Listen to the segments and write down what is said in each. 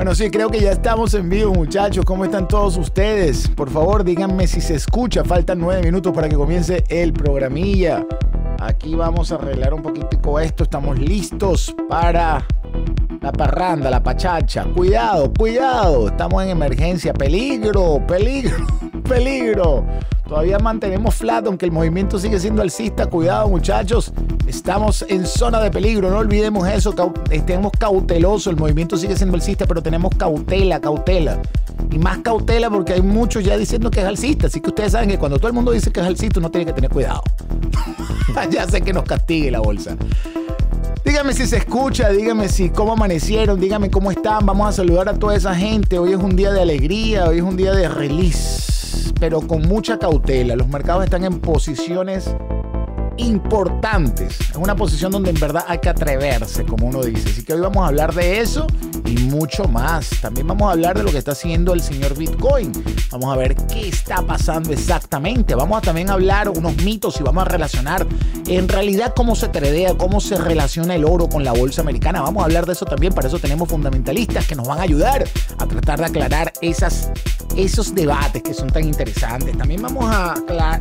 Bueno, sí, creo que ya estamos en vivo, muchachos. ¿Cómo están todos ustedes? Por favor, díganme si se escucha. Faltan nueve minutos para que comience el programilla. Aquí vamos a arreglar un poquitico esto. Estamos listos para la parranda, la pachacha. Cuidado, cuidado. Estamos en emergencia. Peligro, peligro, peligro. Todavía mantenemos flat, aunque el movimiento sigue siendo alcista. Cuidado, muchachos. Estamos en zona de peligro. No olvidemos eso. Estemos cautelosos. El movimiento sigue siendo alcista, pero tenemos cautela, cautela. Y más cautela porque hay muchos ya diciendo que es alcista. Así que ustedes saben que cuando todo el mundo dice que es alcista, uno tiene que tener cuidado. ya sé que nos castigue la bolsa. Dígame si se escucha, dígame si cómo amanecieron, dígame cómo están. Vamos a saludar a toda esa gente. Hoy es un día de alegría, hoy es un día de release pero con mucha cautela. Los mercados están en posiciones importantes. Es una posición donde en verdad hay que atreverse, como uno dice. Así que hoy vamos a hablar de eso y mucho más. También vamos a hablar de lo que está haciendo el señor Bitcoin. Vamos a ver qué está pasando exactamente. Vamos a también hablar unos mitos y vamos a relacionar en realidad cómo se a cómo se relaciona el oro con la bolsa americana. Vamos a hablar de eso también. Para eso tenemos fundamentalistas que nos van a ayudar a tratar de aclarar esas, esos debates que son tan interesantes. También vamos a,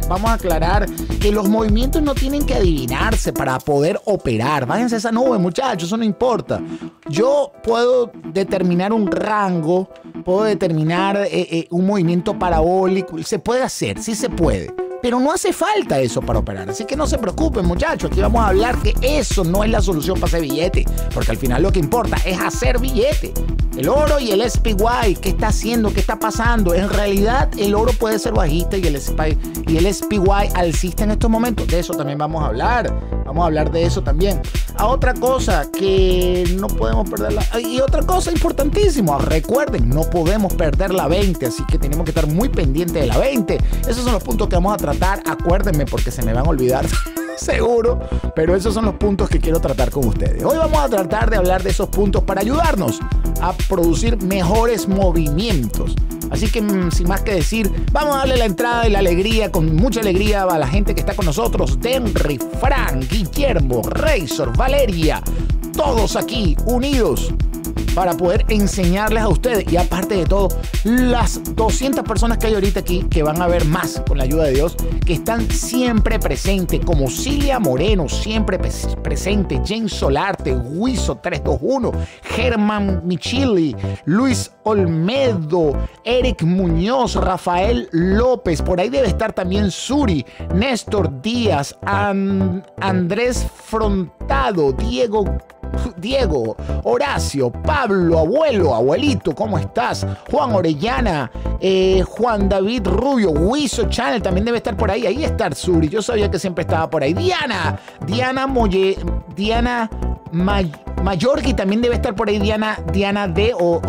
vamos a aclarar que los movimientos no tienen tienen que adivinarse para poder operar. Bájense esa nube, muchachos, eso no importa. Yo puedo determinar un rango, puedo determinar eh, eh, un movimiento parabólico. Se puede hacer, sí se puede. Pero no hace falta eso para operar. Así que no se preocupen, muchachos. Aquí vamos a hablar que eso no es la solución para hacer billete. Porque al final lo que importa es hacer billete. El oro y el SPY, ¿qué está haciendo? ¿Qué está pasando? En realidad, el oro puede ser bajista y el SPY, y alcista en estos momentos. De eso también vamos a hablar. Vamos a hablar de eso también. A otra cosa que no podemos perderla. Y otra cosa importantísima. Recuerden, no podemos perder la 20. Así que tenemos que estar muy pendientes de la 20. Esos son los puntos que vamos a tratar tratar, acuérdenme porque se me van a olvidar seguro, pero esos son los puntos que quiero tratar con ustedes. Hoy vamos a tratar de hablar de esos puntos para ayudarnos a producir mejores movimientos. Así que mm, sin más que decir, vamos a darle la entrada y la alegría, con mucha alegría a la gente que está con nosotros. Denry, Frank, Guillermo, Razor, Valeria, todos aquí unidos para poder enseñarles a ustedes y aparte de todo, las 200 personas que hay ahorita aquí, que van a ver más con la ayuda de Dios, que están siempre presentes, como Cilia Moreno, siempre presente, James Solarte, Huizo 321, Germán Michili, Luis Olmedo, Eric Muñoz, Rafael López, por ahí debe estar también Suri, Néstor Díaz, Andrés Frontado, Diego Diego, Horacio, Pablo, abuelo, abuelito, ¿cómo estás? Juan Orellana, eh, Juan David Rubio, Wiso Channel también debe estar por ahí. Ahí está Arzuri, yo sabía que siempre estaba por ahí. Diana, Diana Molle, Diana May Mallorca y también debe estar por ahí Diana, Diana D o,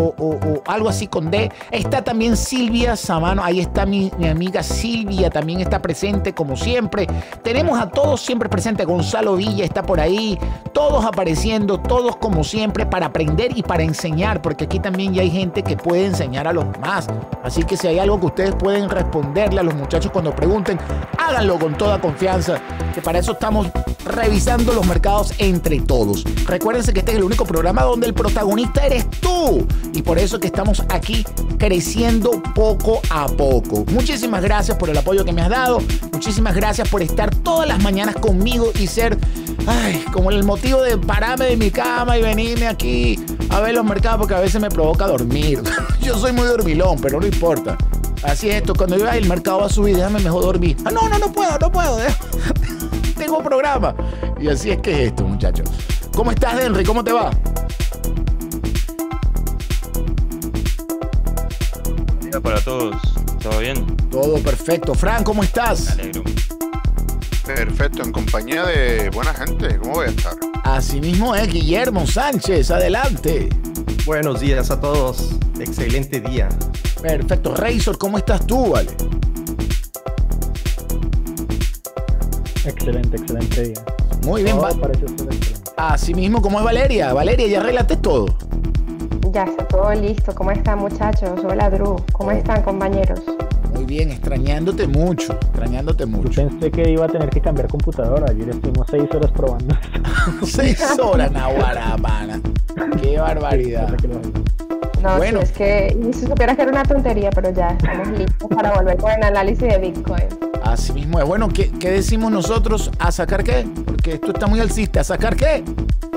algo así con D. Está también Silvia Samano, ahí está mi, amiga Silvia, también está presente como siempre. Tenemos a todos siempre presentes, Gonzalo Villa está por ahí, todos apareciendo, todos como siempre para aprender y para enseñar, porque aquí también ya hay gente que puede enseñar a los más Así que si hay algo que ustedes pueden responderle a los muchachos cuando pregunten, háganlo con toda confianza, que para eso estamos revisando los mercados entre todos. Recuérdense que este es el único programa donde el protagonista eres tú. Y por eso que estamos aquí creciendo poco a poco. Muchísimas gracias por el apoyo que me has dado. Muchísimas gracias por estar todas las mañanas conmigo y ser, ay, como el motivo de pararme de mi cama y venirme aquí a ver los mercados porque a veces me provoca dormir. Yo soy muy dormilón, pero no importa. Así es esto, cuando yo el mercado va a subir, déjame mejor dormir. Ah, no, no, no puedo, no puedo. Tengo programa. Y así es que es esto, muchachos. ¿Cómo estás, Henry? ¿Cómo te va? Día para todos. ¿Todo bien? Todo perfecto. Fran, ¿cómo estás? alegro. Perfecto, en compañía de buena gente. ¿Cómo voy a estar? Así mismo es, Guillermo Sánchez. Adelante. Buenos días a todos. Excelente día. Perfecto. Razor, ¿cómo estás tú, Vale? Excelente, excelente día. Muy bien, vale. Parece Así mismo ¿cómo es Valeria. Valeria, ya arreglaste todo. Ya está todo listo. ¿Cómo están muchachos? Hola Drew. ¿Cómo están compañeros? Muy bien, extrañándote mucho, extrañándote mucho. Yo pensé que iba a tener que cambiar computadora. Ayer estuvimos seis horas probando. seis horas, mana. Qué barbaridad. No, bueno. es que si supieras que era una tontería, pero ya estamos listos para volver con el análisis de Bitcoin. Así mismo es. Bueno, ¿qué, decimos nosotros? ¿A sacar qué? Porque esto está muy alcista. ¿A sacar qué?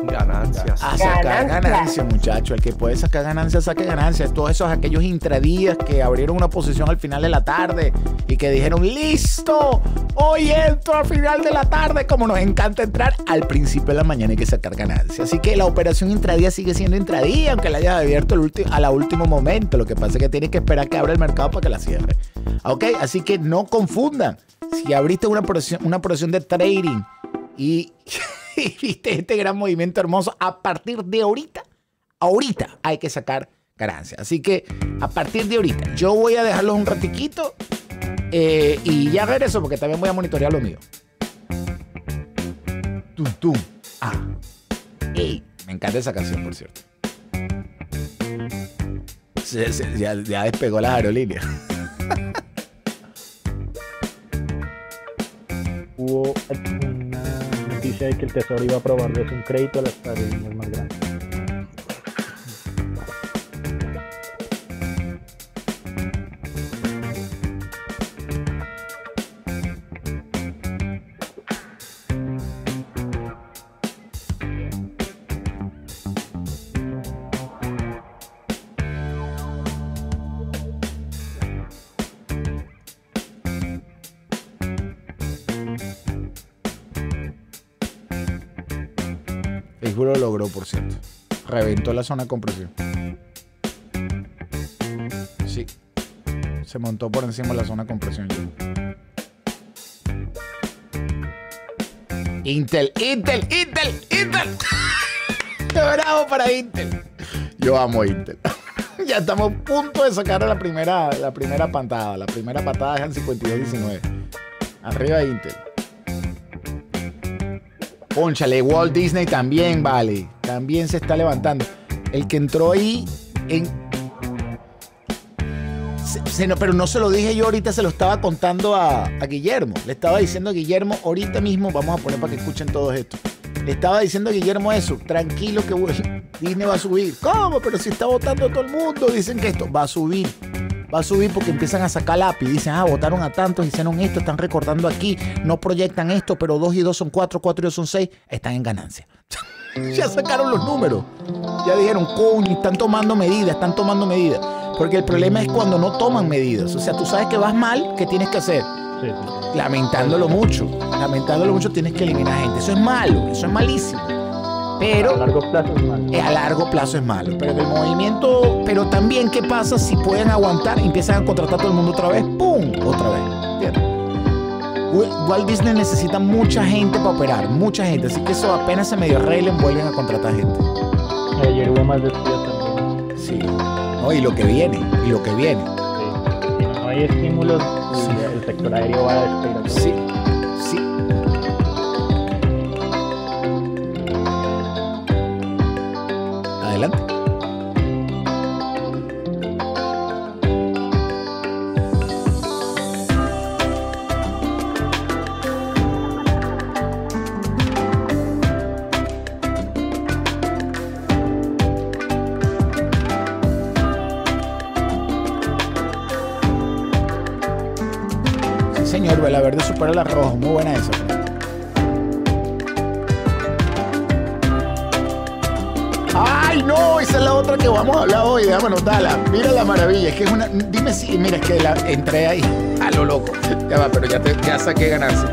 Ganancias. A sacar ganancias, ganancia, muchacho. El que puede sacar ganancias, saque ganancias. Todos esos aquellos intradías que abrieron una posición al final de la tarde y que dijeron, listo, hoy entro al final de la tarde. Como nos encanta entrar al principio de la mañana hay que sacar ganancias. Así que la operación intradía sigue siendo intradía, aunque la haya abierto el último a la último momento. Lo que pasa es que tienes que esperar que abra el mercado para que la cierre. ¿Ok? Así que no confundan. Si abriste una una de trading y, viste este gran movimiento hermoso, a partir de ahorita, ahorita hay que sacar ganancias. Así que a partir de ahorita, yo voy a dejarlos un ratiquito eh, y ya regreso porque también voy a monitorear lo mío. Tum, tum. Ah. hey me encanta esa canción, por cierto ya, despegó la aerolínea Hubo una noticia de que el Tesoro iba a aprobarles un crédito a las aerolíneas más grandes. lo logró, por cierto. Reventó la zona de compresión. Sí. Se montó por encima de la zona de compresión. Intel, Intel, Intel, Intel. Bravo para Intel. Yo amo Intel. ya estamos a punto de sacar la primera, la primera patada. La primera patada es 52-19 Arriba Intel. Pónchale, Walt Disney también, vale. También se está levantando. El que entró ahí en. pero no se lo dije yo ahorita, se lo estaba contando a, Guillermo. Le estaba diciendo a Guillermo, ahorita mismo, vamos a poner para que escuchen todos esto. Le estaba diciendo a Guillermo eso, tranquilo que Disney va a subir. ¿Cómo? Pero si está votando todo el mundo, dicen que esto va a subir va a subir porque empiezan a sacar lápiz. Dicen, ah, votaron a tantos, hicieron esto, están recordando aquí, no proyectan esto, pero dos y dos son cuatro, cuatro y dos son seis, están en ganancia. ya sacaron los números. Ya dijeron, coño, están tomando medidas, están tomando medidas. Porque el problema es cuando no toman medidas. O sea, tú sabes que vas mal, ¿qué tienes que hacer? Lamentándolo mucho. Lamentándolo mucho tienes que eliminar gente. Eso es malo, eso es malísimo. Pero a largo plazo es malo. Eh, a largo plazo es malo. Pero el movimiento, pero también qué pasa si pueden aguantar, empiezan a contratar todo el mundo otra vez, ¡pum! otra vez. Walt Disney necesita mucha gente para operar, mucha gente, así que eso apenas se medio arreglen, vuelven a contratar gente. Ayer eh, hubo más despido también. Sí. No, y lo que viene, y lo que viene. Sí. Si no hay estímulos, el sector aéreo va a despegar. Sí. la verde supera la roja. Muy buena esa. ¡Ay, no! Esa es la otra que vamos a hablar hoy. Déjame notarla Mira la maravilla. Es que es una. Dime si. Mira, es que la entré ahí. A lo loco. Ya va, pero ya, te, ya saqué ganancia.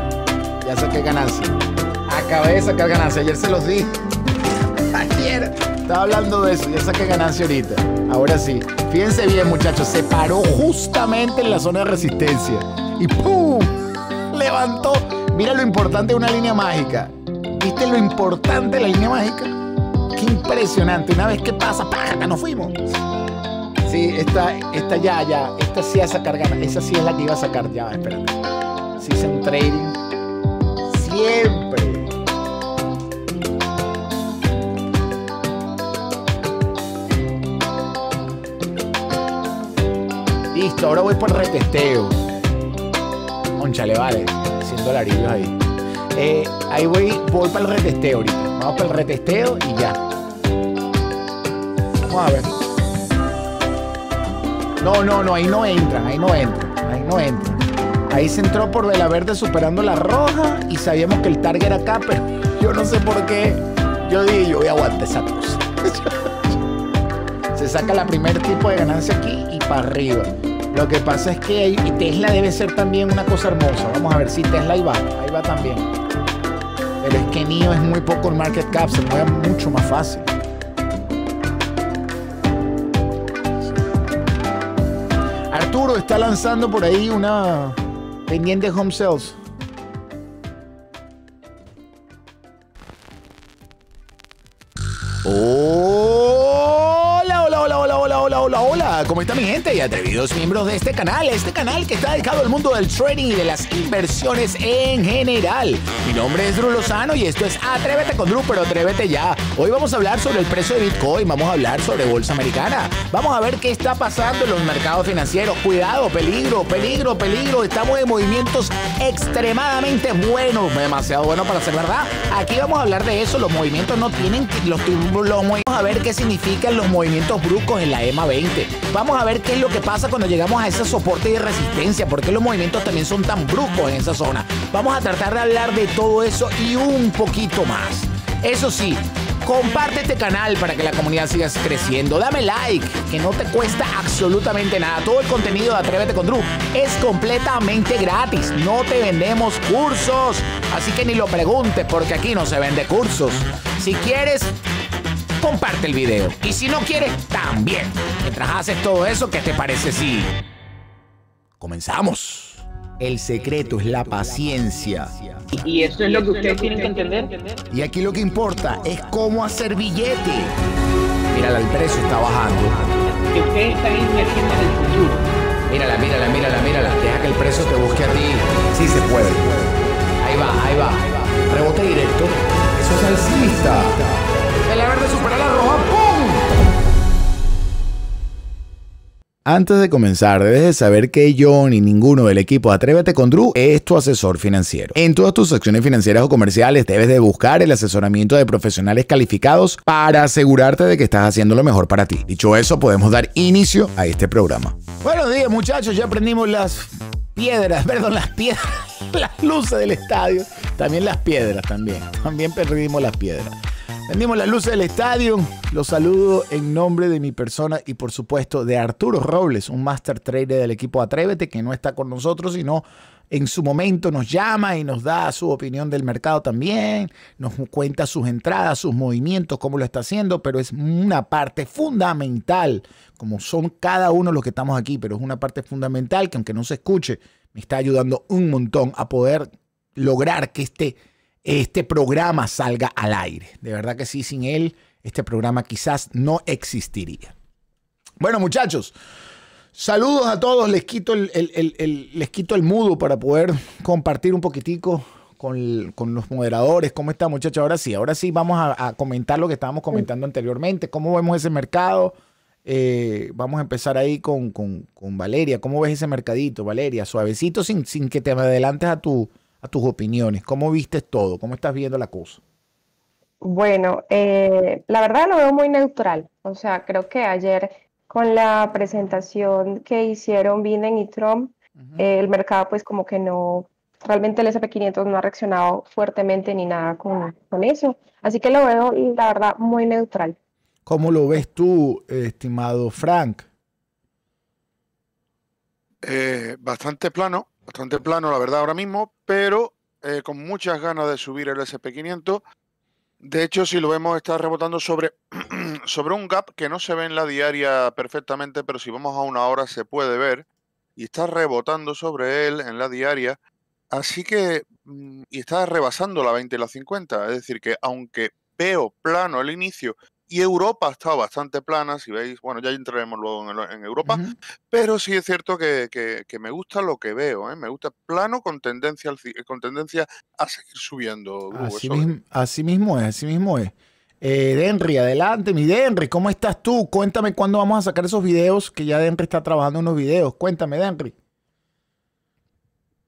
Ya saqué ganancia. Acabé de sacar ganancia. Ayer se los di. Ayer estaba hablando de eso. Ya saqué ganancia ahorita. Ahora sí. Fíjense bien, muchachos. Se paró justamente en la zona de resistencia. Y ¡pum! levantó. Mira lo importante de una línea mágica. ¿Viste lo importante de la línea mágica? Qué impresionante. Una vez que pasa, ¡pájate, nos fuimos. Sí, esta, esta ya, ya. Esta sí a sacar Esa sí es la que iba a sacar ya. Espérate. un Trading. Siempre. Listo, ahora voy por retesteo. Conchale, vale dolarillos ahí. Eh, ahí voy, voy para el retesteo ahorita. Vamos para el retesteo y ya. Vamos a ver. No, no, no, ahí no entran, ahí no entran, ahí no entran. Ahí se entró por Vela Verde superando la roja y sabíamos que el target era acá, pero yo no sé por qué. Yo dije, yo voy a aguantar esa cosa. se saca la primer tipo de ganancia aquí y para arriba. Lo que pasa es que Tesla debe ser también una cosa hermosa. Vamos a ver si Tesla ahí va, ahí va también. Pero es que NIO es muy poco el market cap, se mueve mucho más fácil. Arturo está lanzando por ahí una pendiente home sales. está mi gente y atrevidos miembros de este canal, este canal que está dedicado al mundo del trading y de las inversiones en general. Mi nombre es Drew Lozano y esto es Atrévete con Drew, pero atrévete ya. Hoy vamos a hablar sobre el precio de Bitcoin, vamos a hablar sobre Bolsa Americana, vamos a ver qué está pasando en los mercados financieros. Cuidado, peligro, peligro, peligro. Estamos en movimientos extremadamente buenos, demasiado bueno para ser verdad. Aquí vamos a hablar de eso, los movimientos no tienen los, vamos a ver qué significan los movimientos bruscos en la EMA 20. Vamos a ver qué es lo que pasa cuando llegamos a ese soporte de resistencia, porque los movimientos también son tan bruscos en esa zona. Vamos a tratar de hablar de todo eso y un poquito más. Eso sí, comparte este canal para que la comunidad siga creciendo. Dame like, que no te cuesta absolutamente nada. Todo el contenido de Atrévete con Drew es completamente gratis. No te vendemos cursos, así que ni lo preguntes porque aquí no se vende cursos. Si quieres comparte el video. Y si no quieres, también. Mientras haces todo eso, ¿qué te parece si comenzamos? El secreto es la paciencia. Y eso es lo que ustedes tienen que entender. Y aquí lo que importa es cómo hacer billete. Mírala, el precio está bajando. Que usted está invirtiendo en el futuro. Mírala, mírala, mírala, mírala. Deja que el precio te busque a ti. Sí se puede. Ahí va, ahí va. Rebote directo. Eso es alcista para la roja. Antes de comenzar, debes de saber que yo ni ninguno del equipo Atrévete con Drew es tu asesor financiero. En todas tus acciones financieras o comerciales debes de buscar el asesoramiento de profesionales calificados para asegurarte de que estás haciendo lo mejor para ti. Dicho eso, podemos dar inicio a este programa. Buenos días muchachos, ya aprendimos las piedras, perdón, las piedras, las luces del estadio, también las piedras, también, también perdimos las piedras. Encendimos las luces del estadio. Los saludo en nombre de mi persona y por supuesto de Arturo Robles, un master trader del equipo Atrévete, que no está con nosotros, sino en su momento nos llama y nos da su opinión del mercado también, nos cuenta sus entradas, sus movimientos, cómo lo está haciendo, pero es una parte fundamental, como son cada uno los que estamos aquí, pero es una parte fundamental que aunque no se escuche, me está ayudando un montón a poder lograr que este este programa salga al aire. De verdad que sí, sin él este programa quizás no existiría. Bueno, muchachos, saludos a todos. Les quito el, les quito el mudo para poder compartir un poquitico con, los moderadores. ¿Cómo está, muchachos? Ahora sí, ahora sí vamos a, comentar lo que estábamos comentando anteriormente. ¿Cómo vemos ese mercado? Eh, vamos a empezar ahí con, con, Valeria. ¿Cómo ves ese mercadito, Valeria? Suavecito, sin, sin que te adelantes a tu, a tus opiniones. ¿Cómo viste todo? ¿Cómo estás viendo la cosa? Bueno, eh, la verdad lo veo muy neutral. O sea, creo que ayer con la presentación que hicieron Biden y Trump, eh, el mercado pues como que no, realmente el SP500 no ha reaccionado fuertemente ni nada con, con eso. Así que lo veo, la verdad, muy neutral. ¿Cómo lo ves tú, estimado Frank? Eh, bastante plano. Bastante plano, la verdad, ahora mismo, pero eh, con muchas ganas de subir el SP500. De hecho, si lo vemos, está rebotando sobre, sobre un gap que no se ve en la diaria perfectamente, pero si vamos a una hora se puede ver. Y está rebotando sobre él en la diaria. Así que, mm, y está rebasando la 20 y la 50. Es decir, que aunque veo plano el inicio y Europa está bastante plana, si veis, bueno, ya entraremos luego en, Europa, pero sí es cierto que, me gusta lo que veo, ¿eh? me gusta plano con tendencia, con tendencia a seguir subiendo. así, mismo, es, así mismo es. Eh, Denry, adelante, mi Denry, ¿cómo estás tú? Cuéntame cuándo vamos a sacar esos videos, que ya Denry está trabajando unos videos. Cuéntame, Denry.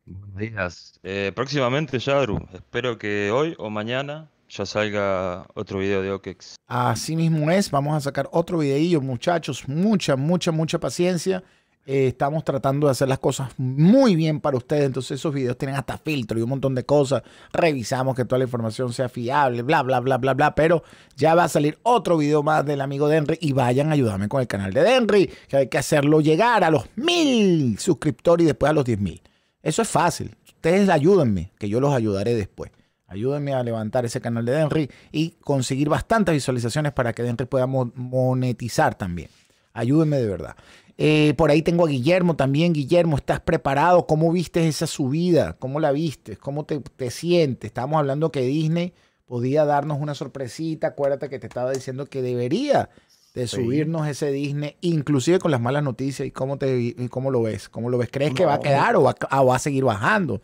Buenos días. Eh, próximamente, Shadru. Espero que hoy o mañana ya salga otro video de OKEX. Así mismo es, vamos a sacar otro videillo, muchachos. Mucha, mucha, mucha paciencia. Eh, estamos tratando de hacer las cosas muy bien para ustedes. Entonces esos videos tienen hasta filtro y un montón de cosas. Revisamos que toda la información sea fiable, bla, bla, bla, bla, bla. Pero ya va a salir otro video más del amigo Denry y vayan a ayudarme con el canal de Denry, que hay que hacerlo llegar a los mil suscriptores y después a los diez mil. Eso es fácil. Ustedes ayúdenme, que yo los ayudaré después. Ayúdenme a levantar ese canal de Denry y conseguir bastantes visualizaciones para que Denry pueda monetizar también. Ayúdenme de verdad. Eh, por ahí tengo a Guillermo también. Guillermo, ¿estás preparado? ¿Cómo viste esa subida? ¿Cómo la viste? ¿Cómo te, sientes? Estábamos hablando que Disney podía darnos una sorpresita. Acuérdate que te estaba diciendo que debería de subirnos ese Disney, inclusive con las malas noticias. ¿Y cómo, te, cómo lo ves? ¿Cómo lo ves? ¿Crees que va a quedar o va a seguir bajando?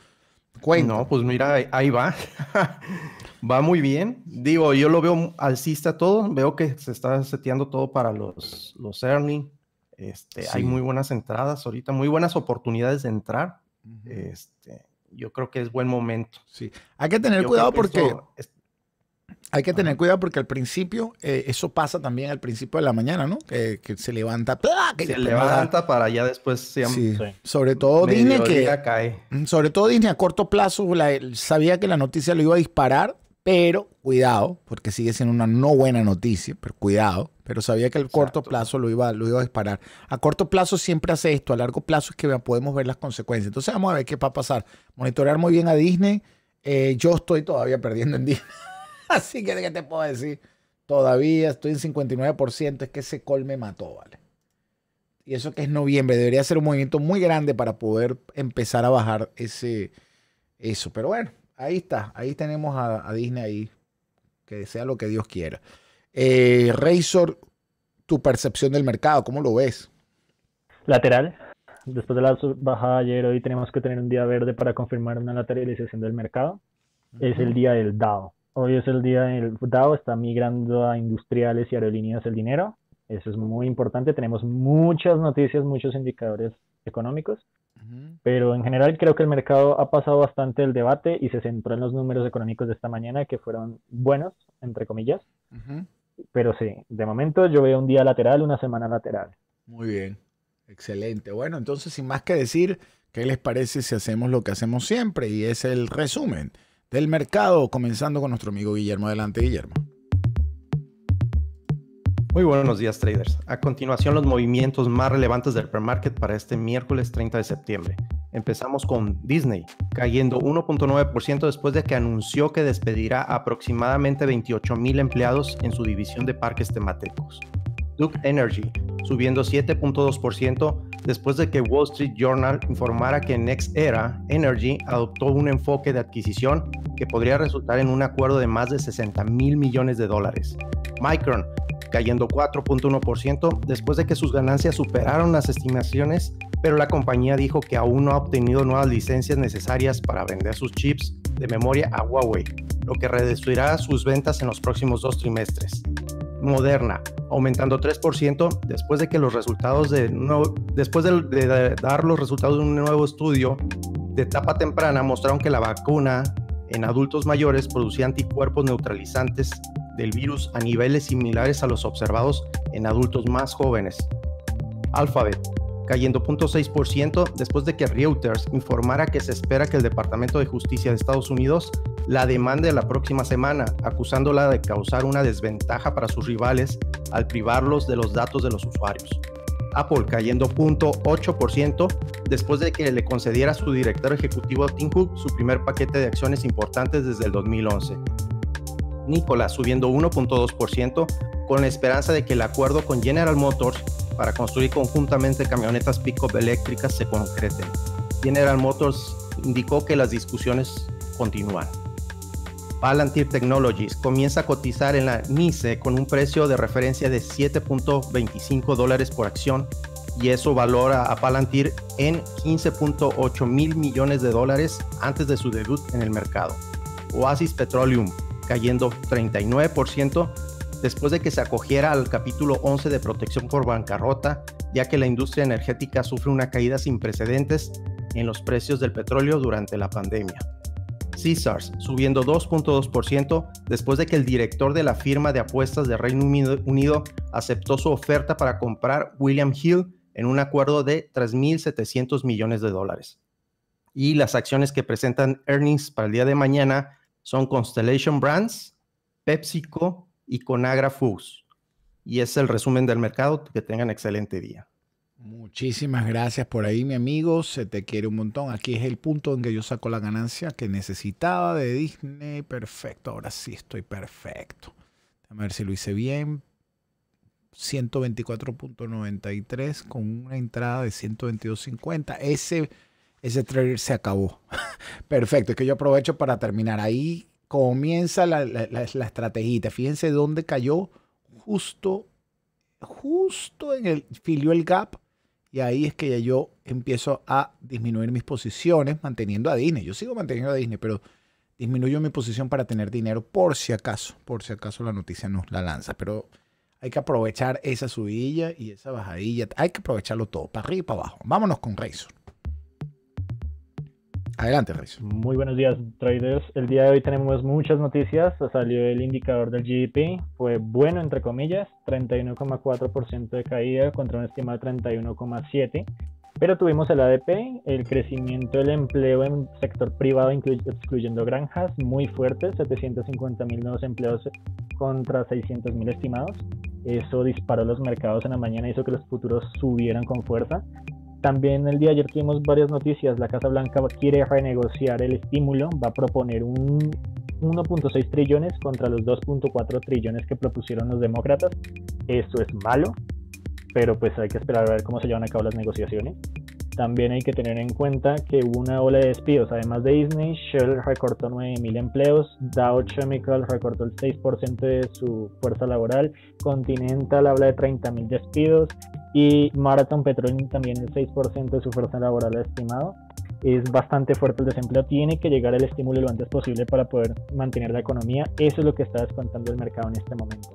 Bueno, No, pues mira, ahí va. va muy bien. Digo, yo lo veo alcista todo. Veo que se está seteando todo para los, los Este, Hay muy buenas entradas ahorita, muy buenas oportunidades de entrar. este, yo creo que es buen momento. Sí, hay que tener cuidado porque hay que tener cuidado porque al principio, eh, eso pasa también al principio de la mañana, ¿no? Que, se levanta, se levanta para allá después sí. Sobre todo Disney que mm, sobre todo Disney a corto plazo sabía que la noticia lo iba a disparar, pero cuidado, porque sigue siendo una no buena noticia, pero cuidado, pero sabía que al corto plazo lo iba, lo iba a disparar. A corto plazo siempre hace esto, a largo plazo es que podemos ver las consecuencias. Entonces vamos a ver qué va a pasar. Monitorear muy bien a Disney. Eh, yo estoy todavía perdiendo en Disney. Así que, ¿qué te puedo decir? Todavía estoy en 59%, es que ese call me mató, ¿vale? Y eso que es noviembre, debería ser un movimiento muy grande para poder empezar a bajar ese, eso. Pero bueno, ahí está, ahí tenemos a, Disney ahí, que sea lo que Dios quiera. Eh, Razor, tu percepción del mercado, ¿cómo lo ves? Lateral. Después de la bajada ayer, hoy tenemos que tener un día verde para confirmar una lateralización del mercado. Es el día del DAO. Hoy es el día del el DAO, está migrando a industriales y aerolíneas el dinero. Eso es muy importante. Tenemos muchas noticias, muchos indicadores económicos. Pero en general creo que el mercado ha pasado bastante el debate y se centró en los números económicos de esta mañana que fueron buenos, entre comillas. Pero sí, de momento yo veo un día lateral, una semana lateral. Muy bien, excelente. Bueno, entonces sin más que decir, ¿qué les parece si hacemos lo que hacemos siempre? Y es el resumen del mercado, comenzando con nuestro amigo Guillermo. Adelante, Guillermo. Muy buenos días traders. A continuación los movimientos más relevantes del premarket para este miércoles 30 de septiembre. Empezamos con Disney, cayendo 1.9% después de que anunció que despedirá aproximadamente 28 mil empleados en su división de parques temáticos. Duke Energy, subiendo 7.2% después de que Wall Street Journal informara que NextEra Energy adoptó un enfoque de adquisición que podría resultar en un acuerdo de más de 60 mil millones de dólares. Micron, cayendo 4.1% después de que sus ganancias superaron las estimaciones, pero la compañía dijo que aún no ha obtenido nuevas licencias necesarias para vender sus chips de memoria a Huawei, lo que reducirá sus ventas en los próximos dos trimestres. Moderna, aumentando 3% después de que los resultados de después de, dar los resultados de un nuevo estudio de etapa temprana mostraron que la vacuna en adultos mayores producía anticuerpos neutralizantes del virus a niveles similares a los observados en adultos más jóvenes. Alphabet cayendo 0.6% después de que Reuters informara que se espera que el Departamento de Justicia de Estados Unidos la demande la próxima semana, acusándola de causar una desventaja para sus rivales al privarlos de los datos de los usuarios. Apple cayendo 0.8% después de que le concediera a su director ejecutivo Tim Cook su primer paquete de acciones importantes desde el 2011. Nikola subiendo 1.2% con la esperanza de que el acuerdo con General Motors para construir conjuntamente camionetas pick-up eléctricas se concrete. General Motors indicó que las discusiones continúan. Palantir Technologies comienza a cotizar en la NICE con un precio de referencia de 7.25 dólares por acción y eso valora a Palantir en 15.8 mil millones de dólares antes de su debut en el mercado. Oasis Petroleum cayendo 39% después de que se acogiera al capítulo 11 de protección por bancarrota, ya que la industria energética sufre una caída sin precedentes en los precios del petróleo durante la pandemia. Caesars subiendo 2.2% después de que el director de la firma de apuestas de Reino Unido aceptó su oferta para comprar William Hill en un acuerdo de 3.700 millones de dólares. Y las acciones que presentan earnings para el día de mañana son Constellation Brands, PepsiCo y Conagra Foods. Y es el resumen del mercado. Que tengan excelente día. Muchísimas gracias por ahí, mi amigo. Se te quiere un montón. Aquí es el punto en que yo saco la ganancia que necesitaba de Disney. Perfecto, ahora sí estoy perfecto. A ver si lo hice bien. 124.93 con una entrada de 122.50. Ese ese trailer se acabó. Perfecto, es que yo aprovecho para terminar. Ahí comienza la, la, estrategita. Fíjense dónde cayó justo, justo en el, filió el gap. Y ahí es que ya yo empiezo a disminuir mis posiciones manteniendo a Disney. Yo sigo manteniendo a Disney, pero disminuyo mi posición para tener dinero por si acaso, por si acaso la noticia nos la lanza. Pero hay que aprovechar esa subida y esa bajadilla. Hay que aprovecharlo todo, para arriba y para abajo. Vámonos con Razor. Adelante, Reis. Muy buenos días, traders. El día de hoy tenemos muchas noticias. Salió el indicador del GDP, fue bueno, entre comillas, 31,4% de caída contra una estimado de 31,7%. Pero tuvimos el ADP, el crecimiento del empleo en sector privado, excluyendo granjas, muy fuerte, 750 mil nuevos empleos contra 600 mil estimados. Eso disparó los mercados en la mañana, hizo que los futuros subieran con fuerza. También el día de ayer tuvimos varias noticias. La Casa Blanca quiere renegociar el estímulo, va a proponer un 1.6 trillones contra los 2.4 trillones que propusieron los demócratas. eso es malo, pero pues hay que esperar a ver cómo se llevan a cabo las negociaciones. También hay que tener en cuenta que hubo una ola de despidos. Además de Disney, Shell recortó 9.000 empleos, Dow Chemical recortó el 6% de su fuerza laboral, Continental habla de 30.000 despidos, y Marathon Petroleum también el 6% de su fuerza laboral estimado. Es bastante fuerte el desempleo. Tiene que llegar el estímulo lo antes posible para poder mantener la economía. Eso es lo que está espantando el mercado en este momento.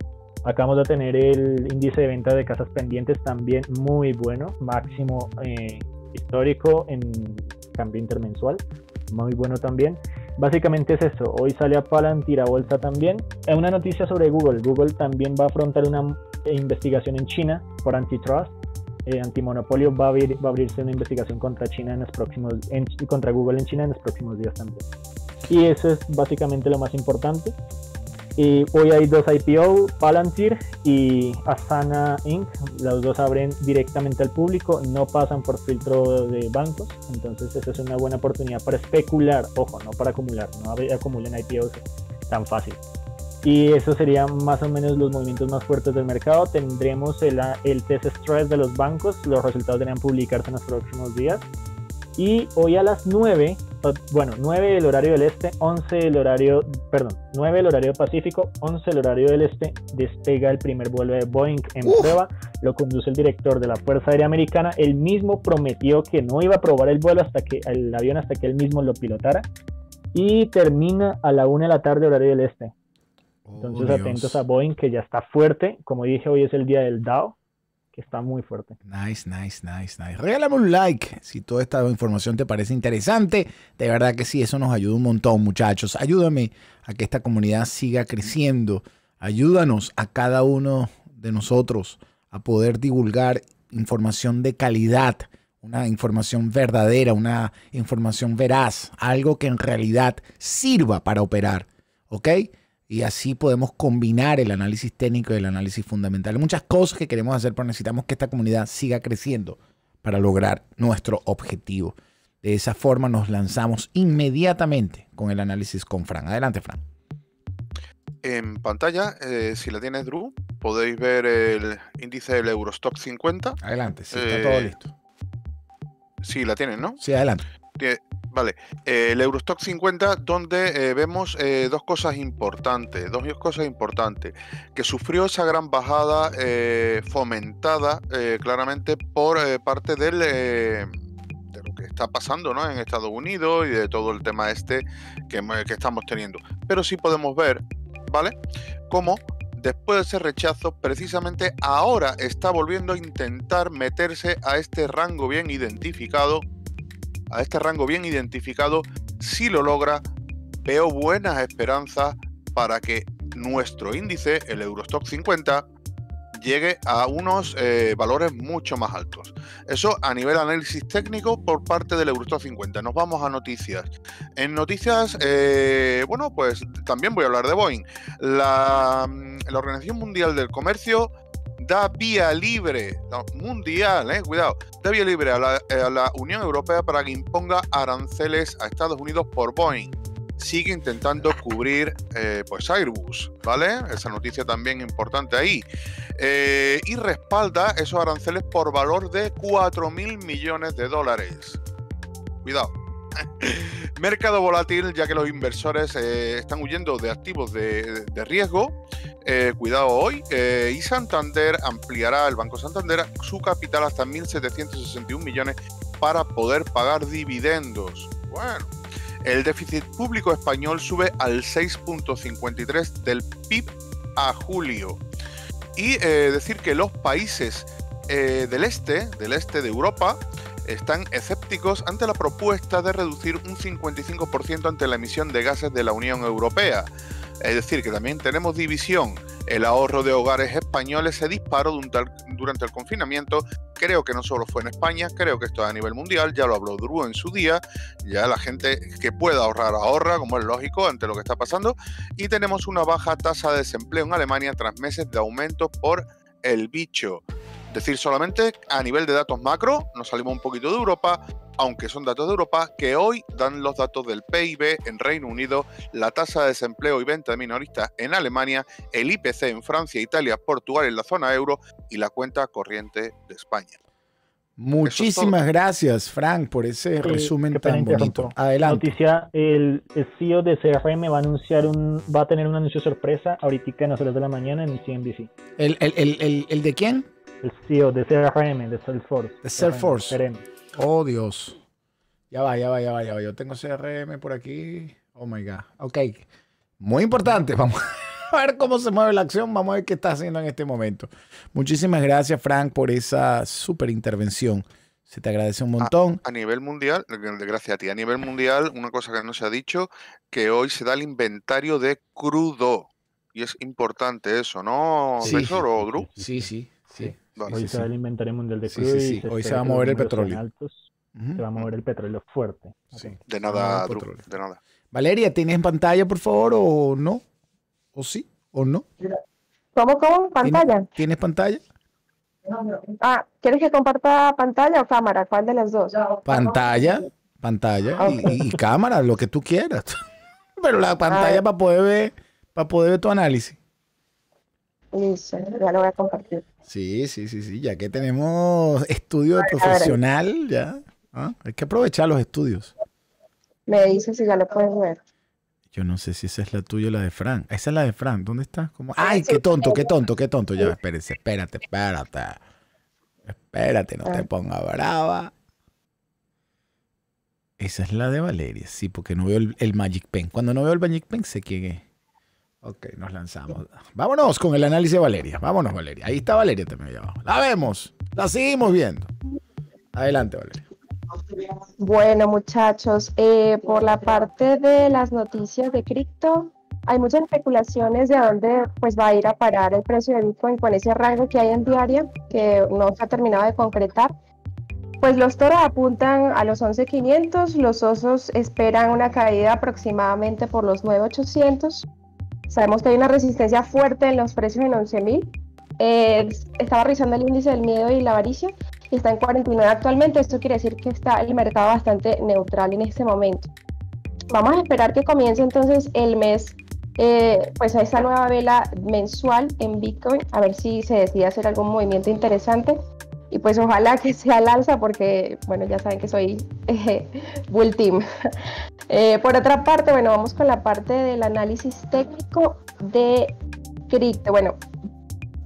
Acabamos de tener el índice de venta de casas pendientes también muy bueno, máximo eh, histórico en cambio intermensual, muy bueno también. Básicamente es eso, hoy sale a Palantir tira bolsa también. Una noticia sobre Google, Google también va a afrontar una investigación en China por antitrust. Eh, antimonopolio va a, va a, abrirse una investigación contra China en los próximos en, contra Google en China en los próximos días también. Y eso es básicamente lo más importante hoy hay dos IPO, Palantir y Asana Inc. Los dos abren directamente al público, no pasan por filtro de bancos. Entonces esa es una buena oportunidad para especular, ojo, no para acumular, no acumulen IPOs tan fácil. Y eso serían más o menos los movimientos más fuertes del mercado. Tendremos el, el test stress de los bancos, los resultados deberían publicarse en los próximos días. Y hoy a las 9 bueno, 9 el horario del este, 11 el horario, perdón, 9 el horario pacífico, 11 el horario del este, despega el primer vuelo de Boeing en prueba, lo conduce el director de la Fuerza Aérea Americana, él mismo prometió que no iba a probar el vuelo hasta que el avión hasta que él mismo lo pilotara y termina a la 1 de la tarde horario del este. Oh, Entonces atentos a Boeing que ya está fuerte, como dije hoy es el día del DAO, que está muy fuerte. Nice, nice, nice, nice. Regálame un like si toda esta información te parece interesante. De verdad que sí, eso nos ayuda un montón, muchachos. Ayúdame a que esta comunidad siga creciendo. Ayúdanos a cada uno de nosotros a poder divulgar información de calidad, una información verdadera, una información veraz, algo que en realidad sirva para operar. ¿Ok? y así podemos combinar el análisis técnico y el análisis fundamental. muchas cosas que queremos hacer, pero necesitamos que esta comunidad siga creciendo para lograr nuestro objetivo. De esa forma nos lanzamos inmediatamente con el análisis con Fran. Adelante, Fran. En pantalla, eh, si la tienes, Drew, podéis ver el índice del Eurostock 50. Adelante, sí, está todo eh, listo. Sí, la tienes, ¿no? Sí, adelante. Vale, eh, el Eurostock 50, donde eh, vemos eh, dos cosas importantes, dos cosas importantes, que sufrió esa gran bajada fomentada claramente por parte del, de lo que está pasando en Estados Unidos y de todo el tema este que, que estamos teniendo. Pero sí podemos ver, ¿vale? Cómo después de ese rechazo, precisamente ahora está volviendo a intentar meterse a este rango bien identificado este rango bien identificado, si lo logra, veo buenas esperanzas para que nuestro índice, el Eurostock 50, llegue a unos eh, valores mucho más altos. Eso a nivel análisis técnico por parte del Eurostock 50. Nos vamos a noticias. En noticias, eh, bueno, pues también voy a hablar de Boeing. la mm, Organización Mundial del Comercio da vía libre, mundial, eh, cuidado, da vía libre eh, a la, Unión Europea para que imponga aranceles a Estados Unidos por Boeing sigue intentando cubrir eh, pues Airbus, ¿vale? Esa noticia también importante ahí. Eh, y respalda esos aranceles por valor de 4 mil millones de dólares. Cuidado. Mercado volátil, ya que los inversores eh, están huyendo de activos de, riesgo. Eh, cuidado hoy. Eh, y Santander ampliará, el Banco Santander, su capital hasta 1.761 millones para poder pagar dividendos. Bueno, el déficit público español sube al 6.53 del PIB a julio. Y decir que los países del este, del este de Europa, están escépticos ante la propuesta de reducir un 55% ante la emisión de gases de la Unión Europea. Es decir, que también tenemos división. El ahorro de hogares españoles se disparó durante el confinamiento. Creo que no solo fue en España, creo que esto es a nivel mundial, ya lo habló Drew en su día. Ya la gente que pueda ahorrar ahorra, como es lógico, ante lo que está pasando. Y tenemos una baja tasa de desempleo en Alemania tras meses de aumento por el bicho. Decir solamente a nivel de datos macro, nos salimos un poquito de Europa, aunque son datos de Europa, que hoy dan los datos del PIB en Reino Unido, la tasa de desempleo y venta de minoristas en Alemania, el IPC en Francia, Italia, Portugal en la zona euro y la cuenta corriente de España. Muchísimas gracias, Frank, por ese resumen tan bonito. Adelante. Noticia: el CEO de CRM va a anunciar un, va a tener un anuncio sorpresa ahorita a las horas de la mañana en CNBC. ¿El, el de quién? el CEO de CRM, de Salesforce. De Salesforce. Oh, Dios. Ya va, ya va, ya va, ya va. Yo tengo CRM por aquí. Oh, my God. Ok. Muy importante. Vamos a ver cómo se mueve la acción. Vamos a ver qué está haciendo en este momento. Muchísimas gracias, Frank, por esa súper intervención. Se te agradece un montón. A, nivel mundial, gracias a ti, a nivel mundial, una cosa que no se ha dicho, que hoy se da el inventario de crudo. Y es importante eso, ¿no, Sí, sí, sí. Hoy se va de Hoy se va a mover el petróleo. Se va a mover el petróleo fuerte. De nada, Valeria, ¿tienes pantalla, por favor, o no? ¿O sí? ¿O no? ¿Cómo, cómo? ¿Pantalla? ¿Tienes, pantalla? Ah, ¿quieres que comparta pantalla o cámara? ¿Cuál de las dos? Pantalla, pantalla y, cámara, lo que tú quieras. Pero la pantalla ah. para poder ver, para poder ver tu análisis. Listo, ya lo voy a compartir. Sí, sí, sí, sí. Ya que tenemos estudio profesional, ya. ¿ah? Hay que aprovechar los estudios. Me dice si ya lo puedes ver. Yo no sé si esa es la tuya o la de Fran. Esa es la de Fran. ¿Dónde está? Ah, ¡Ay, qué tonto, qué tonto, qué tonto! Ya, espérense, espérate, espérate. Espérate, no te ah. ponga brava. Esa es la de Valeria, sí, porque no veo el, Magic Pen. Cuando no veo el Magic Pen, sé que... Ok, nos lanzamos. Vámonos con el análisis de Valeria. Vámonos, Valeria. Ahí está Valeria también abajo. La vemos, la seguimos viendo. Adelante, Valeria. Bueno, muchachos, eh, por la parte de las noticias de cripto, hay muchas especulaciones de a dónde pues, va a ir a parar el precio de Bitcoin con ese rango que hay en diaria, que no se ha terminado de concretar. Pues los toros apuntan a los 11.500, los osos esperan una caída aproximadamente por los 9.800 Sabemos que hay una resistencia fuerte en los precios en 11.000. Eh, estaba rizando el índice del miedo y la avaricia y está en 49 actualmente. Esto quiere decir que está el mercado bastante neutral en este momento. Vamos a esperar que comience entonces el mes, eh, pues a esta nueva vela mensual en Bitcoin, a ver si se decide hacer algún movimiento interesante y pues ojalá que sea al alza porque, bueno, ya saben que soy Bull eh, Team. Eh, por otra parte, bueno, vamos con la parte del análisis técnico de cripto. Bueno,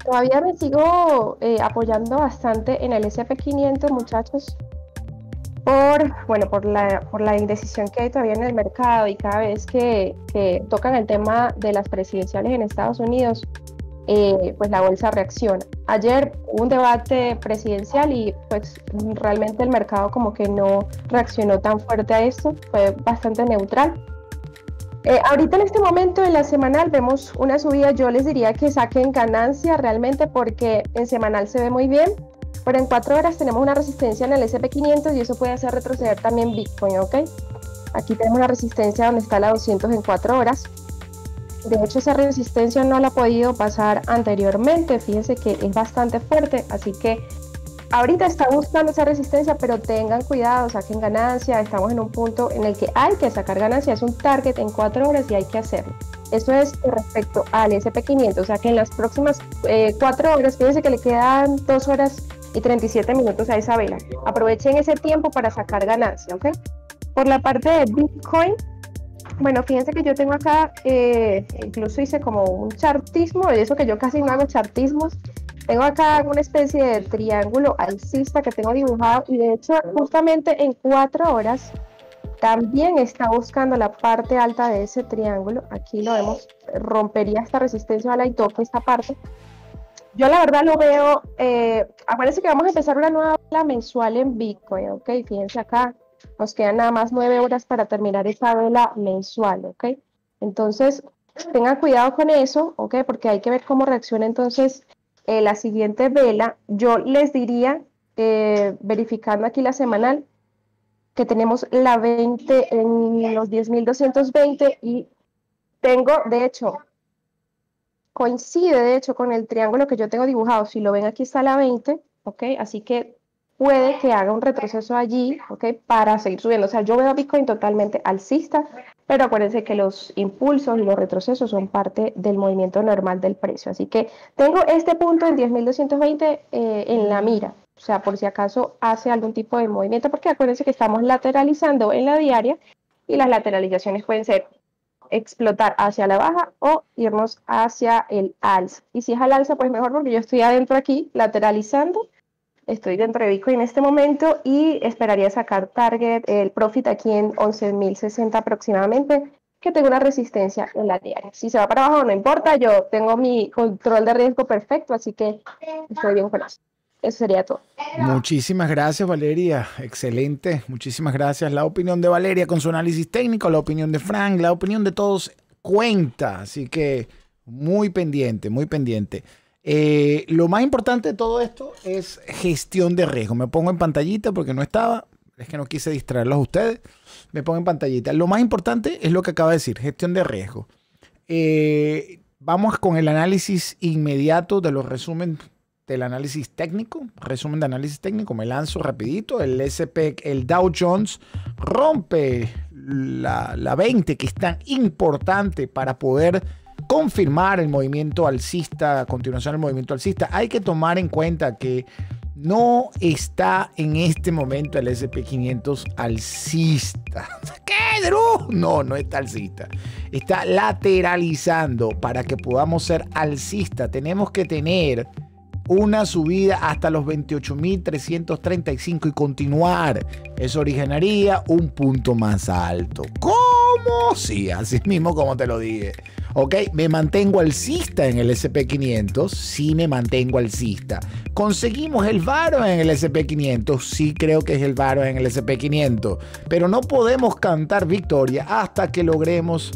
todavía me sigo eh, apoyando bastante en el SP500, muchachos, por, bueno, por, la, por la indecisión que hay todavía en el mercado y cada vez que tocan el tema de las presidenciales en Estados Unidos, eh, pues la bolsa reacciona. Ayer hubo un debate presidencial y pues realmente el mercado como que no reaccionó tan fuerte a esto, fue bastante neutral. Eh, ahorita en este momento en la semanal vemos una subida, yo les diría que saquen ganancia realmente porque en semanal se ve muy bien, pero en cuatro horas tenemos una resistencia en el SP500 y eso puede hacer retroceder también Bitcoin, ¿ok? Aquí tenemos una resistencia donde está la 200 en cuatro horas. De hecho, esa resistencia no la ha podido pasar anteriormente. Fíjense que es bastante fuerte, así que ahorita está buscando esa resistencia, pero tengan cuidado, saquen ganancia. Estamos en un punto en el que hay que sacar ganancia. Es un target en cuatro horas y hay que hacerlo. Eso es respecto al SP500, o sea que en las próximas eh, cuatro horas, fíjense que le quedan dos horas y 37 minutos a esa vela. Aprovechen ese tiempo para sacar ganancia, Por la parte de Bitcoin, bueno, fíjense que yo tengo acá, eh, incluso hice como un chartismo, y eso que yo casi no hago chartismos. Tengo acá una especie de triángulo alcista que tengo dibujado y de hecho justamente en cuatro horas también está buscando la parte alta de ese triángulo. Aquí lo vemos, rompería esta resistencia a la y toca esta parte. Yo la verdad lo veo, eh, Aparece que vamos a empezar una nueva ola mensual en Bitcoin, ok, fíjense acá, nos quedan nada más nueve horas para terminar esta vela mensual, ¿ok? Entonces, tengan cuidado con eso, ¿ok? Porque hay que ver cómo reacciona entonces eh, la siguiente vela. Yo les diría, eh, verificando aquí la semanal, que tenemos la 20 en los 10.220 y tengo, de hecho, coincide de hecho con el triángulo que yo tengo dibujado. Si lo ven aquí está la 20, ¿ok? Así que puede que haga un retroceso allí, ¿ok? Para seguir subiendo. O sea, yo veo a Bitcoin totalmente alcista, pero acuérdense que los impulsos y los retrocesos son parte del movimiento normal del precio. Así que tengo este punto en 10.220 eh, en la mira, o sea, por si acaso hace algún tipo de movimiento, porque acuérdense que estamos lateralizando en la diaria y las lateralizaciones pueden ser explotar hacia la baja o irnos hacia el alza. Y si es al alza, pues mejor porque yo estoy adentro aquí lateralizando Estoy dentro de Bitcoin en este momento y esperaría sacar target, el profit aquí en 11.060 aproximadamente, que tengo una resistencia en la diaria. Si se va para abajo no importa, yo tengo mi control de riesgo perfecto, así que estoy bien con eso. Eso sería todo. Muchísimas gracias, Valeria. Excelente. Muchísimas gracias. La opinión de Valeria con su análisis técnico, la opinión de Frank, la opinión de todos cuenta. Así que muy pendiente, muy pendiente. Eh, lo más importante de todo esto es gestión de riesgo. Me pongo en pantallita porque no estaba. Es que no quise distraerlos a ustedes. Me pongo en pantallita. Lo más importante es lo que acaba de decir, gestión de riesgo. Eh, vamos con el análisis inmediato de los resúmenes del análisis técnico, resumen de análisis técnico, me lanzo rapidito, el SP, el Dow Jones rompe la, la 20 que es tan importante para poder confirmar el movimiento alcista, a continuación el movimiento alcista, hay que tomar en cuenta que no está en este momento el SP500 alcista. ¿Qué, Drew? No, no está alcista. Está lateralizando para que podamos ser alcista. Tenemos que tener una subida hasta los 28.335 y continuar. Eso originaría un punto más alto. ¿Cómo? Sí, así mismo como te lo dije. ¿Ok? Me mantengo alcista en el SP500, sí me mantengo alcista. ¿Conseguimos el varo en el SP500? Sí creo que es el varo en el SP500. Pero no podemos cantar victoria hasta que logremos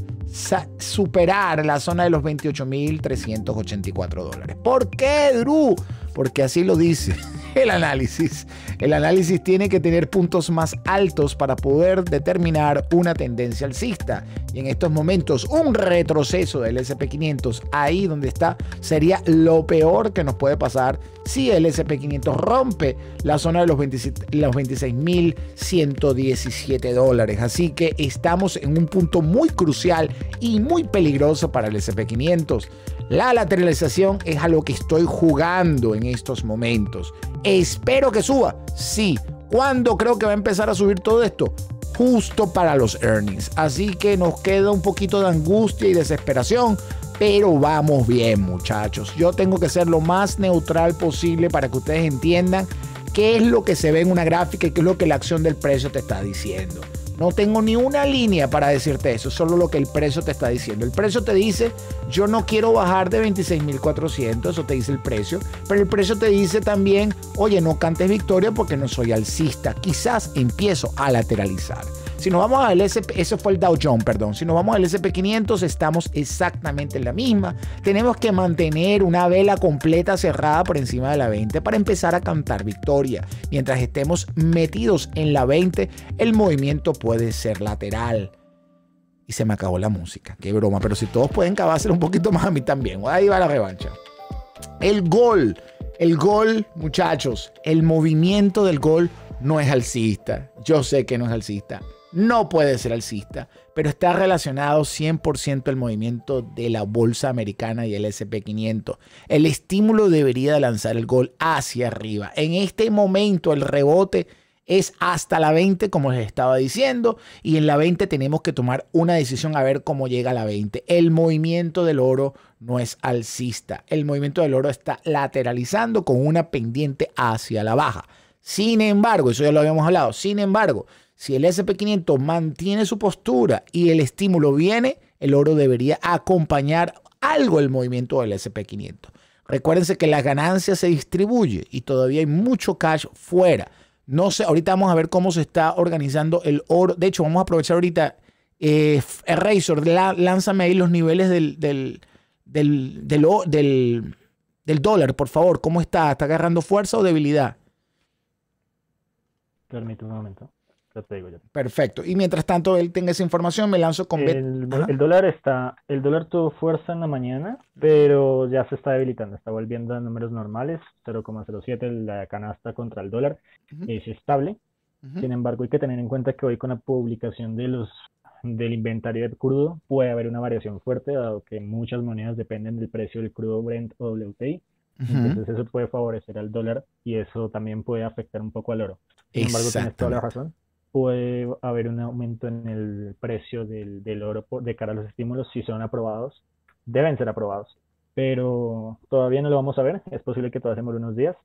superar la zona de los 28.384 dólares. ¿Por qué, Drew? Porque así lo dice el análisis. El análisis tiene que tener puntos más altos para poder determinar una tendencia alcista y en estos momentos un retroceso del SP500 ahí donde está sería lo peor que nos puede pasar si el SP500 rompe la zona de los, 26.117 dólares. Así que estamos en un punto muy crucial y muy peligroso para el SP500. La lateralización es a lo que estoy jugando en estos momentos. Espero que suba, sí. ¿Cuándo creo que va a empezar a subir todo esto? justo para los earnings. Así que nos queda un poquito de angustia y desesperación, pero vamos bien muchachos. Yo tengo que ser lo más neutral posible para que ustedes entiendan qué es lo que se ve en una gráfica y qué es lo que la acción del precio te está diciendo. No tengo ni una línea para decirte eso, solo lo que el precio te está diciendo. El precio te dice, yo no quiero bajar de 26.400, eso te dice el precio, pero el precio te dice también, oye, no cantes victoria porque no soy alcista, quizás empiezo a lateralizar. Si nos vamos al SP, eso fue el Dow Jones, perdón. Si nos vamos al SP500, estamos exactamente en la misma. Tenemos que mantener una vela completa cerrada por encima de la 20 para empezar a cantar victoria. Mientras estemos metidos en la 20, el movimiento puede ser lateral. Y se me acabó la música. Qué broma, pero si todos pueden ser un poquito más a mí también. Ahí va la revancha. El gol. El gol, muchachos, el movimiento del gol no es alcista. Yo sé que no es alcista no puede ser alcista, pero está relacionado 100% al movimiento de la bolsa americana y el SP500. El estímulo debería lanzar el gol hacia arriba. En este momento el rebote es hasta la 20, como les estaba diciendo, y en la 20 tenemos que tomar una decisión a ver cómo llega a la 20. El movimiento del oro no es alcista. El movimiento del oro está lateralizando con una pendiente hacia la baja. Sin embargo, eso ya lo habíamos hablado, sin embargo, si el SP500 mantiene su postura y el estímulo viene, el oro debería acompañar algo el movimiento del SP500. Recuérdense que la ganancia se distribuye y todavía hay mucho cash fuera. No sé, ahorita vamos a ver cómo se está organizando el oro. De hecho, vamos a aprovechar ahorita. Eh, Razor, lánzame ahí los niveles del, del, del, del dólar, por favor. ¿Cómo está? ¿Está agarrando fuerza o debilidad? Permítame un momento. Perfecto. Y mientras tanto él tenga esa información, me lanzo con... El, dólar está, el dólar tuvo fuerza en la mañana, pero ya se está debilitando, está volviendo a números normales, 0,07 la canasta contra el dólar, es estable. Sin embargo, hay que tener en cuenta que hoy con la publicación de los del inventario de crudo puede haber una variación fuerte, dado que muchas monedas dependen del precio del crudo Brent o WTI. Entonces eso puede favorecer al dólar y eso también puede afectar un poco al oro. Sin embargo, tienes toda la razón puede haber un aumento en el precio del, oro de cara a los estímulos si son aprobados. Deben ser aprobados, pero todavía no lo vamos a ver. Es posible que todavía demore unos días,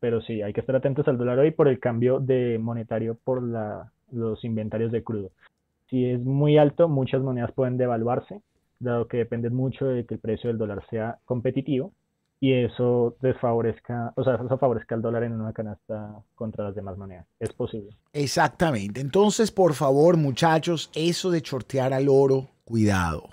pero sí, hay que estar atentos al dólar hoy por el cambio de monetario por la, los inventarios de crudo. Si es muy alto, muchas monedas pueden devaluarse, dado que depende mucho de que el precio del dólar sea competitivo y eso desfavorezca, o sea, eso favorezca el dólar en una canasta contra las demás monedas. Es posible. Exactamente. Entonces, por favor, muchachos, eso de chortear al oro, cuidado.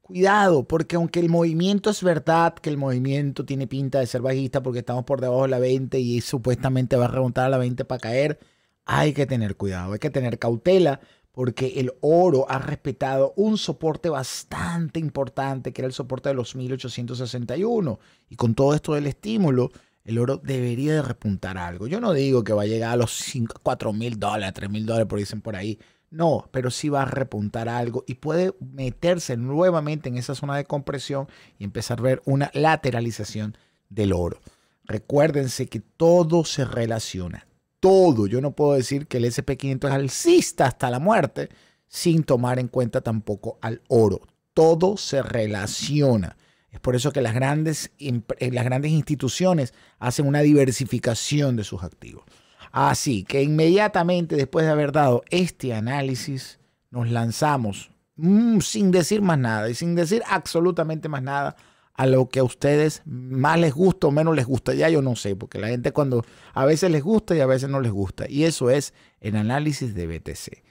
Cuidado, porque aunque el movimiento es verdad, que el movimiento tiene pinta de ser bajista porque estamos por debajo de la 20 y supuestamente va a remontar a la 20 para caer, hay que tener cuidado, hay que tener cautela porque el oro ha respetado un soporte bastante importante, que era el soporte de los 1861. Y con todo esto del estímulo, el oro debería de repuntar algo. Yo no digo que va a llegar a los 4 mil dólares, 3 mil dólares, por dicen por ahí. No, pero sí va a repuntar algo y puede meterse nuevamente en esa zona de compresión y empezar a ver una lateralización del oro. Recuérdense que todo se relaciona todo. Yo no puedo decir que el SP500 es alcista hasta la muerte sin tomar en cuenta tampoco al oro. Todo se relaciona. Es por eso que las grandes, eh, las grandes instituciones hacen una diversificación de sus activos. Así que inmediatamente después de haber dado este análisis, nos lanzamos mm, sin decir más nada y sin decir absolutamente más nada a lo que a ustedes más les gusta o menos les gusta. Ya yo no sé, porque la gente cuando a veces les gusta y a veces no les gusta. Y eso es el análisis de BTC.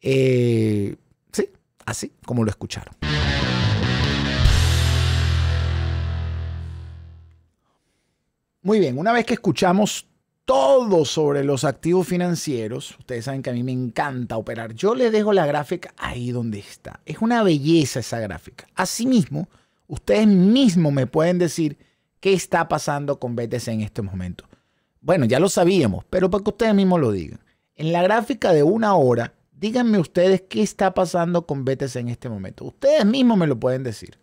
Eh, sí, así como lo escucharon. Muy bien, una vez que escuchamos todo sobre los activos financieros, ustedes saben que a mí me encanta operar, yo les dejo la gráfica ahí donde está. Es una belleza esa gráfica. Asimismo, Ustedes mismos me pueden decir qué está pasando con BTC en este momento. Bueno, ya lo sabíamos, pero para que ustedes mismos lo digan. En la gráfica de una hora, díganme ustedes qué está pasando con BTC en este momento. Ustedes mismos me lo pueden decir.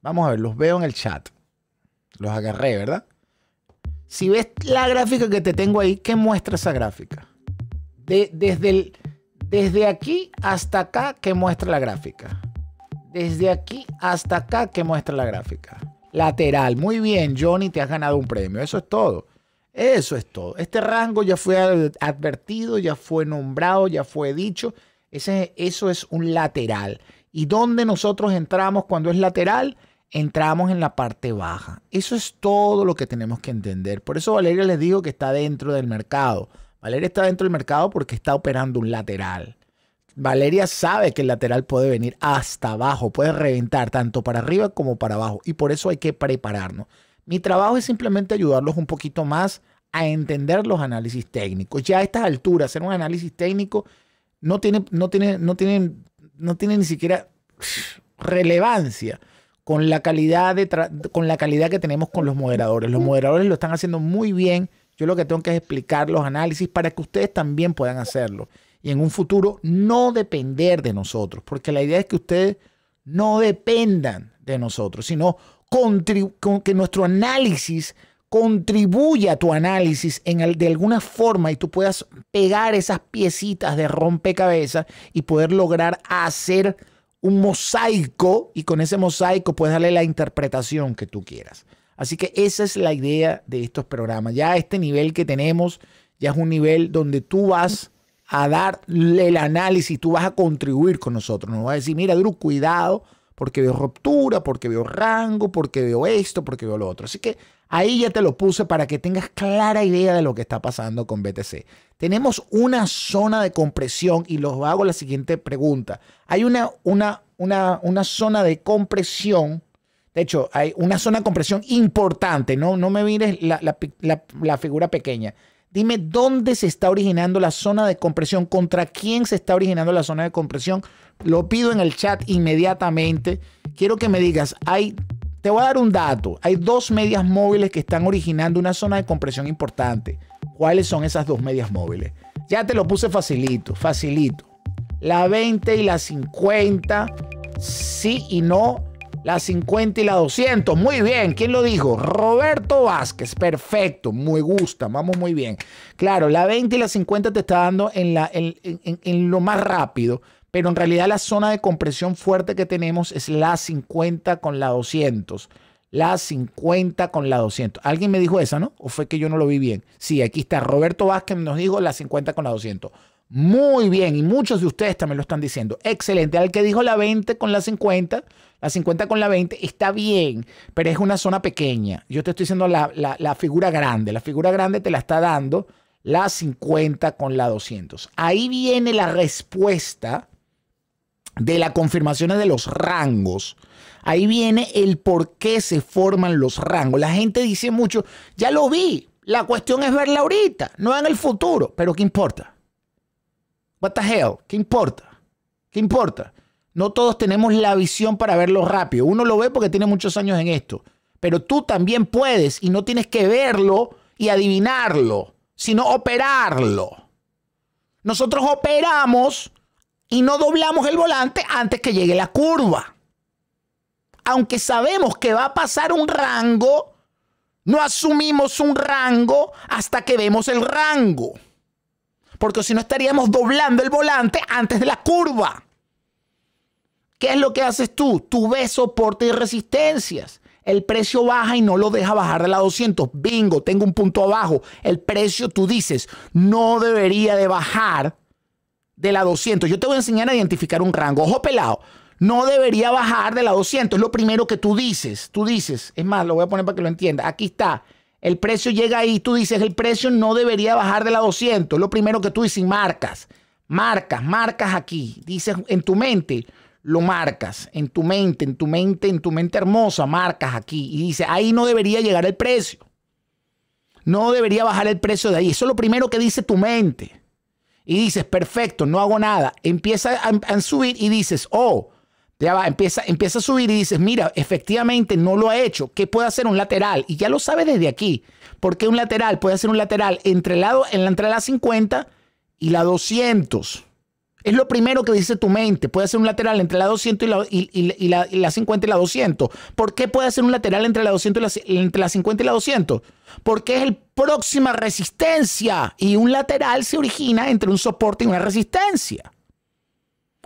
Vamos a ver, los veo en el chat. Los agarré, ¿verdad? Si ves la gráfica que te tengo ahí, ¿qué muestra esa gráfica? desde, el, desde aquí hasta acá, ¿qué muestra la gráfica? desde aquí hasta acá que muestra la gráfica. Lateral, muy bien, Johnny, te has ganado un premio, eso es todo. Eso es todo. Este rango ya fue advertido, ya fue nombrado, ya fue dicho. Ese, eso es un lateral. ¿Y donde nosotros entramos cuando es lateral? Entramos en la parte baja. Eso es todo lo que tenemos que entender. Por eso Valeria les digo que está dentro del mercado. Valeria está dentro del mercado porque está operando un lateral. Valeria sabe que el lateral puede venir hasta abajo, puede reventar tanto para arriba como para abajo y por eso hay que prepararnos. Mi trabajo es simplemente ayudarlos un poquito más a entender los análisis técnicos. Ya a estas alturas, hacer un análisis técnico no tiene, no tiene, no tiene, no tiene ni siquiera relevancia con la, calidad de con la calidad que tenemos con los moderadores. Los moderadores lo están haciendo muy bien. Yo lo que tengo que es explicar los análisis para que ustedes también puedan hacerlo y en un futuro no depender de nosotros, porque la idea es que ustedes no dependan de nosotros, sino que nuestro análisis contribuya a tu análisis de alguna forma y tú puedas pegar esas piecitas de rompecabezas y poder lograr hacer un mosaico y con ese mosaico puedes darle la interpretación que tú quieras. Así que esa es la idea de estos programas. Ya este nivel que tenemos, ya es un nivel donde tú vas a dar el análisis, tú vas a contribuir con nosotros. No vas a decir, mira, Drew, cuidado, porque veo ruptura, porque veo rango, porque veo esto, porque veo lo otro. Así que ahí ya te lo puse para que tengas clara idea de lo que está pasando con BTC. Tenemos una zona de compresión y los hago la siguiente pregunta. Hay una, una, una, zona de compresión. De hecho, hay una zona de compresión importante. No, no me mires la figura pequeña Dime dónde se está originando la zona de compresión, contra quién se está originando la zona de compresión. Lo pido en el chat inmediatamente. Quiero que me digas, hay, te voy a dar un dato. Hay dos medias móviles que están originando una zona de compresión importante. ¿Cuáles son esas dos medias móviles? Ya te lo puse facilito, facilito. La 20 y la 50, sí y no la 50 y la 200. Muy bien, ¿quién lo dijo? Roberto Vázquez, perfecto, Muy gusta, vamos muy bien. Claro, la 20 y la 50 te está dando en, la, en lo más rápido, pero en realidad la zona de compresión fuerte que tenemos es la 50 con la 200. La 50 con la 200. ¿Alguien me dijo esa, no? ¿O fue que yo no lo vi bien? Sí, aquí está. Roberto Vázquez nos dijo la 50 con la 200. Muy bien, y muchos de ustedes también lo están diciendo. Excelente. Al que dijo la 20 con la 50, la 50 con la 20 está bien, pero es una zona pequeña. Yo te estoy diciendo la, figura grande. La figura grande te la está dando la 50 con la 200. Ahí viene la respuesta de las confirmaciones de los rangos. Ahí viene el por qué se forman los rangos. La gente dice mucho, ya lo vi, la cuestión es verla ahorita, no en el futuro, pero ¿qué importa? What the hell? ¿Qué importa? ¿Qué importa? No todos tenemos la visión para verlo rápido. Uno lo ve porque tiene muchos años en esto. Pero tú también puedes y no tienes que verlo y adivinarlo, sino operarlo. Nosotros operamos y no doblamos el volante antes que llegue la curva. Aunque sabemos que va a pasar un rango, no asumimos un rango hasta que vemos el rango. Porque si no estaríamos doblando el volante antes de la curva. ¿Qué es lo que haces tú? Tú ves soporte y resistencias. El precio baja y no lo deja bajar de la 200. Bingo, tengo un punto abajo. El precio, tú dices, no debería de bajar de la 200. Yo te voy a enseñar a identificar un rango. Ojo pelado, no debería bajar de la 200. Es lo primero que tú dices. Tú dices, es más, lo voy a poner para que lo entienda. Aquí está. El precio llega ahí, tú dices, el precio no debería bajar de la 200. Es lo primero que tú dices marcas. Marcas, marcas aquí. Dices en tu mente, lo marcas en tu mente, en tu mente, en tu mente hermosa, marcas aquí y dice, ahí no debería llegar el precio. No debería bajar el precio de ahí. Eso es lo primero que dice tu mente. Y dices, perfecto, no hago nada. Empieza a, subir y dices, oh, ya va, empieza, empieza a subir y dices, mira, efectivamente no lo ha hecho. ¿Qué puede hacer un lateral? Y ya lo sabes desde aquí. Porque un lateral puede hacer un lateral entre, lado, entre la 50 y la 200. Es lo primero que dice tu mente. Puede ser un lateral entre la 200 y la, 50 y la 200. ¿Por qué puede ser un lateral entre la, 200 y entre la 50 y la 200? Porque es el próxima resistencia y un lateral se origina entre un soporte y una resistencia.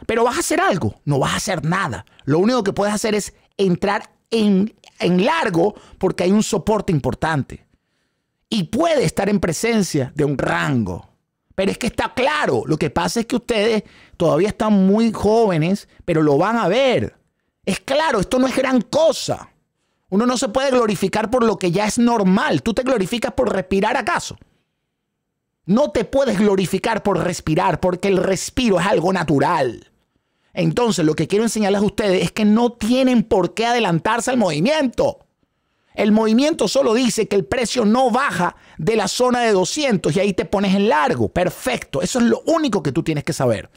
Pero vas a hacer algo, no vas a hacer nada. Lo único que puedes hacer es entrar en, en largo porque hay un soporte importante. Y puede estar en presencia de un rango. Pero es que está claro, lo que pasa es que ustedes todavía están muy jóvenes, pero lo van a ver. Es claro, esto no es gran cosa. Uno no se puede glorificar por lo que ya es normal. ¿Tú te glorificas por respirar acaso? No te puedes glorificar por respirar, porque el respiro es algo natural. Entonces, lo que quiero enseñarles a ustedes es que no tienen por qué adelantarse al movimiento. El movimiento solo dice que el precio no baja de la zona de 200 y ahí te pones en largo. Perfecto. Eso es lo único que tú tienes que saber.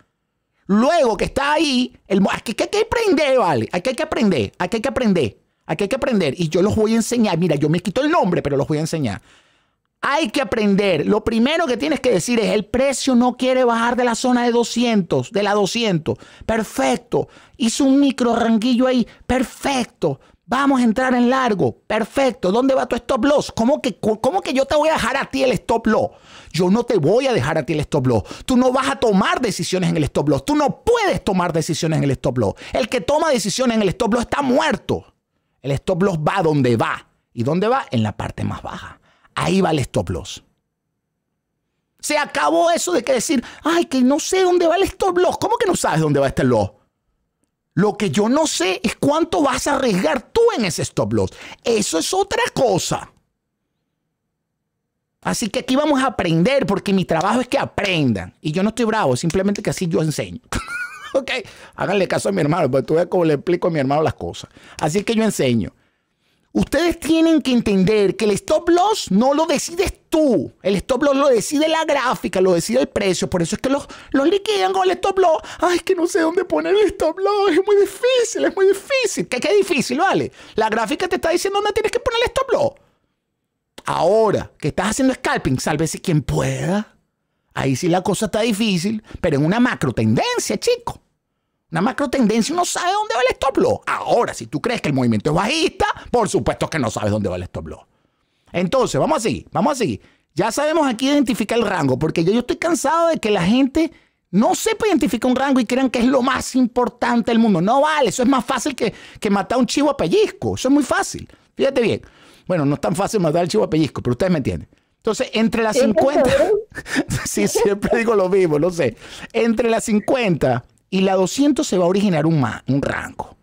Luego que está ahí, el, hay que aprender, vale. Aquí hay que aprender, aquí hay que aprender, aquí hay que aprender. Y yo los voy a enseñar. Mira, yo me quito el nombre, pero los voy a enseñar. Hay que aprender. Lo primero que tienes que decir es, el precio no quiere bajar de la zona de 200, de la 200. Perfecto. Hizo un micro ranguillo ahí. Perfecto. Vamos a entrar en largo. Perfecto. ¿Dónde va tu stop loss? ¿Cómo que, que yo te voy a dejar a ti el stop loss? Yo no te voy a dejar a ti el stop loss. Tú no vas a tomar decisiones en el stop loss. Tú no puedes tomar decisiones en el stop loss. El que toma decisiones en el stop loss está muerto. El stop loss va donde va. ¿Y dónde va? En la parte más baja. Ahí va el stop loss. Se acabó eso de que decir, ay, que no sé dónde va el stop loss. ¿Cómo que no sabes dónde va este loss? Lo que yo no sé es cuánto vas a arriesgar tú en ese stop loss. Eso es otra cosa. Así que aquí vamos a aprender porque mi trabajo es que aprendan. Y yo no estoy bravo, simplemente que así yo enseño. ok, háganle caso a mi hermano, porque tú ves cómo le explico a mi hermano las cosas. Así que yo enseño. Ustedes tienen que entender que el stop loss no lo decides tú. El stop loss lo decide la gráfica, lo decide el precio. Por eso es que los, los liquidan con el stop loss. Ay, es que no sé dónde poner el stop loss. Es muy difícil, es muy difícil. ¿Qué, qué difícil, vale? La gráfica te está diciendo dónde tienes que poner el stop loss. Ahora que estás haciendo scalping, sálvese quien pueda. Ahí sí la cosa está difícil, pero en una macro tendencia, chicos, la macro tendencia no sabe dónde va el stop loss. Ahora, si tú crees que el movimiento es bajista, por supuesto que no sabes dónde va el stop loss. Entonces, vamos a seguir, vamos a seguir. Ya sabemos aquí identificar el rango, porque yo, estoy cansado de que la gente no sepa identificar un rango y crean que es lo más importante del mundo. No vale, eso es más fácil que, matar un chivo a pellizco. Eso es muy fácil. Fíjate bien. Bueno, no es tan fácil matar al chivo a pellizco, pero ustedes me entienden. Entonces, entre las 50, sí, siempre digo lo mismo, no sé. Entre las 50 y la 200 se va a originar un, un rango.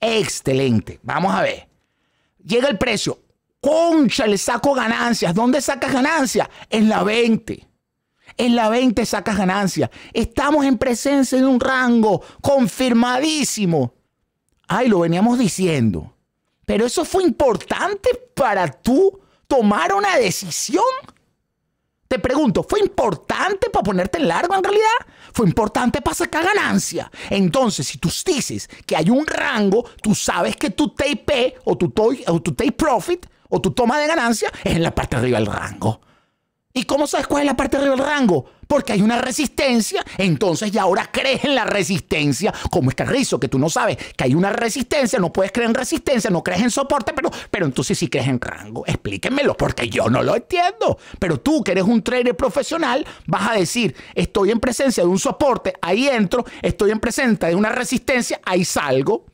Excelente. Vamos a ver. Llega el precio. Concha, le saco ganancias. ¿Dónde sacas ganancias? En la 20. En la 20 sacas ganancias. Estamos en presencia de un rango confirmadísimo. Ay, lo veníamos diciendo. Pero eso fue importante para tú tomar una decisión. Te pregunto, ¿fue importante para ponerte en largo en realidad? Fue importante para sacar ganancia. Entonces, si tú dices que hay un rango, tú sabes que tu take o tu, o tu take profit o tu toma de ganancia es en la parte de arriba del rango. ¿Y cómo sabes cuál es la parte arriba del rango? porque hay una resistencia, entonces ya ahora crees en la resistencia, como es este Carrizo, que tú no sabes que hay una resistencia, no puedes creer en resistencia, no crees en soporte, pero, pero entonces sí crees en rango. Explíquenmelo, porque yo no lo entiendo. Pero tú, que eres un trader profesional, vas a decir, estoy en presencia de un soporte, ahí entro, estoy en presencia de una resistencia, ahí salgo.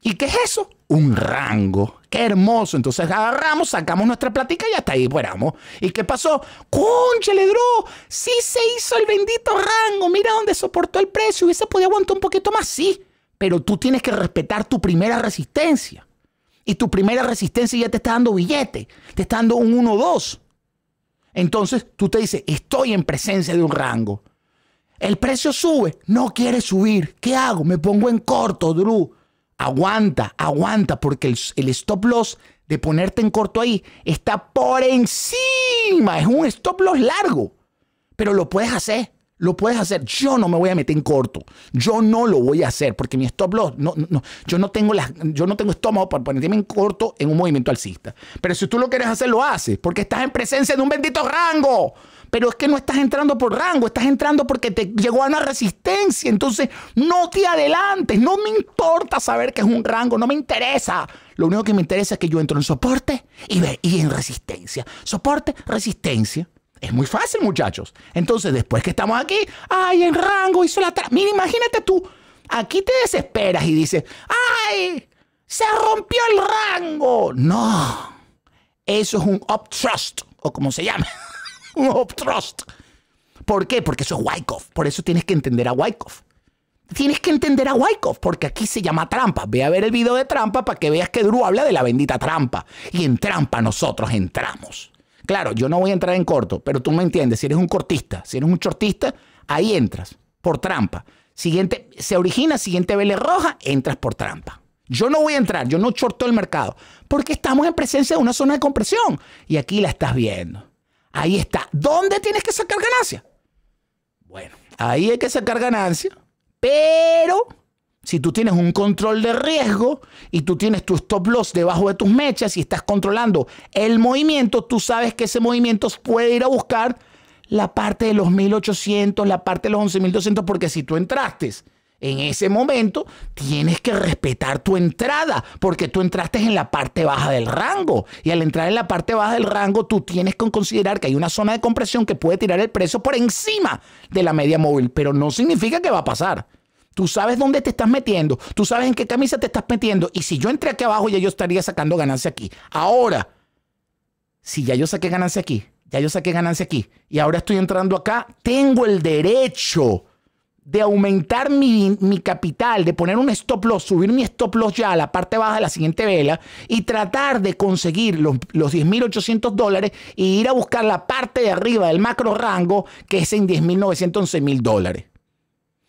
¿Y qué es eso? un rango. ¡Qué hermoso! Entonces agarramos, sacamos nuestra platica y hasta ahí fuéramos. ¿Y qué pasó? ¡Cónchale, Drew! ¡Sí se hizo el bendito rango! Mira dónde soportó el precio. Hubiese podido aguantar un poquito más, sí. Pero tú tienes que respetar tu primera resistencia. Y tu primera resistencia ya te está dando billete. Te está dando un 1-2. Entonces tú te dices, estoy en presencia de un rango. El precio sube, no quiere subir. ¿Qué hago? Me pongo en corto, Drew aguanta, aguanta, porque el, stop loss de ponerte en corto ahí está por encima. Es un stop loss largo, pero lo puedes hacer. Lo puedes hacer. Yo no me voy a meter en corto. Yo no lo voy a hacer porque mi stop loss, no, no, yo, no tengo las, yo no tengo estómago para ponerme en corto en un movimiento alcista. Pero si tú lo quieres hacer, lo haces porque estás en presencia de un bendito rango. Pero es que no estás entrando por rango, estás entrando porque te llegó a una resistencia. Entonces, no te adelantes. No me importa saber que es un rango, no me interesa. Lo único que me interesa es que yo entro en soporte y, ve, y en resistencia. Soporte, resistencia. Es muy fácil, muchachos. Entonces, después que estamos aquí, ay, en rango hizo la Mira, imagínate tú. Aquí te desesperas y dices, ¡ay! ¡Se rompió el rango! No. Eso es un up trust, o como se llama. ¿Por qué? Porque eso es Wyckoff. Por eso tienes que entender a Wyckoff. Tienes que entender a Wyckoff, porque aquí se llama trampa. Ve a ver el video de trampa para que veas que Drew habla de la bendita trampa. Y en trampa nosotros entramos. Claro, yo no voy a entrar en corto, pero tú me entiendes. Si eres un cortista, si eres un shortista, ahí entras, por trampa. Siguiente, se origina, siguiente vele roja, entras por trampa. Yo no voy a entrar, yo no shorto el mercado, porque estamos en presencia de una zona de compresión. Y aquí la estás viendo. Ahí está. ¿Dónde tienes que sacar ganancia? Bueno, ahí hay que sacar ganancia, pero si tú tienes un control de riesgo y tú tienes tu stop loss debajo de tus mechas y estás controlando el movimiento, tú sabes que ese movimiento puede ir a buscar la parte de los 1800, la parte de los 11200, porque si tú entraste en ese momento tienes que respetar tu entrada, porque tú entraste en la parte baja del rango. Y al entrar en la parte baja del rango, tú tienes que considerar que hay una zona de compresión que puede tirar el precio por encima de la media móvil, pero no significa que va a pasar. Tú sabes dónde te estás metiendo, tú sabes en qué camisa te estás metiendo. Y si yo entré aquí abajo, ya yo estaría sacando ganancia aquí. Ahora, si ya yo saqué ganancia aquí, ya yo saqué ganancia aquí, y ahora estoy entrando acá, tengo el derecho de aumentar mi, capital, de poner un stop loss, subir mi stop loss ya a la parte baja de la siguiente vela y tratar de conseguir los, 10.800 dólares e ir a buscar la parte de arriba del macro rango que es en 10.911.000 dólares.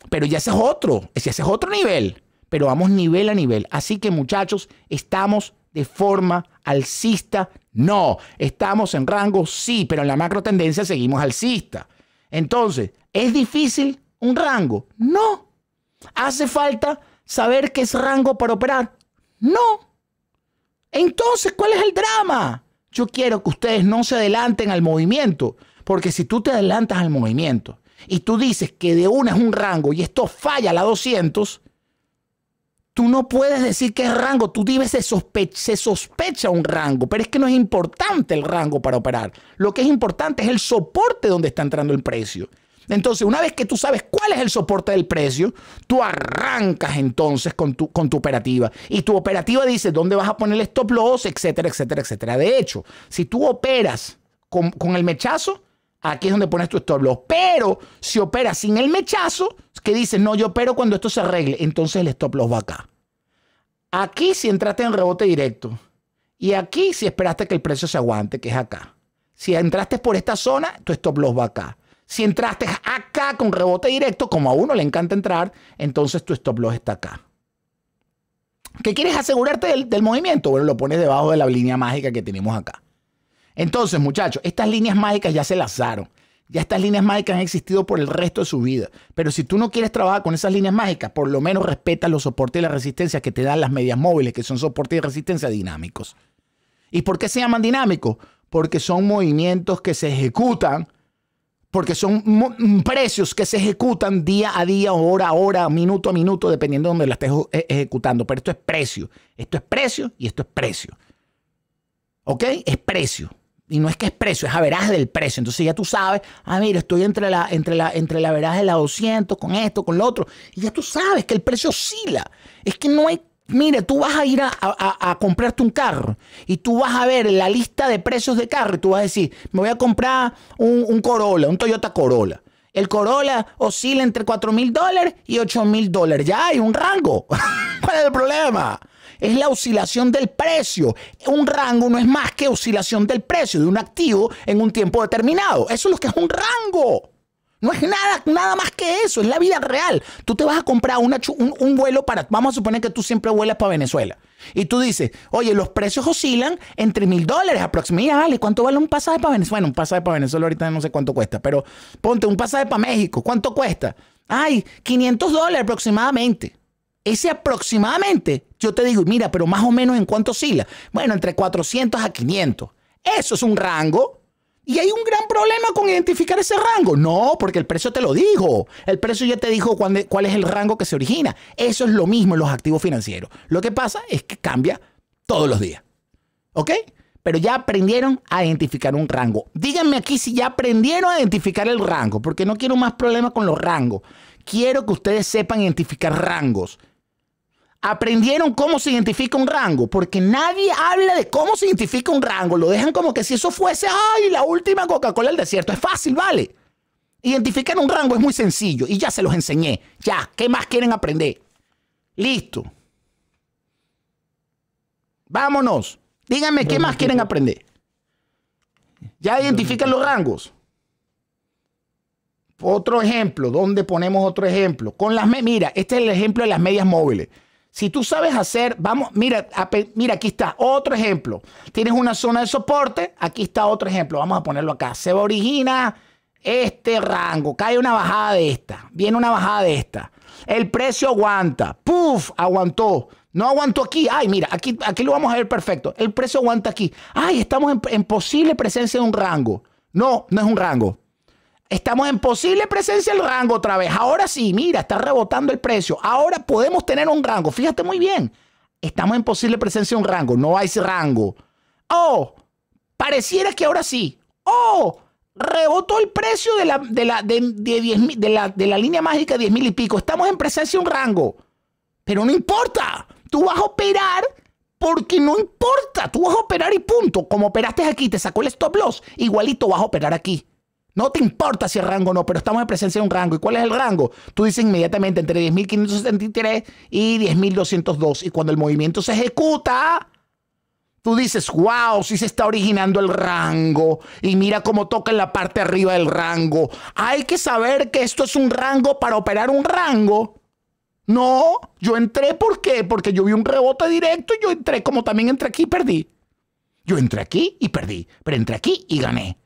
Pero ya ese es otro, ese es otro nivel. Pero vamos nivel a nivel. Así que muchachos, estamos de forma alcista. No, estamos en rango sí, pero en la macro tendencia seguimos alcista. Entonces, ¿es difícil? un rango. No. ¿Hace falta saber qué es rango para operar? No. Entonces, ¿cuál es el drama? Yo quiero que ustedes no se adelanten al movimiento, porque si tú te adelantas al movimiento y tú dices que de una es un rango y esto falla a la 200, tú no puedes decir que es rango, tú dices se sospecha un rango, pero es que no es importante el rango para operar. Lo que es importante es el soporte donde está entrando el precio. Entonces, una vez que tú sabes cuál es el soporte del precio, tú arrancas entonces con tu, con tu operativa. Y tu operativa dice dónde vas a poner el stop loss, etcétera, etcétera, etcétera. De hecho, si tú operas con, con el mechazo, aquí es donde pones tu stop loss. Pero si operas sin el mechazo, que dices, no, yo opero cuando esto se arregle, entonces el stop loss va acá. Aquí si entraste en rebote directo. Y aquí si esperaste que el precio se aguante, que es acá. Si entraste por esta zona, tu stop loss va acá. Si entraste acá con rebote directo, como a uno le encanta entrar, entonces tu stop loss está acá. ¿Qué quieres asegurarte del, movimiento? Bueno, lo pones debajo de la línea mágica que tenemos acá. Entonces, muchachos, estas líneas mágicas ya se lanzaron. Ya estas líneas mágicas han existido por el resto de su vida. Pero si tú no quieres trabajar con esas líneas mágicas, por lo menos respeta los soportes y las resistencias que te dan las medias móviles, que son soportes y resistencia dinámicos. ¿Y por qué se llaman dinámicos? Porque son movimientos que se ejecutan porque son mm, precios que se ejecutan día a día, hora a hora, minuto a minuto, dependiendo de donde la estés eh, ejecutando. Pero esto es precio. Esto es precio y esto es precio. ¿Ok? Es precio. Y no es que es precio, es averaje del precio. Entonces ya tú sabes, ah, mira, estoy entre la, entre la, entre la averaje de la 200, con esto, con lo otro. Y ya tú sabes que el precio oscila. Es que no hay Mire, tú vas a ir a, comprarte un carro y tú vas a ver la lista de precios de carro y tú vas a decir, me voy a comprar un, un Corolla, un Toyota Corolla. El Corolla oscila entre 4 mil dólares y 8 mil dólares. Ya hay un rango. ¿Cuál es el problema? Es la oscilación del precio. Un rango no es más que oscilación del precio de un activo en un tiempo determinado. Eso es lo que es un rango. No es nada, nada más que eso, es la vida real. Tú te vas a comprar un, vuelo para, vamos a suponer que tú siempre vuelas para Venezuela. Y tú dices, oye, los precios oscilan entre mil dólares aproximadamente. Ah, vale, ¿cuánto vale un pasaje para Venezuela? Bueno, un pasaje para Venezuela ahorita no sé cuánto cuesta, pero ponte un pasaje para México, ¿cuánto cuesta? Ay, 500 dólares aproximadamente. Ese aproximadamente, yo te digo, mira, pero más o menos en cuánto oscila. Bueno, entre 400 a 500. Eso es un rango. Y hay un gran problema con identificar ese rango. No, porque el precio te lo dijo. El precio ya te dijo cuál, es el rango que se origina. Eso es lo mismo en los activos financieros. Lo que pasa es que cambia todos los días. ¿Ok? Pero ya aprendieron a identificar un rango. Díganme aquí si ya aprendieron a identificar el rango, porque no quiero más problemas con los rangos. Quiero que ustedes sepan identificar rangos aprendieron cómo se identifica un rango, porque nadie habla de cómo se identifica un rango, lo dejan como que si eso fuese, ay, la última Coca-Cola del desierto, es fácil, ¿vale? Identificar un rango es muy sencillo y ya se los enseñé, ya, ¿qué más quieren aprender? Listo. Vámonos. Díganme qué más quieren aprender. Ya identifican los rangos. Otro ejemplo, ¿dónde ponemos otro ejemplo? Con las mira, este es el ejemplo de las medias móviles. Si tú sabes hacer, vamos, mira, mira, aquí está otro ejemplo. Tienes una zona de soporte, aquí está otro ejemplo. Vamos a ponerlo acá. Se origina este rango, cae una bajada de esta, viene una bajada de esta. El precio aguanta, puf, aguantó. No aguantó aquí. Ay, mira, aquí, aquí lo vamos a ver perfecto. El precio aguanta aquí. Ay, estamos en posible presencia de un rango. No, no es un rango. Estamos en posible presencia del rango otra vez. Ahora sí, mira, está rebotando el precio. Ahora podemos tener un rango. Fíjate muy bien. Estamos en posible presencia de un rango. No hay ese rango. Oh, pareciera que ahora sí. Oh, rebotó el precio de la, de la, de, de, de la, línea mágica 10 mil y pico. Estamos en presencia de un rango. Pero no importa. Tú vas a operar porque no importa. Tú vas a operar y punto. Como operaste aquí, te sacó el stop loss. Igualito vas a operar aquí. No te importa si es rango o no, pero estamos en presencia de un rango. ¿Y cuál es el rango? Tú dices inmediatamente entre 10.573 y 10.202. Y cuando el movimiento se ejecuta, tú dices, wow, si se está originando el rango. Y mira cómo toca en la parte arriba del rango. Hay que saber que esto es un rango para operar un rango. No, yo entré ¿por qué? porque yo vi un rebote directo y yo entré como también entré aquí y perdí. Yo entré aquí y perdí, pero entré aquí y gané.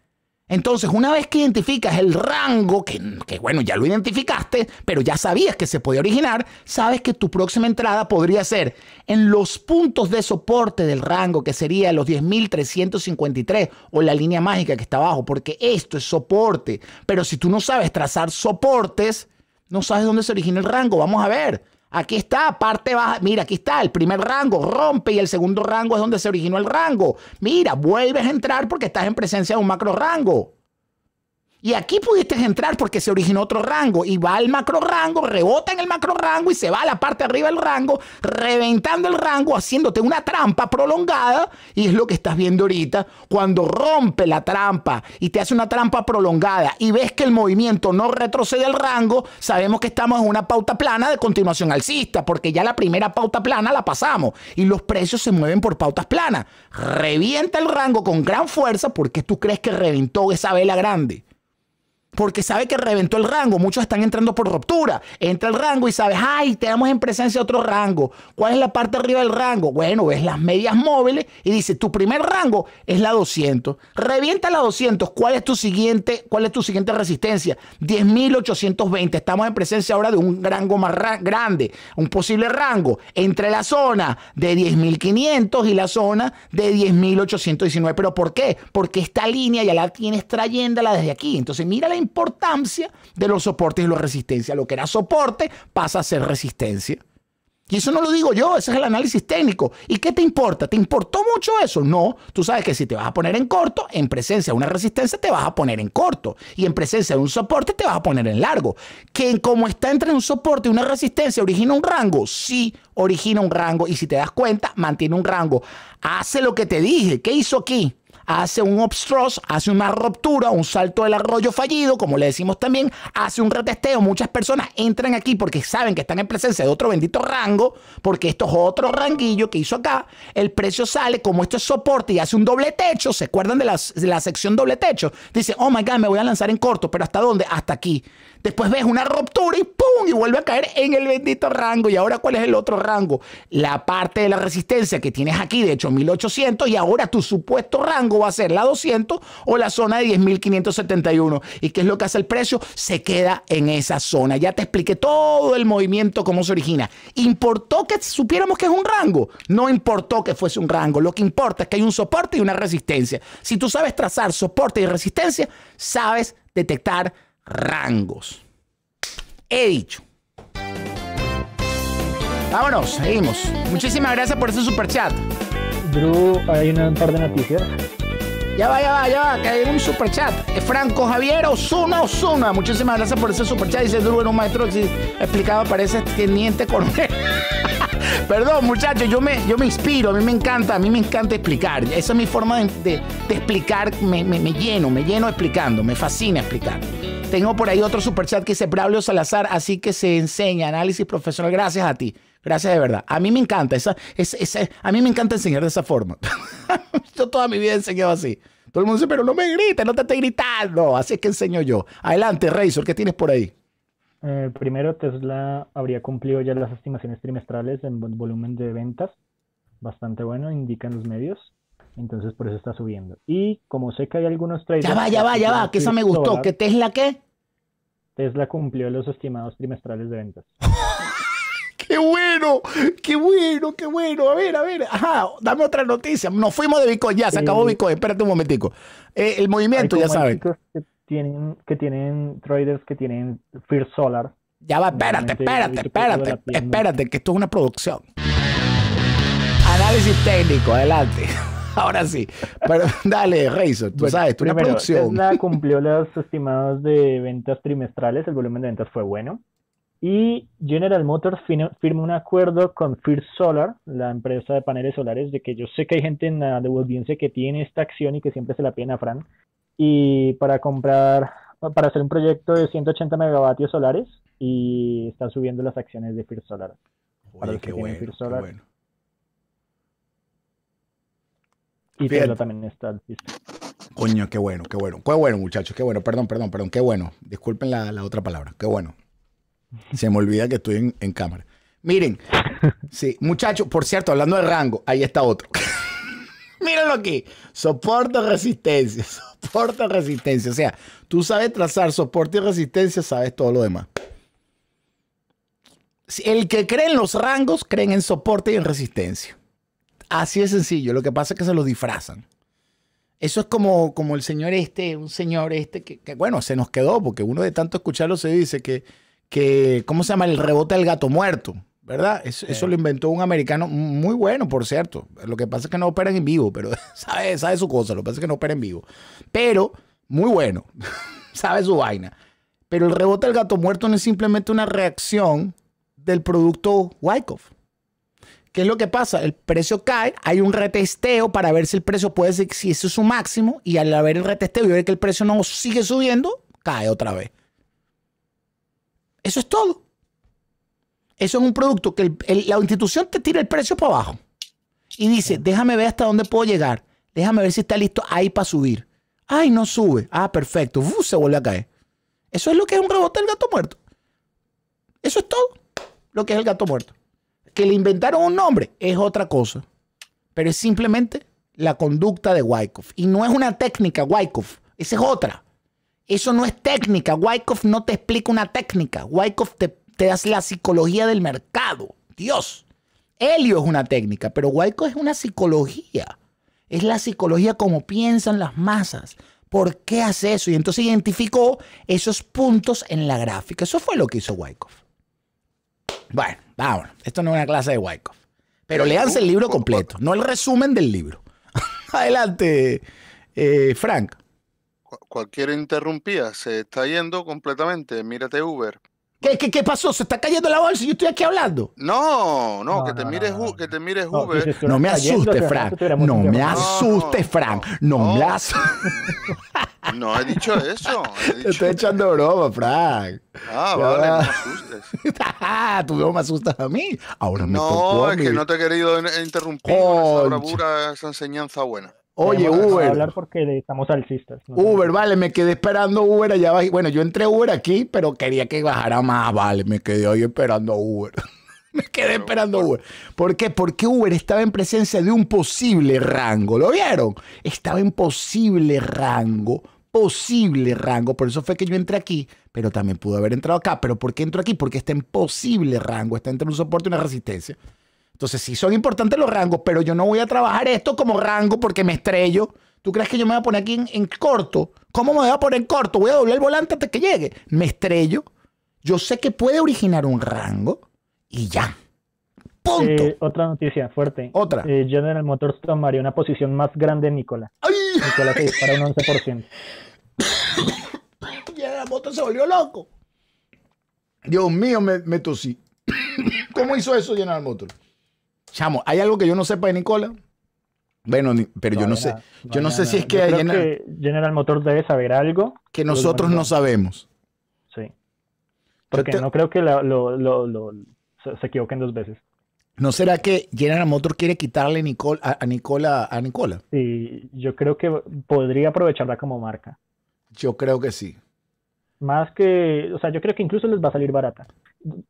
Entonces, una vez que identificas el rango, que, bueno, ya lo identificaste, pero ya sabías que se podía originar, sabes que tu próxima entrada podría ser en los puntos de soporte del rango, que sería los 10.353 o la línea mágica que está abajo, porque esto es soporte. Pero si tú no sabes trazar soportes, no sabes dónde se origina el rango. Vamos a ver. Aquí está, parte baja. Mira, aquí está el primer rango, rompe y el segundo rango es donde se originó el rango. Mira, vuelves a entrar porque estás en presencia de un macro rango. Y aquí pudiste entrar porque se originó otro rango y va al macro rango, rebota en el macro rango y se va a la parte arriba del rango, reventando el rango, haciéndote una trampa prolongada. Y es lo que estás viendo ahorita cuando rompe la trampa y te hace una trampa prolongada y ves que el movimiento no retrocede al rango, sabemos que estamos en una pauta plana de continuación alcista porque ya la primera pauta plana la pasamos y los precios se mueven por pautas planas. Revienta el rango con gran fuerza porque tú crees que reventó esa vela grande porque sabe que reventó el rango. Muchos están entrando por ruptura. Entra el rango y sabes, ay, tenemos en presencia otro rango. ¿Cuál es la parte arriba del rango? Bueno, ves las medias móviles y dice, tu primer rango es la 200. Revienta la 200. ¿Cuál es tu siguiente, cuál es tu siguiente resistencia? 10.820. Estamos en presencia ahora de un rango más grande, un posible rango entre la zona de 10.500 y la zona de 10.819. ¿Pero por qué? Porque esta línea ya la tienes trayéndola desde aquí. Entonces, mira la importancia de los soportes y la resistencia. Lo que era soporte pasa a ser resistencia. Y eso no lo digo yo, ese es el análisis técnico. ¿Y qué te importa? ¿Te importó mucho eso? No, tú sabes que si te vas a poner en corto, en presencia de una resistencia te vas a poner en corto. Y en presencia de un soporte te vas a poner en largo. Que como está entre un soporte y una resistencia, origina un rango. Sí, origina un rango. Y si te das cuenta, mantiene un rango. Hace lo que te dije. ¿Qué hizo aquí? hace un obstrust, hace una ruptura, un salto del arroyo fallido, como le decimos también, hace un retesteo. Muchas personas entran aquí porque saben que están en presencia de otro bendito rango, porque esto es otro ranguillo que hizo acá. El precio sale, como esto es soporte y hace un doble techo, ¿se acuerdan de, de la sección doble techo? Dice, oh my God, me voy a lanzar en corto, pero ¿hasta dónde? Hasta aquí. Después ves una ruptura y ¡pum! Y vuelve a caer en el bendito rango. ¿Y ahora cuál es el otro rango? La parte de la resistencia que tienes aquí de hecho, 1800. y ahora tu supuesto rango va a ser la 200 o la zona de 10.571. ¿Y qué es lo que hace el precio? Se queda en esa zona. Ya te expliqué todo el movimiento, cómo se origina. ¿Importó que supiéramos que es un rango? No importó que fuese un rango. Lo que importa es que hay un soporte y una resistencia. Si tú sabes trazar soporte y resistencia, sabes detectar rangos. He dicho. Vámonos, seguimos. Muchísimas gracias por ese super chat. Drew, hay un par de noticias. Ya va, ya va, ya va, que hay un super chat. Eh, Franco Javier Osuna Osuna. Muchísimas gracias por ese super chat. Dice Drew era un maestro explicado, parece teniente coronel. Perdón, muchachos, yo me, yo me inspiro, a mí me encanta, a mí me encanta explicar. Esa es mi forma de, explicar, me, lleno, me lleno explicando, me fascina explicar. Tengo por ahí otro superchat que dice Braulio Salazar, así que se enseña análisis profesional. Gracias a ti. Gracias de verdad. A mí me encanta. a mí me encanta enseñar de esa forma. yo toda mi vida he enseñado así. Todo el mundo dice, pero no me grites, no te estés gritando. Así es que enseño yo. Adelante, Razor, ¿qué tienes por ahí? Eh, primero, Tesla habría cumplido ya las estimaciones trimestrales en volumen de ventas, bastante bueno, indican los medios. Entonces, por eso está subiendo. Y como sé que hay algunos traders. Ya va, ya va, ya va, que esa me gustó. ¿Que Tesla qué? Tesla cumplió los estimados trimestrales de ventas. ¡Qué bueno! ¡Qué bueno! ¡Qué bueno! A ver, a ver. Ajá, dame otra noticia. Nos fuimos de Bitcoin. Ya, se acabó Bitcoin. Espérate un momentico. Eh, el movimiento, ya saben tienen, que tienen traders que tienen Fear Solar. Ya va, espérate, espérate, espérate, espérate, que esto es una producción. Análisis técnico, adelante. Ahora sí. Pero dale, Razor, tú sabes, tú es una producción. cumplió los estimados de ventas trimestrales, el volumen de ventas fue bueno. Y General Motors firma un acuerdo con fear Solar, la empresa de paneles solares, de que yo sé que hay gente en la audiencia que tiene esta acción y que siempre se la piden a Fran y para comprar, para hacer un proyecto de 180 megavatios solares y están subiendo las acciones de fir Solar. qué, bueno, bueno. Y también está Coño, qué bueno, qué bueno. Qué bueno, muchachos, qué bueno. Perdón, perdón, perdón. Qué bueno. Disculpen la, otra palabra. Qué bueno. Se me olvida que estoy en, en cámara. Miren, sí, muchachos, por cierto, hablando de rango, ahí está otro. Míralo aquí. Soporte, resistencia. Soporte, resistencia. O sea, tú sabes trazar soporte y resistencia, sabes todo lo demás. El que cree en los rangos, creen en soporte y en resistencia. Así es sencillo. Lo que pasa es que se los disfrazan. Eso es como, como el señor este, un señor este que, bueno, se nos quedó, porque uno de tanto escucharlo se dice que, que, ¿cómo se llama? El rebote del gato muerto. ¿verdad? Eso, lo inventó un americano muy bueno, por cierto. Lo que pasa es que no operan en vivo, pero sabe, sabe su cosa, lo que pasa es que no opera en vivo. Pero muy bueno, sabe su vaina. Pero el rebote del gato muerto no es simplemente una reacción del producto Wyckoff. ¿Qué es lo que pasa? El precio cae, hay un retesteo para ver si el precio puede ser, si ese es su máximo, y al haber el retesteo y ver que el precio no sigue subiendo, cae otra vez. Eso es todo. Eso es un producto que la institución te tira el precio para abajo y dice, déjame ver hasta dónde puedo llegar, déjame ver si está listo ahí para subir. Ay, no sube. Ah, perfecto. se vuelve a caer. Eso es lo que es un rebote del gato muerto. Eso es todo lo que es el gato muerto. Que le inventaron un nombre es otra cosa. Pero es simplemente la conducta de Wyckoff. Y no es una técnica, Wyckoff. Esa es otra. Eso no es técnica. Wyckoff no te explica una técnica. Wyckoff te te das la psicología del mercado. Dios. Helio es una técnica, pero Wyckoff es una psicología. Es la psicología como piensan las masas. ¿Por qué hace eso? Y entonces identificó esos puntos en la gráfica. Eso fue lo que hizo Wyckoff. Bueno, vamos. Esto no es una clase de Wyckoff. Pero leanse el libro completo, no el resumen del libro. Adelante, eh, Frank. Cualquier interrumpía, se está yendo completamente. Mírate Uber. ¿Qué, qué, qué pasó? ¿Se está cayendo la bolsa y yo estoy aquí hablando? No, no, que, te mires, que te mires Uber. No, me asustes, Frank. No me asustes, Frank. No me asustes. No he dicho eso. Te estoy echando broma, Frank. Ah, vale, no me asustes. Tú no me asustas a mí. Ahora me No, es que no te he querido interrumpir con esa bravura, esa enseñanza buena. Oye, Uber. hablar porque estamos alcistas. Uber, vale, me quedé esperando Uber allá abajo. Bueno, yo entré Uber aquí, pero quería que bajara más, vale. Me quedé ahí esperando Uber. me quedé esperando Uber. ¿Por qué? Porque Uber estaba en presencia de un posible rango. ¿Lo vieron? Estaba en posible rango. Posible rango. Por eso fue que yo entré aquí, pero también pudo haber entrado acá. ¿Pero por qué entro aquí? Porque está en posible rango. Está entre un soporte y una resistencia. Entonces, sí son importantes los rangos, pero yo no voy a trabajar esto como rango porque me estrello. ¿Tú crees que yo me voy a poner aquí en, corto? ¿Cómo me voy a poner corto? Voy a doblar el volante hasta que llegue. Me estrello. Yo sé que puede originar un rango y ya. Punto. Eh, otra noticia fuerte. Otra. Eh, General Motors tomaría una posición más grande Nicolás Nicola. ¡Ay! Nicola se dispara un 11%. General Motors se volvió loco. Dios mío, me, me tosí. ¿Cómo hizo eso General Motors? Chamo, hay algo que yo no sepa de Nicola. Bueno, pero yo no, sé, yo no, sé si es que, General, que Motor debe saber algo que nosotros no sabemos. Sí. Porque no creo que se equivoquen dos veces. ¿No será que General Motor quiere quitarle a, Nicola a Nicola? Sí, yo creo que podría aprovecharla como marca. Yo creo que sí. Más que, o sea, yo creo que incluso les va a salir barata.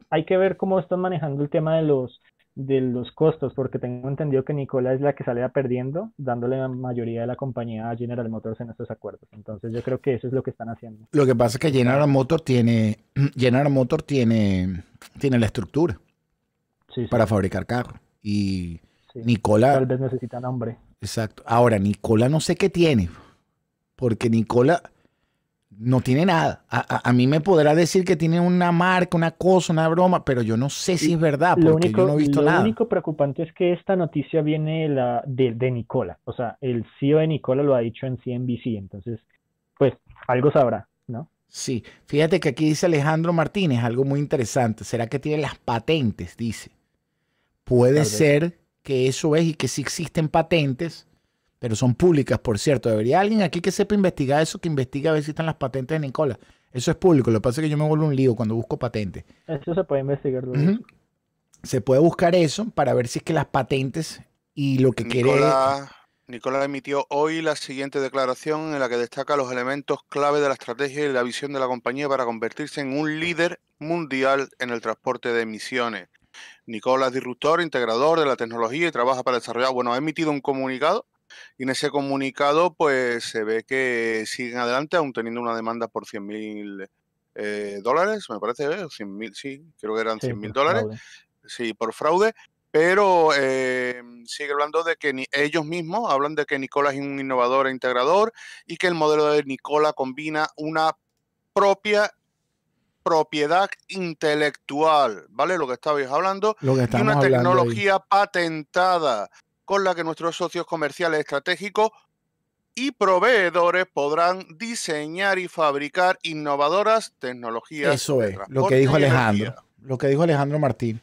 Hay que ver cómo están manejando el tema de los de los costos, porque tengo entendido que Nicola es la que sale perdiendo, dándole la mayoría de la compañía a General Motors en estos acuerdos. Entonces yo creo que eso es lo que están haciendo. Lo que pasa es que General Motors tiene, General Motors tiene, tiene la estructura para fabricar carros. Y Nicola... Tal vez necesita nombre Exacto. Ahora, Nicola no sé qué tiene, porque Nicola no tiene nada. A, mí me podrá decir que tiene una marca, una cosa, una broma, pero yo no sé si es verdad porque único, visto Lo único preocupante es que esta noticia viene la de, Nicola. O sea, el CEO de Nicola lo ha dicho en CNBC. Entonces, pues algo sabrá, ¿no? Sí. Fíjate que aquí dice Alejandro Martínez algo muy interesante. ¿Será que tiene las patentes? Dice. Puede ser que eso es y que si existen patentes pero son públicas, por cierto. Debería alguien aquí que sepa investigar eso, que investigue a ver si están las patentes de Nicola. Eso es público. Lo que pasa es que yo me vuelvo un lío cuando busco patentes. Eso se puede investigar. Se puede buscar eso para ver si es que las patentes y lo que quiere. Nicola emitió hoy la siguiente declaración en la que destaca los elementos clave de la estrategia y la visión de la compañía para convertirse en un líder mundial en el transporte de emisiones. Nicolás, es disruptor, integrador de la tecnología y trabaja para desarrollar. Bueno, ha emitido un comunicado y en ese comunicado, pues se ve que siguen adelante, aún teniendo una demanda por 100.000 mil eh, dólares, me parece, ¿eh? 100 mil, sí, creo que eran 100 mil dólares, sí, por fraude. Pero eh, sigue hablando de que ellos mismos hablan de que Nicola es un innovador e integrador y que el modelo de Nicola combina una propia propiedad intelectual, ¿vale? Lo que estabais hablando, y una tecnología patentada con la que nuestros socios comerciales estratégicos y proveedores podrán diseñar y fabricar innovadoras tecnologías. Eso es, lo que dijo Alejandro, lo que dijo Alejandro Martín.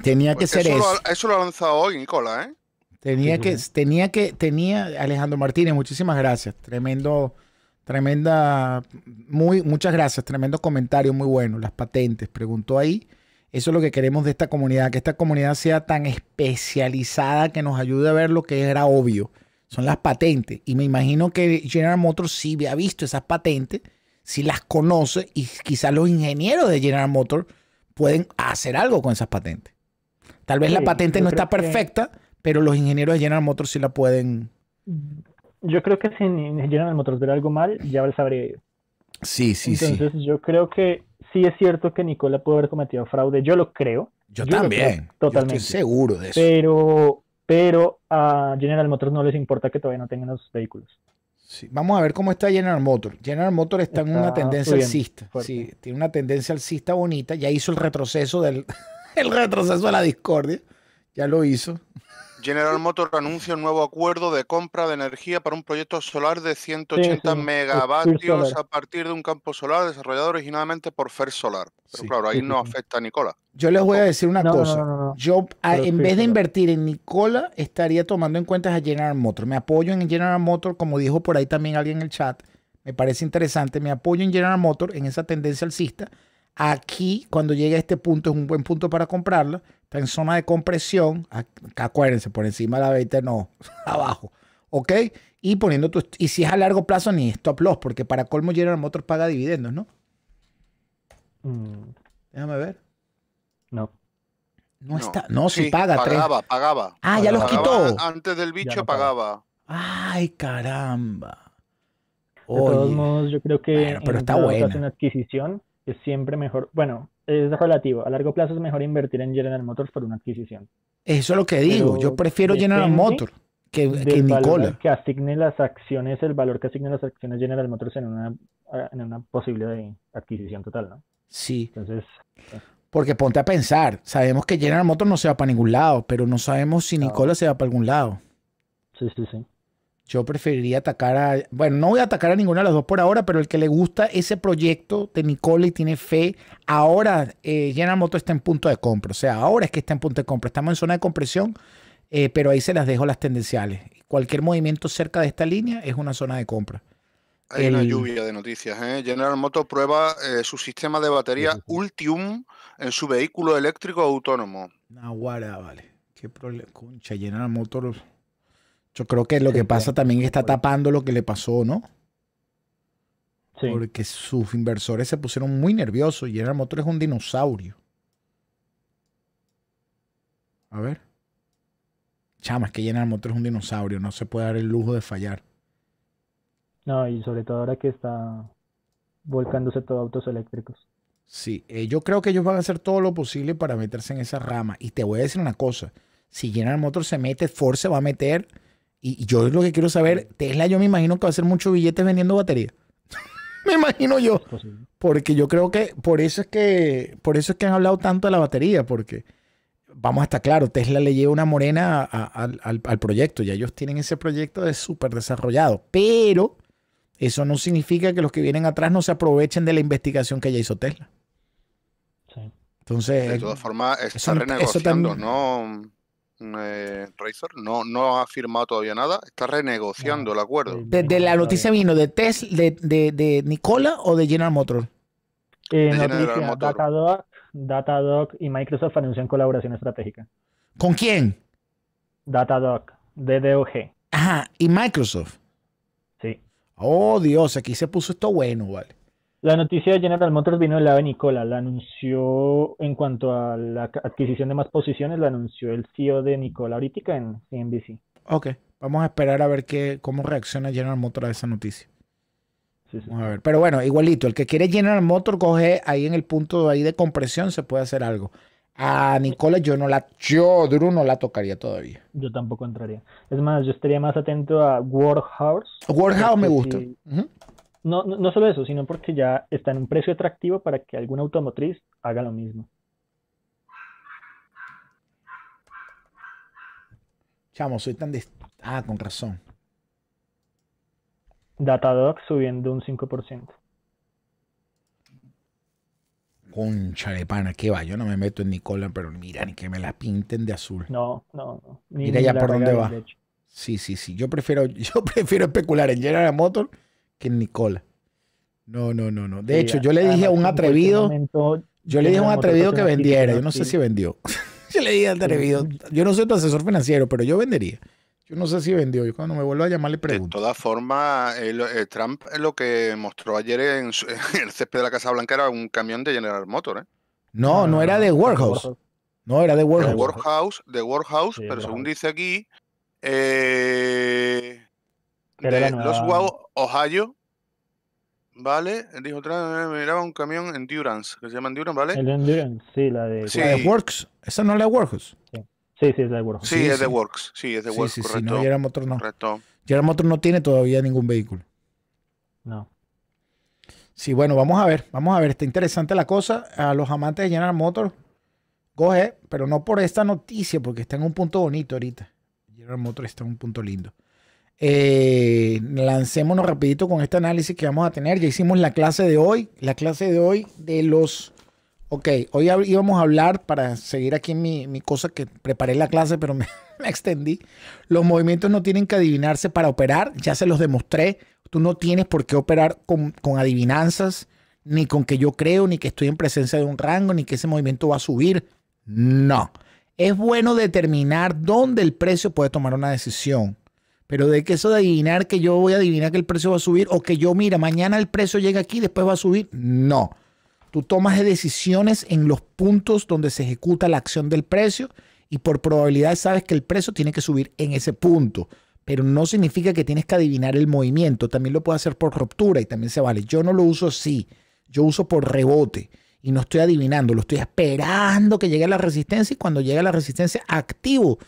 Tenía pues que ser eso. eso lo ha lanzado hoy, Nicola, ¿eh? Tenía que, tenía que, tenía Alejandro Martínez, muchísimas gracias. Tremendo, tremenda, muy, muchas gracias, tremendo comentario, muy bueno. Las patentes, preguntó ahí. Eso es lo que queremos de esta comunidad, que esta comunidad sea tan especializada que nos ayude a ver lo que era obvio. Son las patentes. Y me imagino que General Motors sí ha visto esas patentes, si las conoce y quizás los ingenieros de General Motors pueden hacer algo con esas patentes. Tal vez la patente no está perfecta, pero los ingenieros de General Motors sí la pueden. Mm, yo creo que si General Motors ver algo mal, ya lo sabré. Sí, sí, sí. Entonces yo creo que sí es cierto que Nicola pudo haber cometido fraude, yo lo creo. Yo, también, totalmente. estoy seguro de eso. Pero, pero a General Motors no les importa que todavía no tengan los vehículos. Sí, vamos a ver cómo está General Motors. General Motors está, en una tendencia alcista. Sí, tiene una tendencia alcista bonita. Ya hizo el retroceso del el retroceso a la discordia. Ya lo hizo. General Motors anuncia un nuevo acuerdo de compra de energía para un proyecto solar de 180 megavatios a partir de un campo solar desarrollado originalmente por Fer Solar. Pero claro, ahí no afecta a Nicola. Yo les voy a decir una cosa. Yo, ah, en vez de invertir en Nicola, estaría tomando en cuenta a General Motors. Me apoyo en General Motors, como dijo por ahí también alguien en el chat. Me parece interesante. Me apoyo en General Motors, en esa tendencia alcista. Aquí, cuando llegue a este punto, es un buen punto para comprarla está en zona de compresión, ah, acuérdense, por encima de la 20 no, abajo, ¿ok? Y poniendo tu, y si es a largo plazo ni stop loss, porque para colmo General Motors paga dividendos, ¿no? Mm. Déjame ver. No. No, está, no, sí, paga. Pagaba, pagaba. Ah, ya los quitó. antes del bicho pagaba. Ay, caramba. De yo creo que pero está buena. una adquisición es siempre mejor. Bueno, es relativo. A largo plazo es mejor invertir en General Motors por una adquisición. Eso es lo que digo. Yo prefiero General Motors que, que Nicola. Que asigne las acciones, el valor que asigne las acciones General Motors en una, en una posible de adquisición total, ¿no? Sí. Entonces. Pues, Porque ponte a pensar, sabemos que General Motors no se va para ningún lado, pero no sabemos si Nicola se va para algún lado. Sí, sí, sí. Yo preferiría atacar a. Bueno, no voy a atacar a ninguna de las dos por ahora, pero el que le gusta ese proyecto de Nicole y tiene fe, ahora eh, General Motors está en punto de compra. O sea, ahora es que está en punto de compra. Estamos en zona de compresión, eh, pero ahí se las dejo las tendenciales. Cualquier movimiento cerca de esta línea es una zona de compra. Hay una lluvia de noticias. ¿eh? General Motors prueba eh, su sistema de batería Ultium en su vehículo eléctrico autónomo. Naguara, vale. Qué problema. Concha, General Motors. Yo creo que lo que este, pasa también está tapando lo que le pasó, ¿no? Sí. Porque sus inversores se pusieron muy nerviosos. General Motors es un dinosaurio. A ver. Chama, es que General Motors es un dinosaurio. No se puede dar el lujo de fallar. No, y sobre todo ahora que está volcándose todos autos eléctricos. Sí, eh, yo creo que ellos van a hacer todo lo posible para meterse en esa rama. Y te voy a decir una cosa. Si General Motors se mete, Ford se va a meter y, yo lo que quiero saber, Tesla yo me imagino que va a hacer muchos billetes vendiendo batería. me imagino yo. Porque yo creo que por eso es que por eso es que han hablado tanto de la batería, porque vamos a estar claro, Tesla le lleva una morena al, proyecto, ya ellos tienen ese proyecto de súper desarrollado, pero eso no significa que los que vienen atrás no se aprovechen de la investigación que ya hizo Tesla. Sí. Entonces, de todas formas, está eso, renegociando, también, ¿no? eh, Razor no, no ha firmado todavía nada, está renegociando ah, el acuerdo. ¿De, la noticia vino de Tesla, de, de, Nicola o de General Motors? Eh, noticia, Datadog, y Microsoft anuncian colaboración estratégica. ¿Con quién? Datadog, DDOG. Ajá, y Microsoft. Sí. Oh, Dios, aquí se puso esto bueno, ¿vale? La noticia de General Motors vino de la de Nicola, la anunció en cuanto a la adquisición de más posiciones, la anunció el CEO de Nicola ahorita en CNBC. Ok, vamos a esperar a ver qué, cómo reacciona General Motors a esa noticia. Sí, Vamos a ver. Pero bueno, igualito, el que quiere General Motors coge ahí en el punto ahí de compresión, se puede hacer algo. A Nicola yo no la, yo no la tocaría todavía. Yo tampoco entraría. Es más, yo estaría más atento a Warhouse. Workhouse me gusta no, no, solo eso, sino porque ya está en un precio atractivo para que alguna automotriz haga lo mismo. Chamo, soy tan... Ah, con razón. Datadog subiendo un 5%. Concha de pana, qué va, yo no me meto en Nicola, pero mira, ni que me la pinten de azul. No, no, mira ya por dónde va. Sí, sí, sí. Yo prefiero, yo prefiero especular en General Motors que Nicola. No, no, no, no. De hecho, yo le dije a un atrevido. yo le dije a un atrevido que vendiera. Yo no sé si vendió. yo le dije atrevido. Yo no soy tu asesor financiero, pero yo vendería. Yo no sé si vendió. Yo cuando me vuelva a llamar le pregunto. De todas formas, eh, Trump lo que mostró ayer en, el césped de la Casa Blanca era un camión de General Motors. ¿eh? No, no, era de ah, Warehouse. No, era de Workhouse. De Warehouse, pero según dice aquí, eh, de Los Guagos, Ohio. ¿Vale? Dijo miraba un camión Endurance, que se llama Endurance, ¿vale? El Endurance, sí, la de, sí. de Works. ¿Esa no es la de Works? Sí. sí, es la de Works. Sí, es de Works, sí, es de Works, correcto. no, General Motor no. Correcto. General Motor no tiene todavía ningún vehículo. No. Sí, bueno, vamos a ver, vamos a ver, está interesante la cosa. A los amantes de General Motor, coge, pero no por esta noticia, porque está en un punto bonito ahorita. General Motor está en un punto lindo. Eh, lancémonos rapidito con este análisis que vamos a tener. Ya hicimos la clase de hoy, la clase de hoy de los... Ok, hoy íbamos a hablar, para seguir aquí mi, mi cosa que preparé la clase, pero me, extendí. Los movimientos no tienen que adivinarse para operar, ya se los demostré. Tú no tienes por qué operar con, con adivinanzas, ni con que yo creo, ni que estoy en presencia de un rango, ni que ese movimiento va a subir. No. Es bueno determinar dónde el precio puede tomar una decisión pero de que eso de adivinar que yo voy a adivinar que el precio va a subir o que yo, mira, mañana el precio llega aquí, después va a subir, no. Tú tomas decisiones en los puntos donde se ejecuta la acción del precio y por probabilidad sabes que el precio tiene que subir en ese punto. Pero no significa que tienes que adivinar el movimiento. También lo puedo hacer por ruptura y también se vale. Yo no lo uso así. Yo uso por rebote y no estoy adivinando, lo estoy esperando que llegue la resistencia y cuando llega la resistencia activo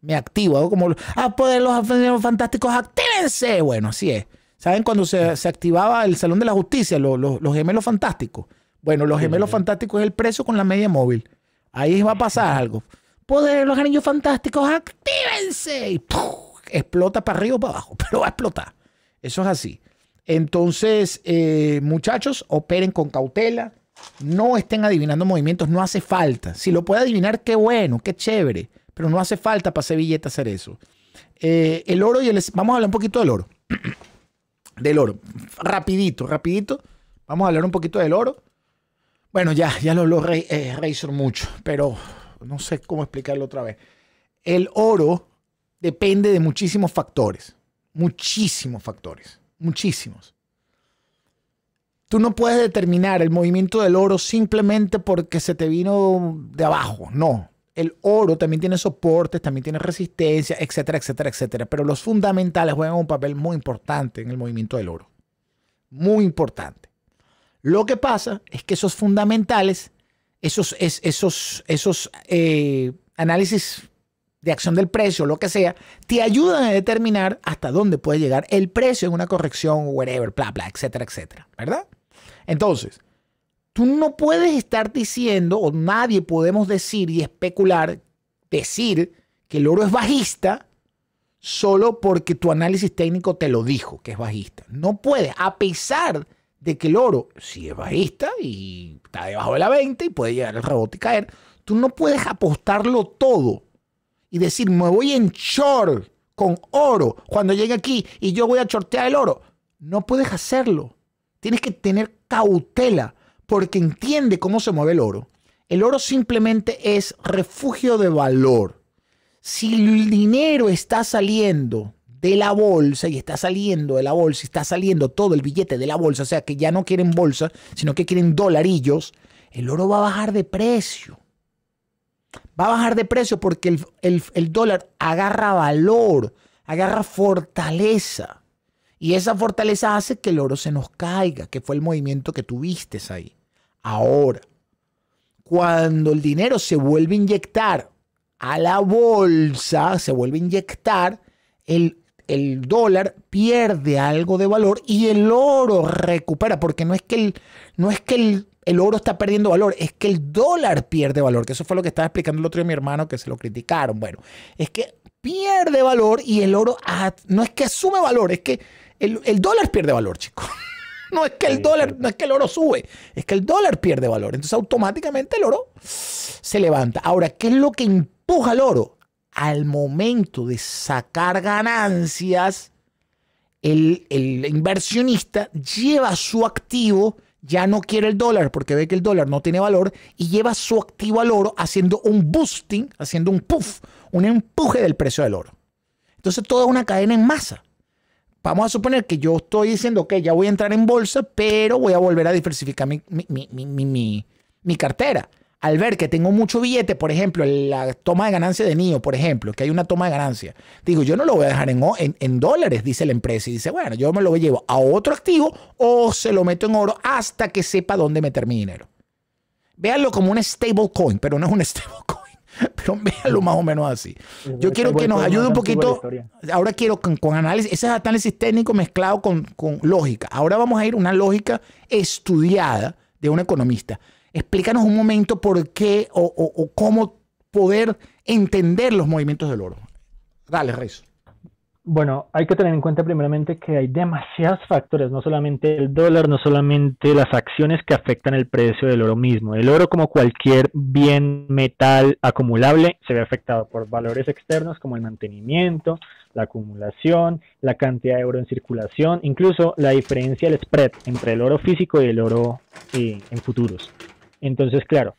me activo. como, ah, poder pues, los fantásticos, actívense. Bueno, así es. ¿Saben cuando se, activaba el Salón de la Justicia, los gemelos fantásticos? Bueno, los gemelos fantásticos es el preso con la media móvil. Ahí va a pasar algo. Poder pues, eh, los anillos fantásticos, actívense. Y explota para arriba o para abajo, pero va a explotar. Eso es así. Entonces, eh, muchachos, operen con cautela. No estén adivinando movimientos, no hace falta. Si lo puede adivinar, qué bueno, qué chévere pero no hace falta para Sevilleta hacer eso. Eh, el oro y el... Vamos a hablar un poquito del oro. del oro. Rapidito, rapidito. Vamos a hablar un poquito del oro. Bueno, ya, ya lo he eh, mucho, pero no sé cómo explicarlo otra vez. El oro depende de muchísimos factores. Muchísimos factores. Muchísimos. Tú no puedes determinar el movimiento del oro simplemente porque se te vino de abajo. No el oro también tiene soportes, también tiene resistencia, etcétera, etcétera, etcétera. Pero los fundamentales juegan un papel muy importante en el movimiento del oro. Muy importante. Lo que pasa es que esos fundamentales, esos, esos, esos eh, análisis de acción del precio, lo que sea, te ayudan a determinar hasta dónde puede llegar el precio en una corrección, whatever, bla, etcétera, etcétera. ¿Verdad? Entonces, Tú no puedes estar diciendo, o nadie podemos decir y especular, decir que el oro es bajista solo porque tu análisis técnico te lo dijo que es bajista. No puedes, a pesar de que el oro sí es bajista y está debajo de la 20 y puede llegar al rebote y caer, tú no puedes apostarlo todo y decir, me voy en short con oro cuando llegue aquí y yo voy a chortear el oro. No puedes hacerlo. Tienes que tener cautela porque entiende cómo se mueve el oro. El oro simplemente es refugio de valor. Si el dinero está saliendo de la bolsa y está saliendo de la bolsa, y está saliendo todo el billete de la bolsa, o sea que ya no quieren bolsa, sino que quieren dolarillos, el oro va a bajar de precio. Va a bajar de precio porque el, el dólar agarra valor, agarra fortaleza. Y esa fortaleza hace que el oro se nos caiga, que fue el movimiento que tuviste ahí. Ahora, cuando el dinero se vuelve a inyectar a la bolsa, se vuelve a inyectar, el, el dólar pierde algo de valor y el oro recupera, porque no es que el, no es que el, oro está perdiendo valor, es que el dólar pierde valor, que eso fue lo que estaba explicando el otro día mi hermano que se lo criticaron. Bueno, es que pierde valor y el oro no es que asume valor, es que el, el dólar pierde valor, chicos. No es que el dólar, no es que el oro sube, es que el dólar pierde valor. Entonces automáticamente el oro se levanta. Ahora, ¿qué es lo que empuja al oro? Al momento de sacar ganancias, el, el inversionista lleva su activo, ya no quiere el dólar porque ve que el dólar no tiene valor y lleva su activo al oro haciendo un boosting, haciendo un puff, un empuje del precio del oro. Entonces toda una cadena en masa. Vamos a suponer que yo estoy diciendo, que ya voy a entrar en bolsa, pero voy a volver a diversificar mi, mi, mi, mi cartera. Al ver que tengo mucho billete, por ejemplo, la toma de ganancia de NIO, por ejemplo, que hay una toma de ganancia, digo, yo no lo voy a dejar en, dólares, dice la empresa, y dice, bueno, yo me lo llevo a otro activo o se lo meto en oro hasta que sepa dónde meter mi dinero. Véanlo como un stable coin, pero no es un stable pero véalo más o menos así. Yo quiero que nos ayude un poquito. Ahora quiero con, análisis, ese es análisis técnico mezclado con, lógica. Ahora vamos a ir a una lógica estudiada de un economista. Explícanos un momento por qué o, cómo poder entender los movimientos del oro. Dale, Rezo. Bueno, hay que tener en cuenta primeramente que hay demasiados factores, no solamente el dólar, no solamente las acciones que afectan el precio del oro mismo. El oro, como cualquier bien metal acumulable, se ve afectado por valores externos como el mantenimiento, la acumulación, la cantidad de oro en circulación, incluso la diferencia, el spread entre el oro físico y el oro eh, en futuros. Entonces, claro,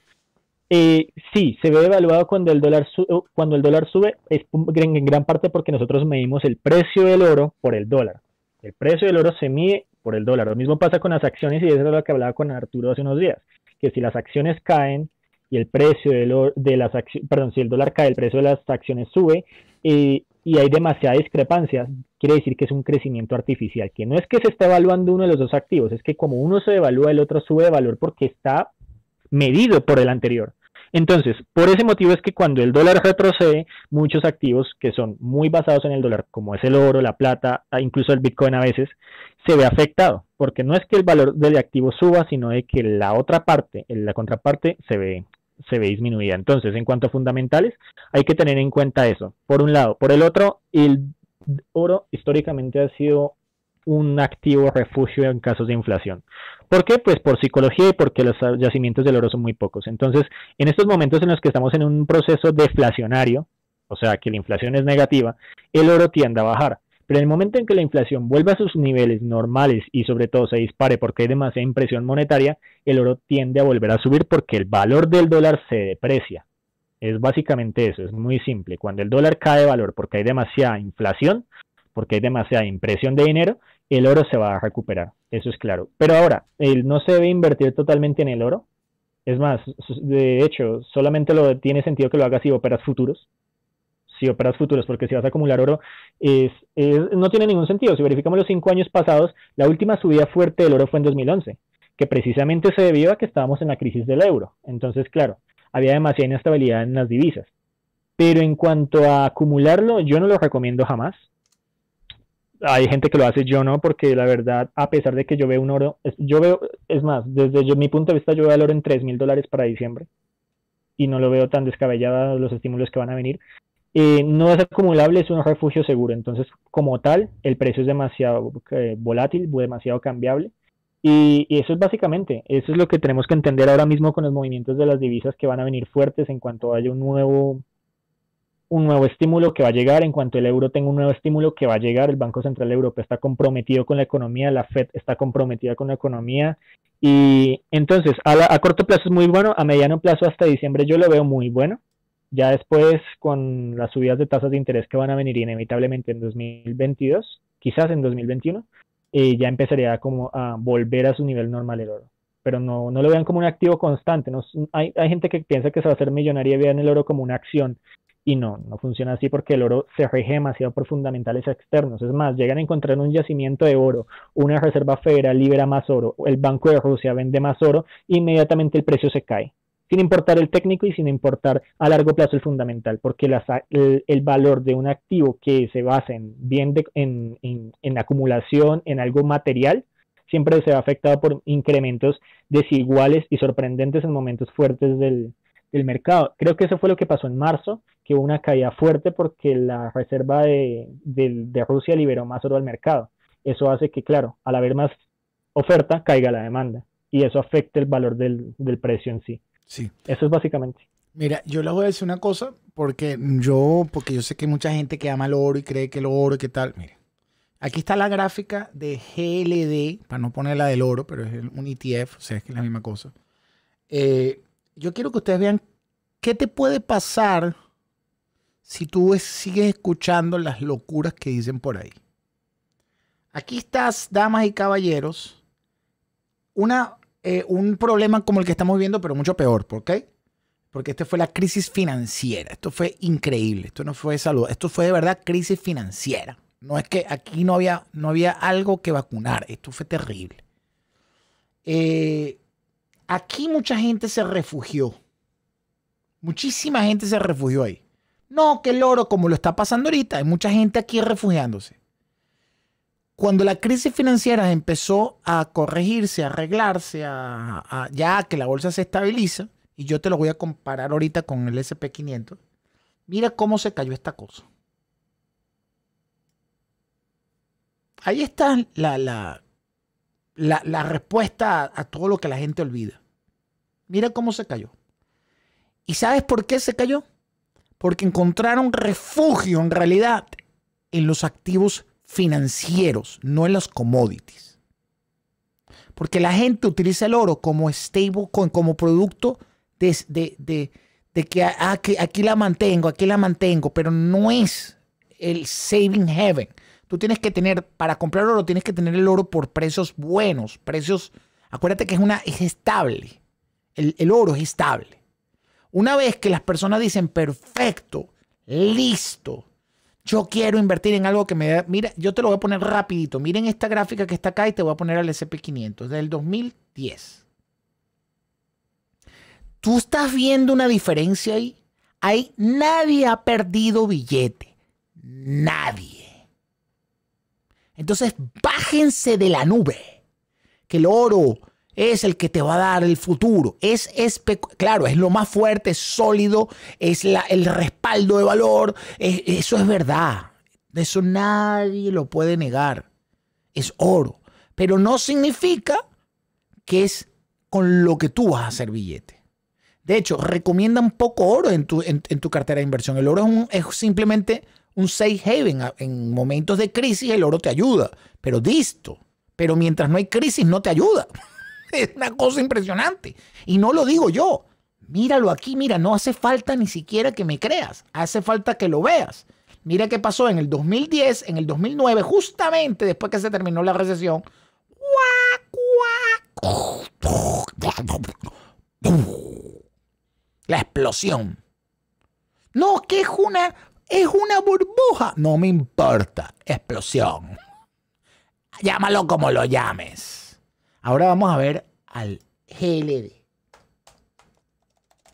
eh, sí, se ve evaluado cuando el dólar sube, eh, cuando el dólar sube es en gran parte porque nosotros medimos el precio del oro por el dólar. El precio del oro se mide por el dólar. Lo mismo pasa con las acciones y eso es lo que hablaba con Arturo hace unos días, que si las acciones caen y el precio del de las acciones, perdón, si el dólar cae, el precio de las acciones sube eh, y hay demasiada discrepancia, quiere decir que es un crecimiento artificial, que no es que se esté evaluando uno de los dos activos, es que como uno se evalúa, el otro sube de valor porque está medido por el anterior. Entonces, por ese motivo es que cuando el dólar retrocede, muchos activos que son muy basados en el dólar, como es el oro, la plata, ah, incluso el Bitcoin a veces, se ve afectado, porque no es que el valor del activo suba, sino de que la otra parte, la contraparte, se ve se ve disminuida. Entonces, en cuanto a fundamentales, hay que tener en cuenta eso. Por un lado, por el otro, el oro históricamente ha sido un activo refugio en casos de inflación. ¿Por qué? Pues por psicología y porque los yacimientos del oro son muy pocos. Entonces, en estos momentos en los que estamos en un proceso deflacionario, o sea, que la inflación es negativa, el oro tiende a bajar. Pero en el momento en que la inflación vuelve a sus niveles normales y sobre todo se dispare porque hay demasiada impresión monetaria, el oro tiende a volver a subir porque el valor del dólar se deprecia. Es básicamente eso, es muy simple. Cuando el dólar cae de valor porque hay demasiada inflación, porque hay demasiada impresión de dinero, el oro se va a recuperar, eso es claro. Pero ahora, él no se debe invertir totalmente en el oro. Es más, de hecho, solamente lo tiene sentido que lo hagas si operas futuros. Si operas futuros, porque si vas a acumular oro, no tiene ningún sentido. Si verificamos los cinco años pasados, la última subida fuerte del oro fue en 2011, que precisamente se debió a que estábamos en la crisis del euro. Entonces, claro, había demasiada inestabilidad en las divisas. Pero en cuanto a acumularlo, yo no lo recomiendo jamás hay gente que lo hace, yo no, porque la verdad, a pesar de que yo veo un oro, yo veo, es más, desde mi punto de vista, yo veo el oro en 3 mil dólares para diciembre y no lo veo tan descabellado los estímulos que van a venir. Eh, no es acumulable, es un refugio seguro, entonces como tal, el precio es demasiado eh, volátil, demasiado cambiable. y, eso es básicamente, eso es lo que tenemos que entender ahora mismo con los movimientos de las divisas que van a venir fuertes en cuanto haya un nuevo un nuevo estímulo que va a llegar, en cuanto el euro tenga un nuevo estímulo que va a llegar, el Banco Central Europeo está comprometido con la economía, la Fed está comprometida con la economía. Y entonces, a, corto plazo es muy bueno, a mediano plazo hasta diciembre yo lo veo muy bueno. Ya después, con las subidas de tasas de interés que van a venir inevitablemente en 2022, quizás en 2021, eh, ya empezaría como a volver a su nivel normal el oro. Pero no, no lo vean como un activo constante. hay, hay gente que piensa que se va a hacer millonaria y vean el oro como una acción y no, no funciona así porque el oro se rige demasiado por fundamentales externos. Es más, llegan a encontrar un yacimiento de oro, una reserva federal libera más oro, el Banco de Rusia vende más oro, inmediatamente el precio se cae, sin importar el técnico y sin importar a largo plazo el fundamental, porque el, valor de un activo que se basa en, bien en, acumulación, en algo material, siempre se ve afectado por incrementos desiguales y sorprendentes en momentos fuertes del, el mercado. Creo que eso fue lo que pasó en marzo, que hubo una caída fuerte porque la reserva de, Rusia liberó más oro al mercado. Eso hace que, claro, al haber más oferta, caiga la demanda y eso afecta el valor del, precio en sí. Sí. Eso es básicamente. Mira, yo les voy a decir una cosa, porque yo, porque yo sé que hay mucha gente que ama el oro y cree que el oro y qué tal. Mira, aquí está la gráfica de GLD, para no poner la del oro, pero es un ETF, o sea, es que es la misma cosa. Eh, yo quiero que ustedes vean qué te puede pasar si tú sigues escuchando las locuras que dicen por ahí. Aquí estás, damas y caballeros, una, eh, un problema como el que estamos viendo, pero mucho peor, ¿ok? Porque esta fue la crisis financiera. Esto fue increíble. Esto no fue salud. Esto fue de verdad crisis financiera. No es que aquí no había, no había algo que vacunar. Esto fue terrible. Eh, Aquí mucha gente se refugió. Muchísima gente se refugió ahí. No, que el oro, como lo está pasando ahorita, hay mucha gente aquí refugiándose. Cuando la crisis financiera empezó a corregirse, a arreglarse, ya que la bolsa se estabiliza, y yo te lo voy a comparar ahorita con el SP500, mira cómo se cayó esta cosa. Ahí está la, la, respuesta a todo lo que la gente olvida. Mira cómo se cayó. ¿Y sabes por qué se cayó? Porque encontraron refugio en realidad en los activos financieros, no en las commodities. Porque la gente utiliza el oro como stable, como producto de, ah, que aquí, la mantengo, aquí la mantengo, pero no es el saving heaven. Tú tienes que tener, para comprar oro, tienes que tener el oro por precios buenos, precios, acuérdate que es una, es estable. El, oro es estable. Una vez que las personas dicen, perfecto, listo, yo quiero invertir en algo que me da, mira, yo te lo voy a poner rapidito, miren esta gráfica que está acá y te voy a poner al SP500 del 2010. ¿Tú estás viendo una diferencia ahí? Ahí nadie ha perdido billete. Nadie. Entonces, bájense de la nube. Que el oro, es el que te va a dar el futuro. Es, claro, es lo más fuerte, es sólido, es el respaldo de valor. E, eso es verdad. Eso nadie lo puede negar. Es oro. Pero no significa que es con lo que tú vas a hacer billete. De hecho, recomiendan poco oro en tu, cartera de inversión. El oro es, es simplemente un safe haven. En momentos de crisis el oro te ayuda, pero listo. Pero mientras no hay crisis no te ayuda. Es una cosa impresionante. Y no lo digo yo. Míralo aquí, mira, no hace falta ni siquiera que me creas, hace falta que lo veas. Mira qué pasó en el 2010, en el 2009, justamente después que se terminó la recesión. La explosión. No, que es una, es una burbuja. No me importa. Explosión. Llámalo como lo llames. Ahora vamos a ver al GLD.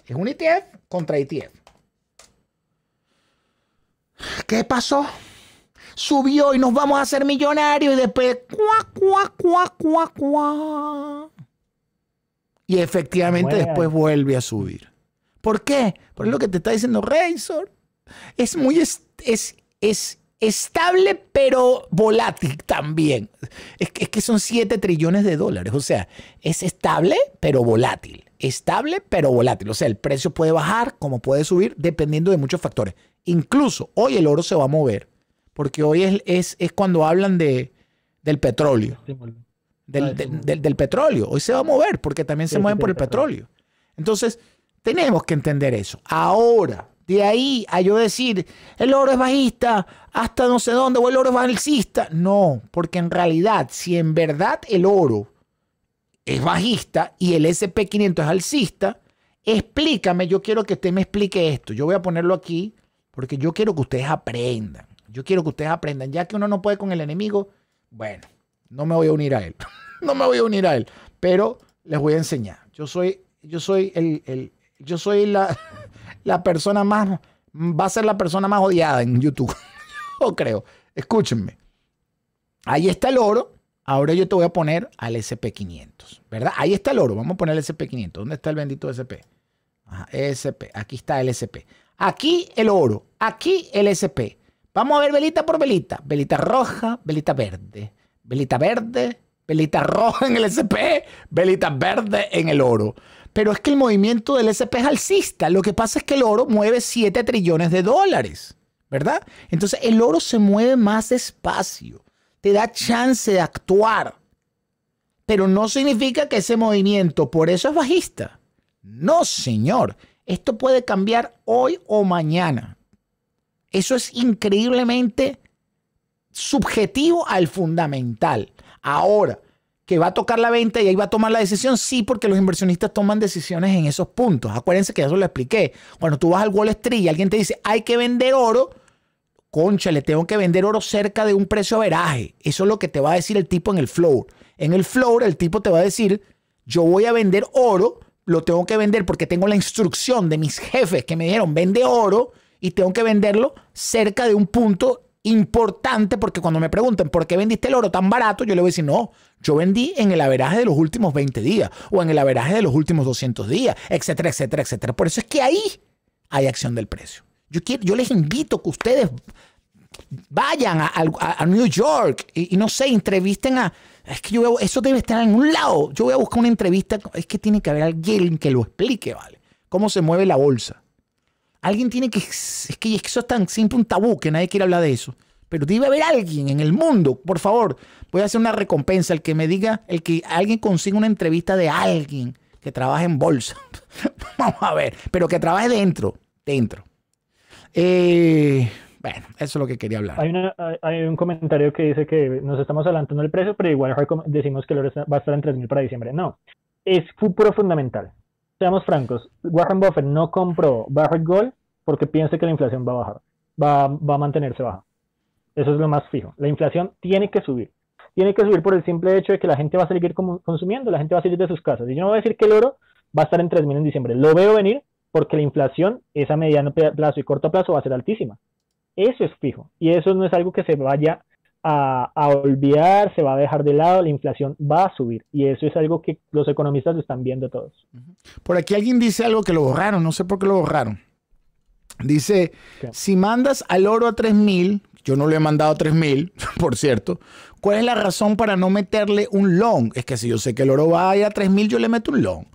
Es un ETF contra ETF. ¿Qué pasó? Subió y nos vamos a hacer millonarios y después cuá, cuá, cuá, cuá, Y efectivamente después vuelve a subir. ¿Por qué? Por lo que te está diciendo Razor. Es muy es, es estable pero volátil también. Es que, son 7 trillones de dólares, o sea, es estable pero volátil. Estable pero volátil, o sea, el precio puede bajar como puede subir dependiendo de muchos factores. Incluso hoy el oro se va a mover, porque hoy es, es, cuando hablan de, del petróleo. Ah, del, petróleo, hoy se va a mover porque también se mueven por el petróleo. Entonces, tenemos que entender eso. Ahora, de ahí a yo decir, el oro es bajista hasta no sé dónde, o el oro es alcista. No, porque en realidad, si en verdad el oro es bajista y el SP500 es alcista, explícame, yo quiero que usted me explique esto. Yo voy a ponerlo aquí porque yo quiero que ustedes aprendan. Yo quiero que ustedes aprendan, ya que uno no puede con el enemigo, bueno, no me voy a unir a él. no me voy a unir a él, pero les voy a enseñar. Yo soy, yo soy el, el yo soy la la persona más, va a ser la persona más odiada en YouTube. Yo creo. Escúchenme. Ahí está el oro. Ahora yo te voy a poner al SP500, ¿verdad? Ahí está el oro. Vamos a poner el SP500. ¿Dónde está el bendito SP? Ajá, SP. Aquí está el SP. Aquí el oro. Aquí el SP. Vamos a ver velita por velita. Velita roja, velita verde. Velita verde, velita roja en el SP, velita verde en el oro. Pero es que el movimiento del SP es alcista. Lo que pasa es que el oro mueve 7 trillones de dólares, ¿verdad? Entonces el oro se mueve más espacio, Te da chance de actuar. Pero no significa que ese movimiento por eso es bajista. No, señor. Esto puede cambiar hoy o mañana. Eso es increíblemente subjetivo al fundamental. Ahora, que va a tocar la venta y ahí va a tomar la decisión? Sí, porque los inversionistas toman decisiones en esos puntos. Acuérdense que ya se lo expliqué. Cuando tú vas al Wall Street y alguien te dice, hay que vender oro, concha, le tengo que vender oro cerca de un precio veraje. Eso es lo que te va a decir el tipo en el floor. En el floor el tipo te va a decir, yo voy a vender oro, lo tengo que vender porque tengo la instrucción de mis jefes que me dijeron, vende oro y tengo que venderlo cerca de un punto importante porque cuando me pregunten por qué vendiste el oro tan barato, yo le voy a decir, no, yo vendí en el averaje de los últimos 20 días o en el averaje de los últimos 200 días, etcétera, etcétera, etcétera. Por eso es que ahí hay acción del precio. Yo, quiero, yo les invito que ustedes vayan a, New York y, y, no sé, entrevisten a... Es que yo veo, eso debe estar en un lado. Yo voy a buscar una entrevista. Es que tiene que haber alguien que lo explique, ¿vale? Cómo se mueve la bolsa. Alguien tiene que. Es que eso es tan simple un tabú que nadie quiere hablar de eso. Pero debe haber alguien en el mundo, por favor. Voy a hacer una recompensa. El que me diga, el que alguien consiga una entrevista de alguien que trabaje en bolsa. Vamos a ver. Pero que trabaje dentro. Dentro. Eh, bueno, eso es lo que quería hablar. Hay, un comentario que dice que nos estamos adelantando el precio, pero igual decimos que el va a estar en 3.000 para diciembre. No, es puro fundamental seamos francos, Warren Buffett no compró Barrett Gold porque piense que la inflación va a bajar, va, a mantenerse baja. Eso es lo más fijo. La inflación tiene que subir. Tiene que subir por el simple hecho de que la gente va a seguir consumiendo, la gente va a salir de sus casas. Y yo no voy a decir que el oro va a estar en 3.000 en diciembre. Lo veo venir porque la inflación esa a mediano plazo y corto plazo va a ser altísima. Eso es fijo. Y eso no es algo que se vaya a, olvidar, se va a dejar de lado, la inflación va a subir. Y eso es algo que los economistas están viendo todos. Por aquí alguien dice algo que lo borraron, no sé por qué lo borraron. Dice, si mandas al oro a 3.000, yo no le he mandado a 3.000, por cierto, ¿cuál es la razón para no meterle un long? Es que si yo sé que el oro va a ir a 3.000, yo le meto un long.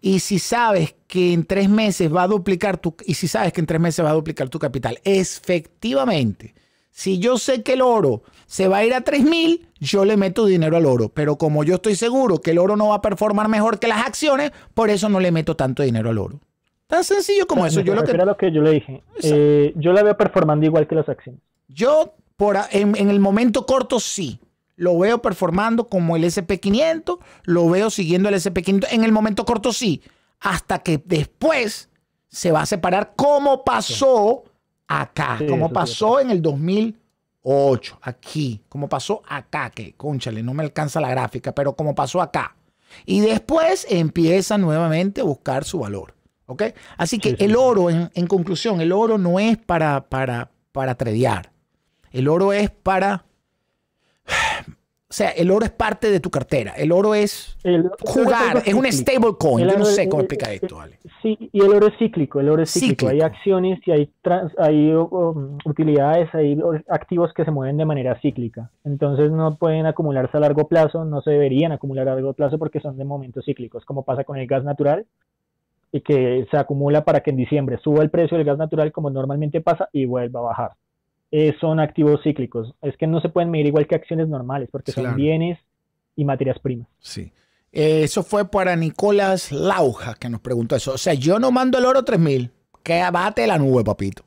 Y si sabes que en tres meses va a duplicar tu, y si sabes que en tres meses va a duplicar tu capital, efectivamente, si yo sé que el oro se va a ir a 3000, yo le meto dinero al oro. Pero como yo estoy seguro que el oro no va a performar mejor que las acciones, por eso no le meto tanto dinero al oro. Tan sencillo como ah, eso. Yo lo que... yo le dije. Eh, yo la veo performando igual que las acciones. Yo, por, en, el momento corto, sí lo veo performando como el SP500, lo veo siguiendo el SP500. En el momento corto sí, hasta que después se va a separar como pasó acá, como pasó en el 2008, aquí, como pasó acá, que conchale, no me alcanza la gráfica, pero como pasó acá. Y después empieza nuevamente a buscar su valor. ¿Ok? Así que el oro, en, conclusión, el oro no es para, para, para tradear. El oro es para o sea, el oro es parte de tu cartera. El oro es jugar, es, un stablecoin. Yo no sé cómo explicar esto, Ale. Sí, y el oro es cíclico, el oro es cíclico. Hay acciones y hay, hay um, utilidades, hay activos que se mueven de manera cíclica. Entonces no pueden acumularse a largo plazo, no se deberían acumular a largo plazo porque son de momentos cíclicos, como pasa con el gas natural y que se acumula para que en diciembre suba el precio del gas natural como normalmente pasa y vuelva a bajar. Eh, son activos cíclicos. Es que no se pueden medir igual que acciones normales, porque son bienes y materias primas. Sí. Eh, eso fue para Nicolás Lauja que nos preguntó eso. O sea, yo no mando el oro 3000, que abate la nube, papito.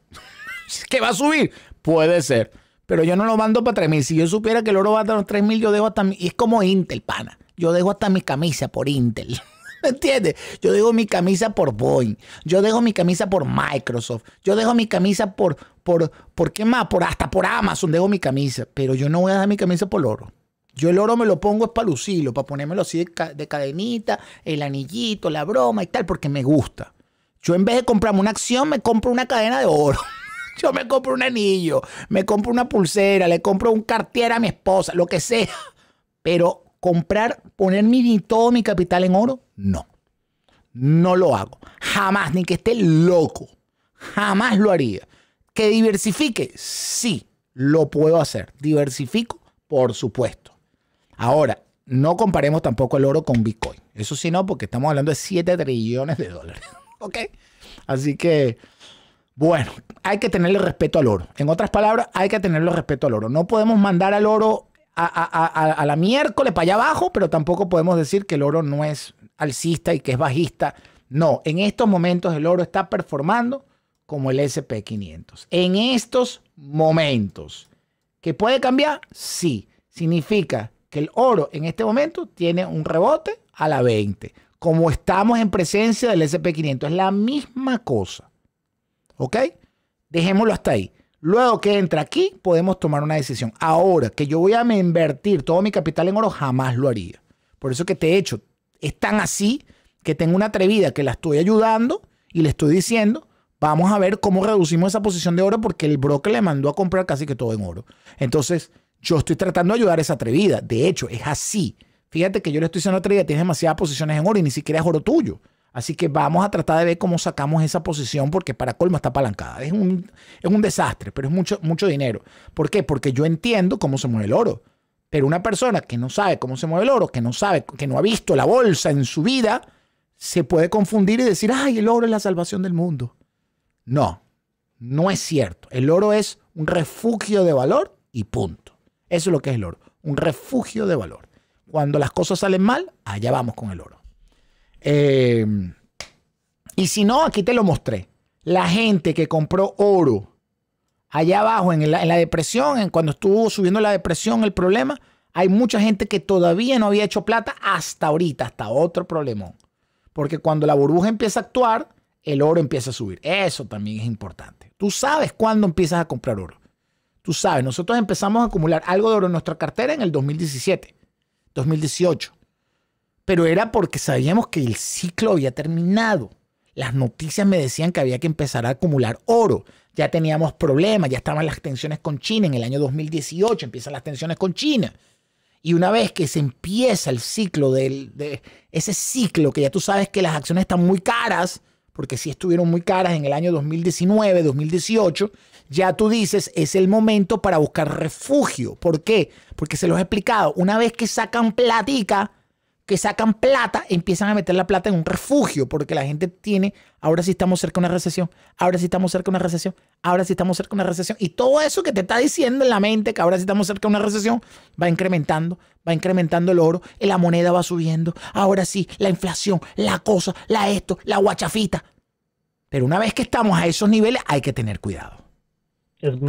que va a subir, puede ser. Pero yo no lo mando para 3000. Si yo supiera que el oro va a los 3000, yo dejo hasta mi. Es como Intel, pana. Yo dejo hasta mi camisa por Intel. ¿Me entiendes? Yo dejo mi camisa por Boeing. Yo dejo mi camisa por Microsoft. Yo dejo mi camisa por por, qué más? Por, hasta por Amazon dejo mi camisa, pero yo no voy a dejar mi camisa por oro. Yo el oro me lo pongo es para lucirlo, para ponérmelo así de, cadenita, el anillito, la broma y tal, porque me gusta. Yo en vez de comprarme una acción, me compro una cadena de oro. yo me compro un anillo, me compro una pulsera, le compro un cartier a mi esposa, lo que sea. Pero comprar, poner mi, todo mi capital en oro, no. No lo hago. Jamás, ni que esté loco. Jamás lo haría. Que diversifique, sí, lo puedo hacer. Diversifico, por supuesto. Ahora, no comparemos tampoco el oro con Bitcoin. Eso sí no, porque estamos hablando de 7 trillones de dólares. ¿Ok? Así que, bueno, hay que tenerle respeto al oro. En otras palabras, hay que tenerle respeto al oro. No podemos mandar al oro a, a la miércoles para allá abajo, pero tampoco podemos decir que el oro no es alcista y que es bajista. No, en estos momentos el oro está performando como el SP500. En estos momentos, ¿que puede cambiar? Sí. Significa que el oro en este momento tiene un rebote a la 20. Como estamos en presencia del SP500, es la misma cosa. ¿Ok? Dejémoslo hasta ahí. Luego que entra aquí, podemos tomar una decisión. Ahora que yo voy a invertir todo mi capital en oro, jamás lo haría. Por eso que te he hecho, es tan así que tengo una atrevida que la estoy ayudando y le estoy diciendo Vamos a ver cómo reducimos esa posición de oro porque el broker le mandó a comprar casi que todo en oro. Entonces, yo estoy tratando de ayudar a esa atrevida. De hecho, es así. Fíjate que yo le estoy diciendo atrevida, tienes demasiadas posiciones en oro y ni siquiera es oro tuyo. Así que vamos a tratar de ver cómo sacamos esa posición porque para colmo está apalancada. Es un, es un desastre, pero es mucho, mucho dinero. ¿Por qué? Porque yo entiendo cómo se mueve el oro. Pero una persona que no sabe cómo se mueve el oro, que no sabe, que no ha visto la bolsa en su vida, se puede confundir y decir, ay, el oro es la salvación del mundo. No, no es cierto. El oro es un refugio de valor y punto. Eso es lo que es el oro, un refugio de valor. Cuando las cosas salen mal, allá vamos con el oro. Em, y si no, aquí te lo mostré. La gente que compró oro allá abajo en la, depresión, en cuando estuvo subiendo la depresión, el problema, hay mucha gente que todavía no había hecho plata hasta ahorita, hasta otro problemón. Porque cuando la burbuja empieza a actuar, el oro empieza a subir. Eso también es importante. Tú sabes cuándo empiezas a comprar oro. Tú sabes, nosotros empezamos a acumular algo de oro en nuestra cartera en el 2017, 2018. Pero era porque sabíamos que el ciclo había terminado. Las noticias me decían que había que empezar a acumular oro. Ya teníamos problemas, ya estaban las tensiones con China. En el año 2018 empiezan las tensiones con China. Y una vez que se empieza el ciclo de ese ciclo, que ya tú sabes que las acciones están muy caras, porque si estuvieron muy caras en el año 2019, 2018, ya tú dices, es el momento para buscar refugio. ¿Por qué? Porque se los he explicado, una vez que sacan platica, que sacan plata, empiezan a meter la plata en un refugio, porque la gente tiene, ahora sí estamos cerca de una recesión, ahora sí estamos cerca de una recesión, ahora sí estamos cerca de una recesión. Y todo eso que te está diciendo en la mente, que ahora sí estamos cerca de una recesión, va incrementando, va incrementando el oro, y la moneda va subiendo, ahora sí, la inflación, la cosa, la esto, la guachafita. Pero una vez que estamos a esos niveles, hay que tener cuidado.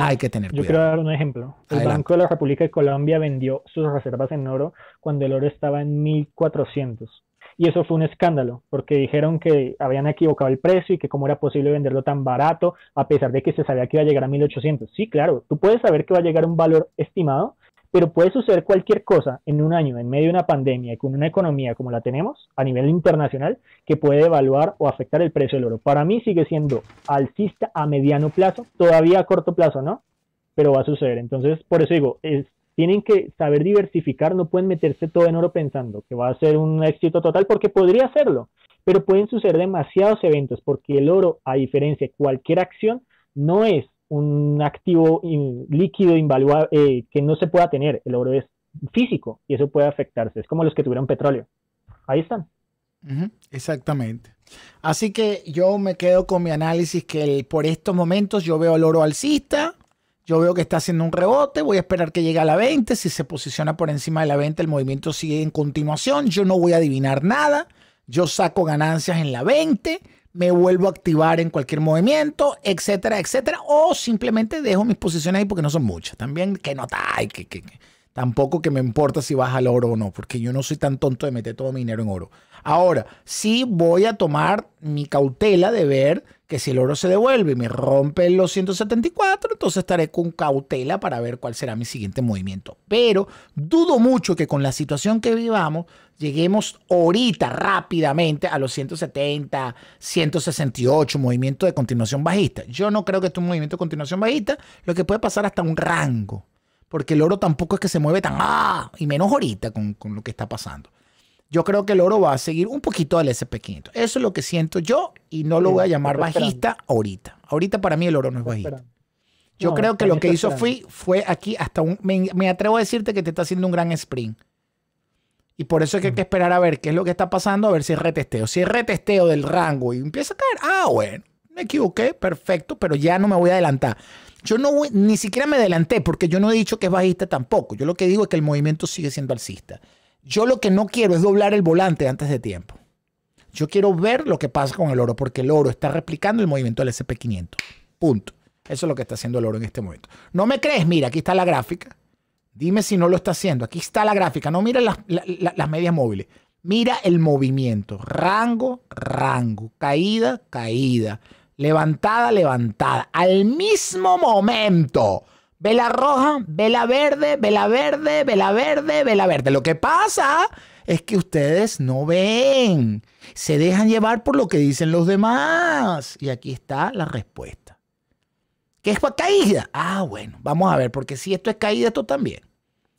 Hay que tener yo quiero dar un ejemplo. El Banco de la República de Colombia vendió sus reservas en oro cuando el oro estaba en 1400. Y eso fue un escándalo, porque dijeron que habían equivocado el precio y que cómo era posible venderlo tan barato, a pesar de que se sabía que iba a llegar a 1800. Sí, claro, tú puedes saber que va a llegar un valor estimado, pero puede suceder cualquier cosa en un año, en medio de una pandemia y con una economía como la tenemos a nivel internacional que puede evaluar o afectar el precio del oro. Para mí sigue siendo alcista a mediano plazo, todavía a corto plazo, ¿no? Pero va a suceder. Entonces, por eso digo, tienen que saber diversificar, no pueden meterse todo en oro pensando que va a ser un éxito total, porque podría serlo, pero pueden suceder demasiados eventos, porque el oro, a diferencia de cualquier acción, no es un activo líquido invaluable eh, que no se pueda tener. El oro es físico y eso puede afectarse. Es como los que tuvieron petróleo. Ahí están. Exactamente. Así que yo me quedo con mi análisis que por estos momentos yo veo el oro alcista, yo veo que está haciendo un rebote, voy a esperar que llegue a la 20, si se posiciona por encima de la 20 el movimiento sigue en continuación, yo no voy a adivinar nada, yo saco ganancias en la 20, me vuelvo a activar en cualquier movimiento, etcétera, etcétera. O simplemente dejo mis posiciones ahí porque no son muchas. También que no hay que, que, tampoco que me importa si baja el oro o no, porque yo no soy tan tonto de meter todo mi dinero en oro. Ahora, sí voy a tomar mi cautela de ver que si el oro se devuelve y me rompe los 174, entonces estaré con cautela para ver cuál será mi siguiente movimiento. Pero dudo mucho que con la situación que vivamos lleguemos ahorita rápidamente a los 170, 168 movimientos de continuación bajista. Yo no creo que esté un movimiento de continuación bajista, lo que puede pasar hasta un rango, porque el oro tampoco es que se mueve tan, ¡ah! y menos ahorita con, con lo que está pasando yo creo que el oro va a seguir un poquito al SP500. Eso es lo que siento yo y no lo voy a llamar bajista ahorita. Ahorita para mí el oro no es bajista. Yo creo que lo que hizo fui, fue aquí hasta un... Me, atrevo a decirte que te está haciendo un gran sprint. Y por eso es que hay que esperar a ver qué es lo que está pasando, a ver si es retesteo. Si es retesteo del rango y empieza a caer, ah, bueno, me equivoqué, perfecto, pero ya no me voy a adelantar. Yo no ni siquiera me adelanté porque yo no he dicho que es bajista tampoco. Yo lo que digo es que el movimiento sigue siendo alcista. Yo lo que no quiero es doblar el volante antes de tiempo. Yo quiero ver lo que pasa con el oro, porque el oro está replicando el movimiento del SP500. Punto. Eso es lo que está haciendo el oro en este momento. ¿No me crees? Mira, aquí está la gráfica. Dime si no lo está haciendo. Aquí está la gráfica. No mira las, las medias móviles. Mira el movimiento. Rango, rango. Caída, caída. Levantada, levantada. Al mismo momento. Vela roja, vela verde, vela verde, vela verde, vela verde. Lo que pasa es que ustedes no ven, se dejan llevar por lo que dicen los demás. Y aquí está la respuesta. ¿Qué es caída? Ah, bueno, vamos a ver, porque si esto es caída, esto también.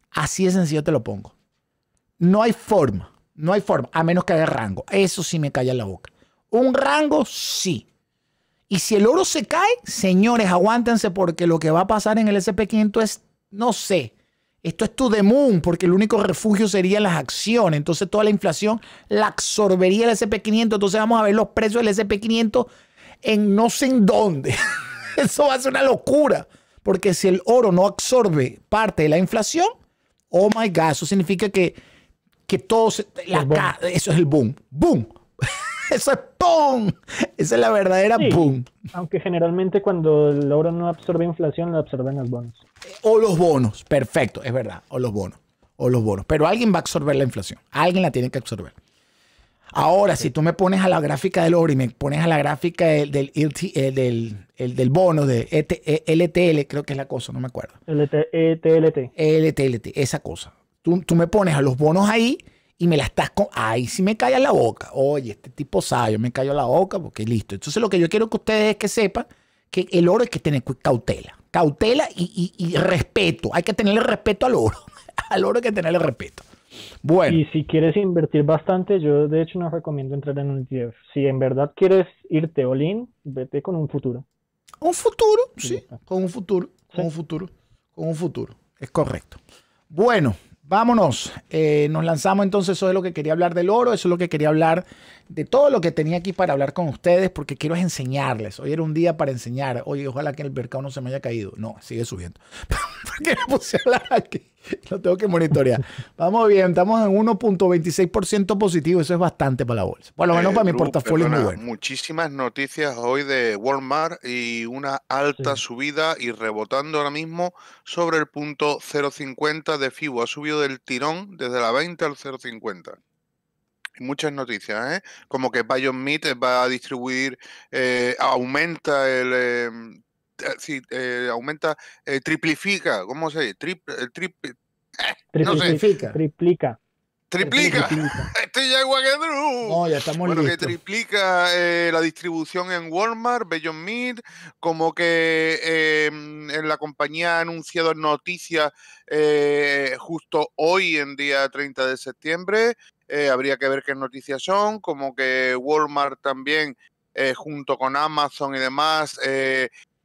Así de sencillo te lo pongo. No hay forma, no hay forma, a menos que haya rango. Eso sí me calla la boca. Un rango, sí. Y si el oro se cae, señores, aguántense porque lo que va a pasar en el SP500 es, no sé, esto es tu the moon, porque el único refugio sería las acciones. Entonces toda la inflación la absorbería el SP500. Entonces vamos a ver los precios del SP500 en no sé en dónde. Eso va a ser una locura. Porque si el oro no absorbe parte de la inflación, oh my God, eso significa que, que todo se, eso es el boom. Boom. Eso es ¡pum! Esa es la verdadera sí, Aunque generalmente cuando el oro no absorbe inflación, lo absorben los bonos. O los bonos, perfecto, es verdad, o los bonos, o los bonos. Pero alguien va a absorber la inflación, alguien la tiene que absorber. Ahora, si tú me pones a la gráfica del oro y me pones a la gráfica del, del, e eh, del, bono de LTL, e e creo que es la cosa, no me acuerdo. LTLT. LTLT, esa cosa. Tú, tú me pones a los bonos ahí y me la estás con. Ay, si me calla la boca. Oye, este tipo sabio me cayó la boca porque listo. Entonces, lo que yo quiero que ustedes es que sepan que el oro hay que tener cautela. Cautela y, respeto. Hay que tenerle respeto al oro. al oro hay que tenerle respeto. Bueno. Y si quieres invertir bastante, yo de hecho no recomiendo entrar en un ETF. Si en verdad quieres irte all vete con un futuro. Un futuro, sí. Con un futuro. Con un futuro. Con un futuro. Es correcto. Bueno, Vámonos, eh, nos lanzamos entonces, eso es lo que quería hablar del oro, eso es lo que quería hablar de todo lo que tenía aquí para hablar con ustedes, porque quiero enseñarles. Hoy era un día para enseñar. Oye, ojalá que el mercado no se me haya caído. No, sigue subiendo. ¿Por puse aquí? Lo tengo que monitorear. Vamos bien, estamos en 1.26% positivo, eso es bastante para la bolsa. Bueno, menos para mi portafolio Muchísimas noticias hoy de Walmart y una alta subida y rebotando ahora mismo sobre el punto 0.50 de FIBO. Ha subido del tirón desde la 20 al 0.50 muchas noticias, ¿eh? como que Bayon Meat va a distribuir, eh, aumenta el, em, eh, eh, aumenta, eh, triplifica, ¿cómo se dice? Trip, Triplica. Triplica. Estoy ya No, ya estamos Bueno, que triplica la distribución en Walmart, Beyond Meat, como que em, en la compañía ha anunciado noticias justo hoy, en día 30 de septiembre. habría que ver qué noticias son, como que Walmart también, junto con Amazon y demás,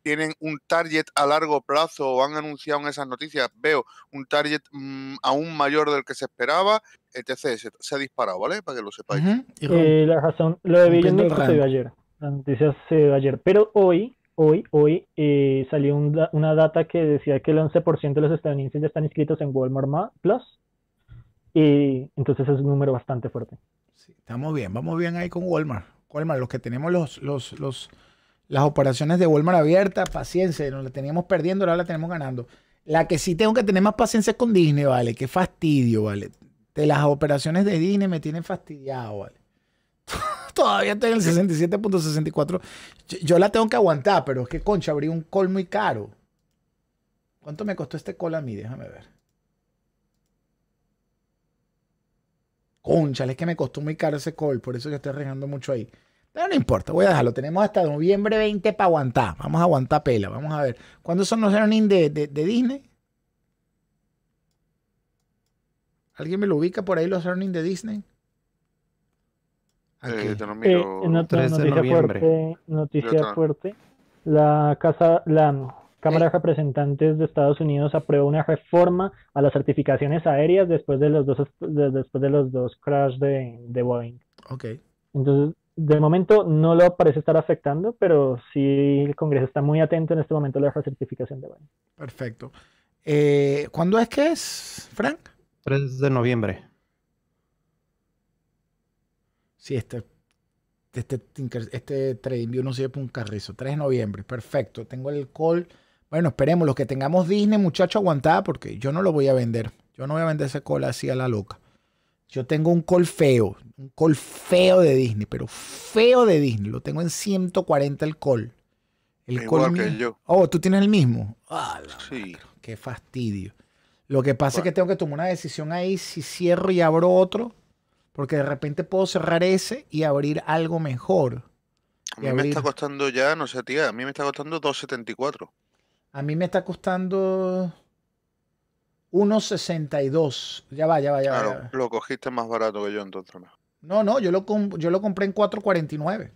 tienen un target a largo plazo o han anunciado en esas noticias, veo un target mm, aún mayor del que se esperaba, etc. Se, ha disparado, ¿vale? Para que lo sepáis. Eh, la razón, lo de Billion se dio ayer, la noticia se dio ayer, pero hoy, hoy, hoy eh, salió una data que decía que el 11% de los estadounidenses ya están inscritos en Walmart Plus, y entonces es un número bastante fuerte. Sí, estamos bien, vamos bien ahí con Walmart. Walmart, los que tenemos los, los, los las operaciones de Walmart abierta paciencia, nos la teníamos perdiendo, ahora la tenemos ganando. La que sí tengo que tener más paciencia es con Disney, vale, qué fastidio, vale. De las operaciones de Disney me tienen fastidiado, vale. Todavía estoy en el 67.64. Yo, la tengo que aguantar, pero es que, concha, abrí un call muy caro. ¿Cuánto me costó este call a mí? Déjame ver. Concha, es que me costó muy caro ese call, por eso yo estoy arriesgando mucho ahí. Pero no importa, voy a dejarlo. Tenemos hasta noviembre 20 para aguantar. Vamos a aguantar pela. Vamos a ver. ¿Cuándo son los earnings de, Disney? ¿Alguien me lo ubica por ahí los earnings de Disney? Eh, eh noticia de fuerte, noticia fuerte. La casa, la Cámara eh. de Representantes de Estados Unidos aprueba una reforma a las certificaciones aéreas después de los dos después de los dos crash de, de Boeing. Ok. Entonces, de momento no lo parece estar afectando, pero sí el Congreso está muy atento en este momento a la certificación de Biden. Perfecto. Eh, ¿Cuándo es que es, Frank? 3 de noviembre. Sí, este, este, este no sirve para un carrizo. 3 de noviembre, perfecto. Tengo el call. Bueno, esperemos, los que tengamos Disney, muchacho, aguantada, porque yo no lo voy a vender. Yo no voy a vender ese call así a la loca. Yo tengo un call feo, un call feo de Disney, pero feo de Disney. Lo tengo en 140 el call. El Igual que yo. Oh, tú tienes el mismo. Ah, sí. qué fastidio. Lo que pasa es que tengo que tomar una decisión ahí si cierro y abro otro, porque de repente puedo cerrar ese y abrir algo mejor. A mí me está costando ya, no sé, tía, a mí me está costando 2.74. A mí me está costando 1.62. Ya va, ya va, ya va. Claro, lo cogiste más barato que yo entonces. No, no, yo lo, yo lo compré en 4.49.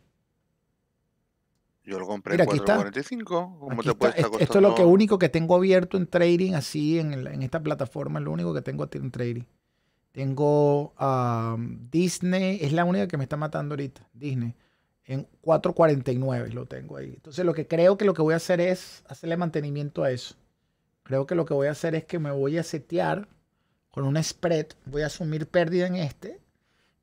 Yo lo compré en 4.45. Esto es lo que único que tengo abierto en trading, así en, esta plataforma, es lo único que tengo en trading. Tengo Disney, es la única que me está matando ahorita, Disney. En 4.49 lo tengo ahí. Entonces lo que creo que lo que voy a hacer es hacerle mantenimiento a eso. Creo que lo que voy a hacer es que me voy a setear con un spread. Voy a asumir pérdida en este.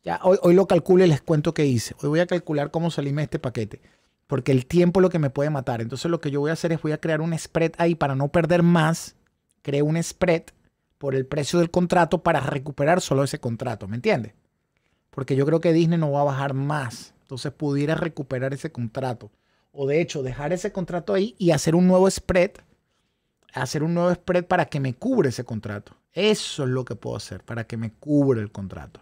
Ya hoy, lo calculo y les cuento qué hice. Hoy voy a calcular cómo salíme este paquete. Porque el tiempo es lo que me puede matar. Entonces lo que yo voy a hacer es voy a crear un spread ahí para no perder más. Creo un spread por el precio del contrato para recuperar solo ese contrato. ¿Me entiendes? Porque yo creo que Disney no va a bajar más. Entonces pudiera recuperar ese contrato. O de hecho, dejar ese contrato ahí y hacer un nuevo spread hacer un nuevo spread para que me cubra ese contrato. Eso es lo que puedo hacer para que me cubra el contrato.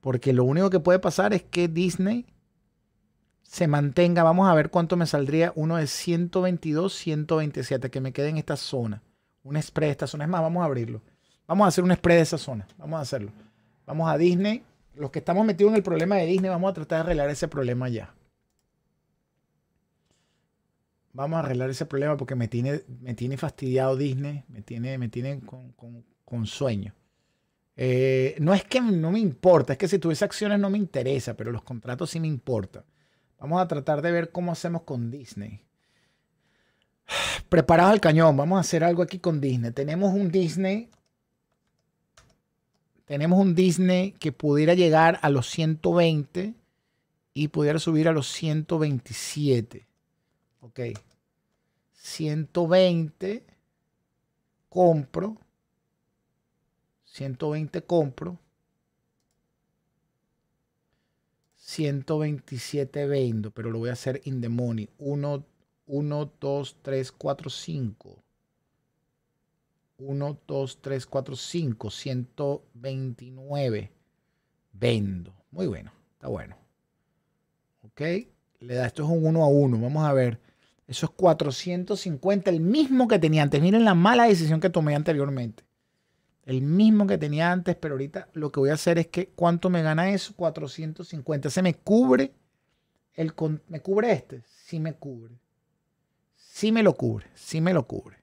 Porque lo único que puede pasar es que Disney se mantenga. Vamos a ver cuánto me saldría uno de 122, 127, que me quede en esta zona. Un spread de esta zona. Es más, vamos a abrirlo. Vamos a hacer un spread de esa zona. Vamos a hacerlo. Vamos a Disney. Los que estamos metidos en el problema de Disney, vamos a tratar de arreglar ese problema ya vamos a arreglar ese problema porque me tiene, me tiene fastidiado Disney, me tiene, me tiene con, sueño. Eh, no es que no me importa, es que si tuviese acciones no me interesa, pero los contratos sí me importan. Vamos a tratar de ver cómo hacemos con Disney. Preparados al cañón, vamos a hacer algo aquí con Disney. Tenemos un Disney. Tenemos un Disney que pudiera llegar a los 120 y pudiera subir a los 127. Ok. 120 compro. 120 compro. 127 vendo, pero lo voy a hacer in the money. 1, 1, 2, 3, 4, 5. 1, 2, 3, 4, 5. 129 vendo. Muy bueno, está bueno. Ok, le da esto es un 1 a 1. Vamos a ver. Eso es 450, el mismo que tenía antes. Miren la mala decisión que tomé anteriormente. El mismo que tenía antes, pero ahorita lo que voy a hacer es que cuánto me gana eso, 450. Se me cubre el me cubre este, sí me cubre. Sí me lo cubre, sí me lo cubre.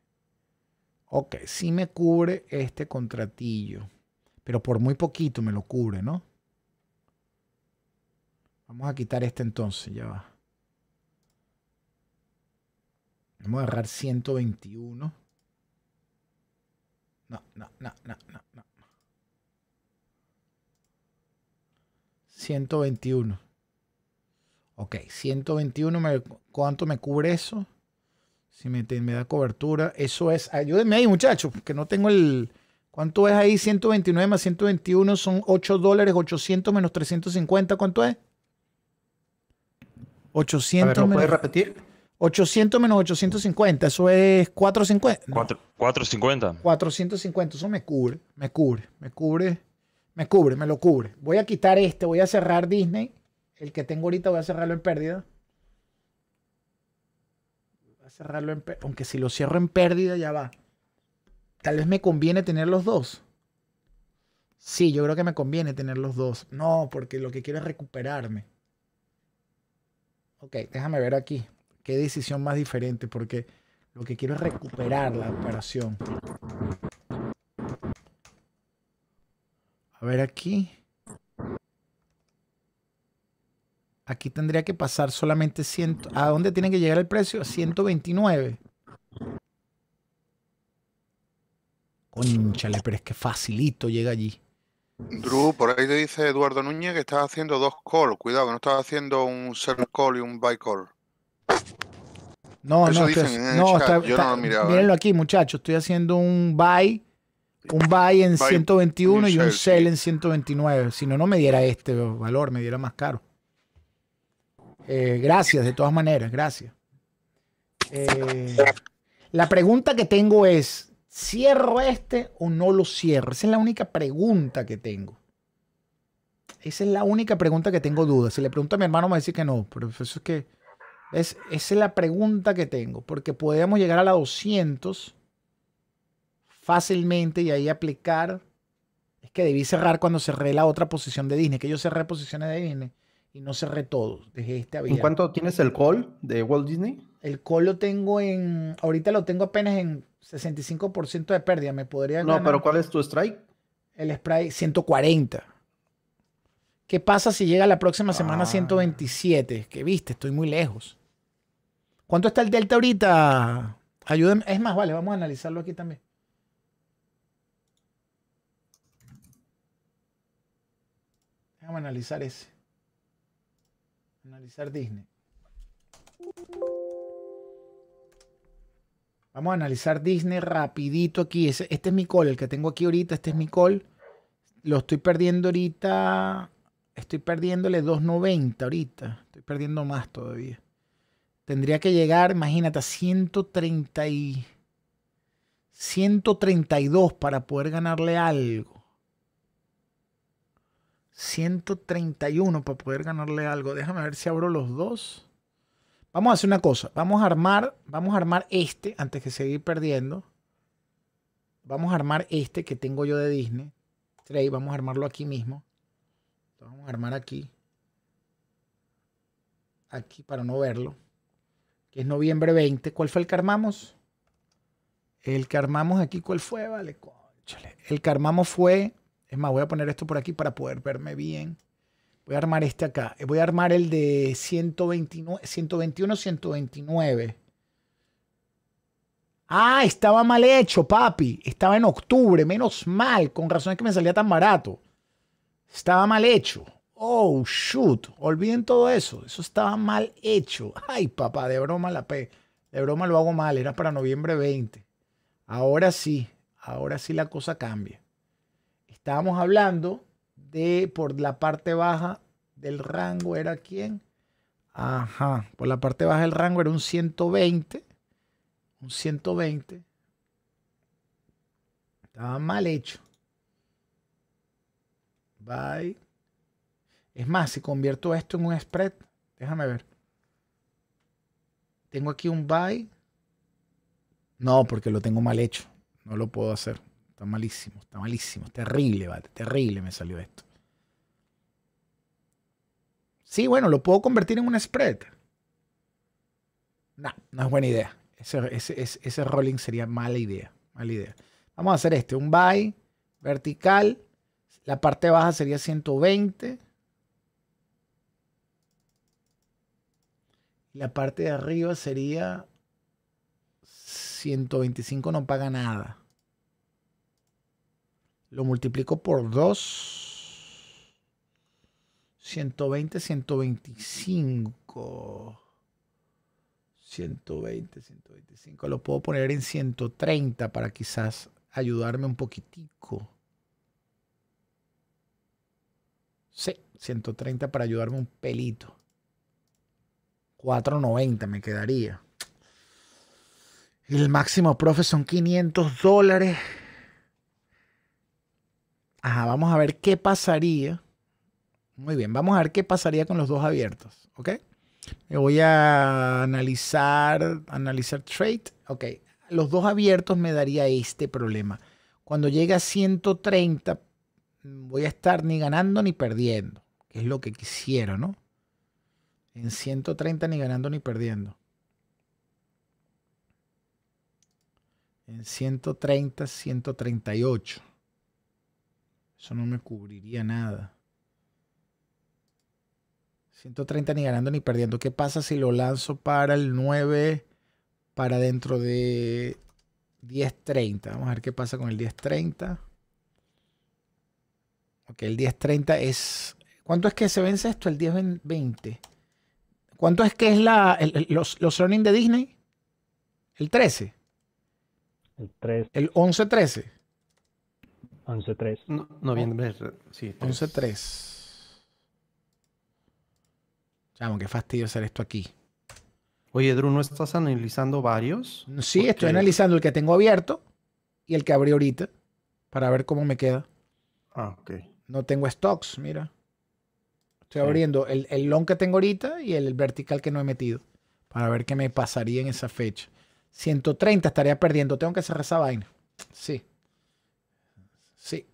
Ok, sí me cubre este contratillo, pero por muy poquito me lo cubre, ¿no? Vamos a quitar este entonces, ya va. Vamos a agarrar 121. No, no, no, no, no, 121. Ok, 121. ¿Cuánto me cubre eso? Si me, da cobertura. Eso es. Ayúdenme ahí, muchachos, que no tengo el. ¿Cuánto es ahí? 129 más 121 son 8 dólares, 800 menos 350. ¿Cuánto es? 800 menos... repetir? 800 menos 850, eso es 450. 450. 450, eso me cubre, me cubre, me cubre, me cubre, me lo cubre. Voy a quitar este, voy a cerrar Disney. El que tengo ahorita voy a cerrarlo en pérdida. Voy a cerrarlo en pérdida. Aunque si lo cierro en pérdida ya va. Tal vez me conviene tener los dos. Sí, yo creo que me conviene tener los dos. No, porque lo que quiero es recuperarme. Ok, déjame ver aquí qué decisión más diferente, porque lo que quiero es recuperar la operación. A ver aquí. Aquí tendría que pasar solamente 100. ¿A dónde tiene que llegar el precio? 129. Conchale, pero es que facilito llega allí. Drew, por ahí te dice Eduardo Núñez que estás haciendo dos calls. Cuidado, que no estás haciendo un sell call y un buy call. No, no, no, Mírenlo eh. aquí, muchachos. Estoy haciendo un buy, un buy en 121 y un sell en 129. Si no, no me diera este valor, me diera más caro. Eh, gracias, de todas maneras, gracias. Eh, la pregunta que tengo es: ¿cierro este o no lo cierro? Esa es la única pregunta que tengo. Esa es la única pregunta que tengo duda. Si le pregunto a mi hermano, me va a decir que no, pero eso es que es, esa es la pregunta que tengo, porque podíamos llegar a la 200 fácilmente y ahí aplicar. Es que debí cerrar cuando cerré la otra posición de Disney, que yo cerré posiciones de Disney y no cerré todo. Dejé este ¿En cuánto tienes el call de Walt Disney? El call lo tengo en. Ahorita lo tengo apenas en 65% de pérdida. Me podría. No, pero ¿cuál es tu strike? El strike 140. ¿Qué pasa si llega la próxima semana 127? Ah. Que viste, estoy muy lejos. ¿Cuánto está el delta ahorita? Ayúdenme. Es más, vale, vamos a analizarlo aquí también. Vamos a analizar ese. Analizar Disney. Vamos a analizar Disney rapidito aquí. este es mi call, el que tengo aquí ahorita, este es mi call. Lo estoy perdiendo ahorita estoy perdiéndole 2.90 ahorita. Estoy perdiendo más todavía. Tendría que llegar, imagínate, a 130 y 132 para poder ganarle algo. 131 para poder ganarle algo. Déjame ver si abro los dos. Vamos a hacer una cosa. Vamos a armar, vamos a armar este antes que seguir perdiendo. Vamos a armar este que tengo yo de Disney. Vamos a armarlo aquí mismo vamos a armar aquí. Aquí para no verlo. Que es noviembre 20. ¿Cuál fue el que armamos? El que armamos aquí, ¿cuál fue? Vale, conchale. El que armamos fue... Es más, voy a poner esto por aquí para poder verme bien. Voy a armar este acá. Eh, voy a armar el de 129, 121, 129. Ah, estaba mal hecho, papi. Estaba en octubre, menos mal. Con razones que me salía tan barato. Estaba mal hecho. Oh, shoot. Olviden todo eso. Eso estaba mal hecho. Ay, papá, de broma la P. De broma lo hago mal. Era para noviembre 20. Ahora sí. Ahora sí la cosa cambia. Estábamos hablando de por la parte baja del rango era quién. Ajá. Por la parte baja del rango era un 120. Un 120. Estaba mal hecho. Buy. Es más, si convierto esto en un spread, déjame ver. Tengo aquí un buy. No, porque lo tengo mal hecho. No lo puedo hacer. Está malísimo, está malísimo. terrible, vale. Terrible me salió esto. Sí, bueno, lo puedo convertir en un spread. No, no es buena idea. Ese, ese rolling sería mala idea. Mala idea. Vamos a hacer este, un buy vertical la parte baja sería 120. La parte de arriba sería 125 no paga nada. Lo multiplico por 2. 120, 125. 120, 125. Lo puedo poner en 130 para quizás ayudarme un poquitico. Sí, 130 para ayudarme un pelito. 490 me quedaría. El máximo, profe, son 500 dólares. Ajá, vamos a ver qué pasaría. Muy bien, vamos a ver qué pasaría con los dos abiertos, ¿ok? Me voy a analizar, analizar trade. Ok, los dos abiertos me daría este problema. Cuando llega a 130 voy a estar ni ganando ni perdiendo, que es lo que quisiera, ¿no? En 130 ni ganando ni perdiendo. En 130, 138. Eso no me cubriría nada. 130 ni ganando ni perdiendo. ¿Qué pasa si lo lanzo para el 9, para dentro de 10.30? Vamos a ver qué pasa con el 10.30. Ok, el 1030 es. ¿Cuánto es que se vence esto? El 1020. ¿Cuánto es que es la, los, los earnings de Disney? El 13. El El 11-13. 11 No, noviembre, sí. 11-3. Chamo, qué fastidio hacer esto aquí. Oye, Drew, ¿no estás analizando varios? Sí, estoy analizando el que tengo abierto y el que abrí ahorita para ver cómo me queda. Ah, ok. No tengo stocks, mira. Estoy abriendo el, el, long que tengo ahorita y el vertical que no he metido. Para ver qué me pasaría en esa fecha. 130 estaría perdiendo. Tengo que cerrar esa vaina. Sí. Sí.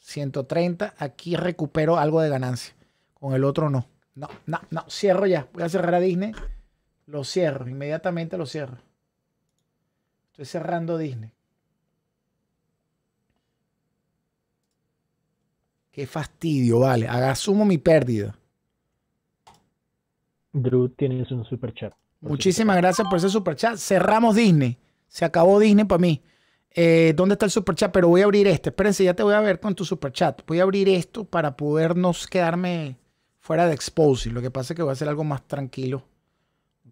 130. Aquí recupero algo de ganancia. Con el otro no. No, no, no. Cierro ya. Voy a cerrar a Disney. Lo cierro. Inmediatamente lo cierro. Estoy cerrando Disney. Qué fastidio, vale. Haga sumo mi pérdida. Drew, tienes un super chat. Muchísimas gracias por ese super chat. Cerramos Disney. Se acabó Disney para mí. Eh, ¿Dónde está el super chat? Pero voy a abrir este. Espérense, ya te voy a ver con tu super chat. Voy a abrir esto para podernos quedarme fuera de exposing. Lo que pasa es que voy a hacer algo más tranquilo.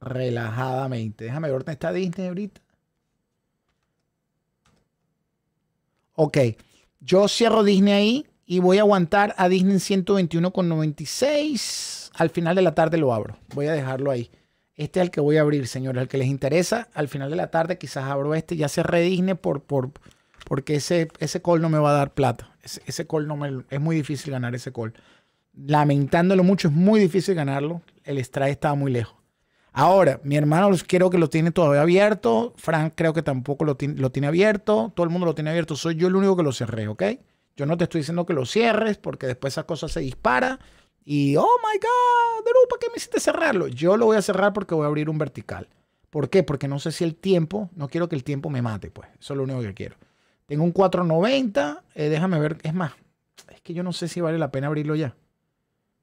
Relajadamente. Déjame ver dónde está Disney ahorita. Ok. Yo cierro Disney ahí. Y voy a aguantar a Disney 121,96. Al final de la tarde lo abro. Voy a dejarlo ahí. Este es el que voy a abrir, señores. El que les interesa, al final de la tarde quizás abro este. Ya cerré Disney por, por, porque ese, ese call no me va a dar plata. Ese, no Es muy difícil ganar ese call. Lamentándolo mucho, es muy difícil ganarlo. El strike estaba muy lejos. Ahora, mi hermano creo que lo tiene todavía abierto. Frank creo que tampoco lo, lo tiene abierto. Todo el mundo lo tiene abierto. Soy yo el único que lo cerré, ¿ok? Yo no te estoy diciendo que lo cierres porque después esa cosa se dispara y, oh my God, de ¿para qué me hiciste cerrarlo? Yo lo voy a cerrar porque voy a abrir un vertical. ¿Por qué? Porque no sé si el tiempo, no quiero que el tiempo me mate, pues. Eso es lo único que quiero. Tengo un 490, eh, déjame ver, es más, es que yo no sé si vale la pena abrirlo ya.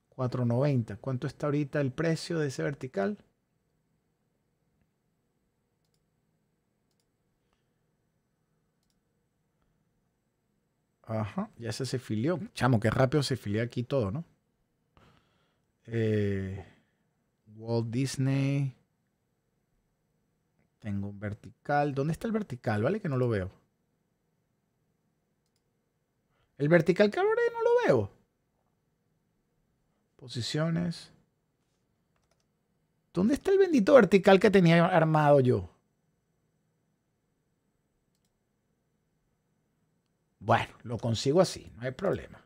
490, ¿cuánto está ahorita el precio de ese vertical? Ajá, ya se se filió. Chamo, qué rápido se filió aquí todo, ¿no? Eh, Walt Disney. Tengo un vertical. ¿Dónde está el vertical? Vale que no lo veo. El vertical que ahora no lo veo. Posiciones. ¿Dónde está el bendito vertical que tenía armado yo? Bueno, lo consigo así, no hay problema.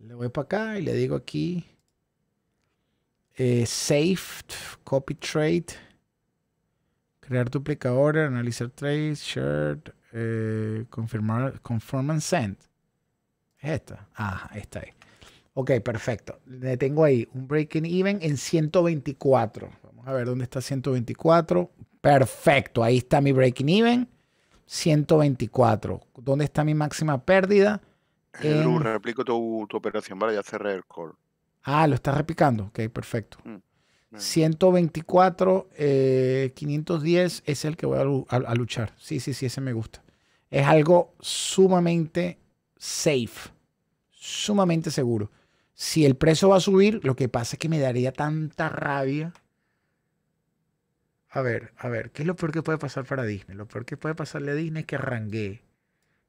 Le voy para acá y le digo aquí. Eh, save, copy trade. Crear duplicador, analizar trade, shared, eh, confirmar, confirm and send. ¿Es esta? Ah, esta ahí. Ok, perfecto. Le tengo ahí un breaking even en 124. Vamos a ver dónde está 124. Perfecto, ahí está mi breaking even. 124. ¿Dónde está mi máxima pérdida? replico tu, operación, ¿vale? Ya cerré el call. Ah, lo estás replicando. Ok, perfecto. 124, mm, 510 eh, es el que voy a, luchar. Sí, sí, sí, ese me gusta. Es algo sumamente safe, sumamente seguro. Si el precio va a subir, lo que pasa es que me daría tanta rabia a ver, a ver, ¿qué es lo peor que puede pasar para Disney? Lo peor que puede pasarle a Disney es que arrangué.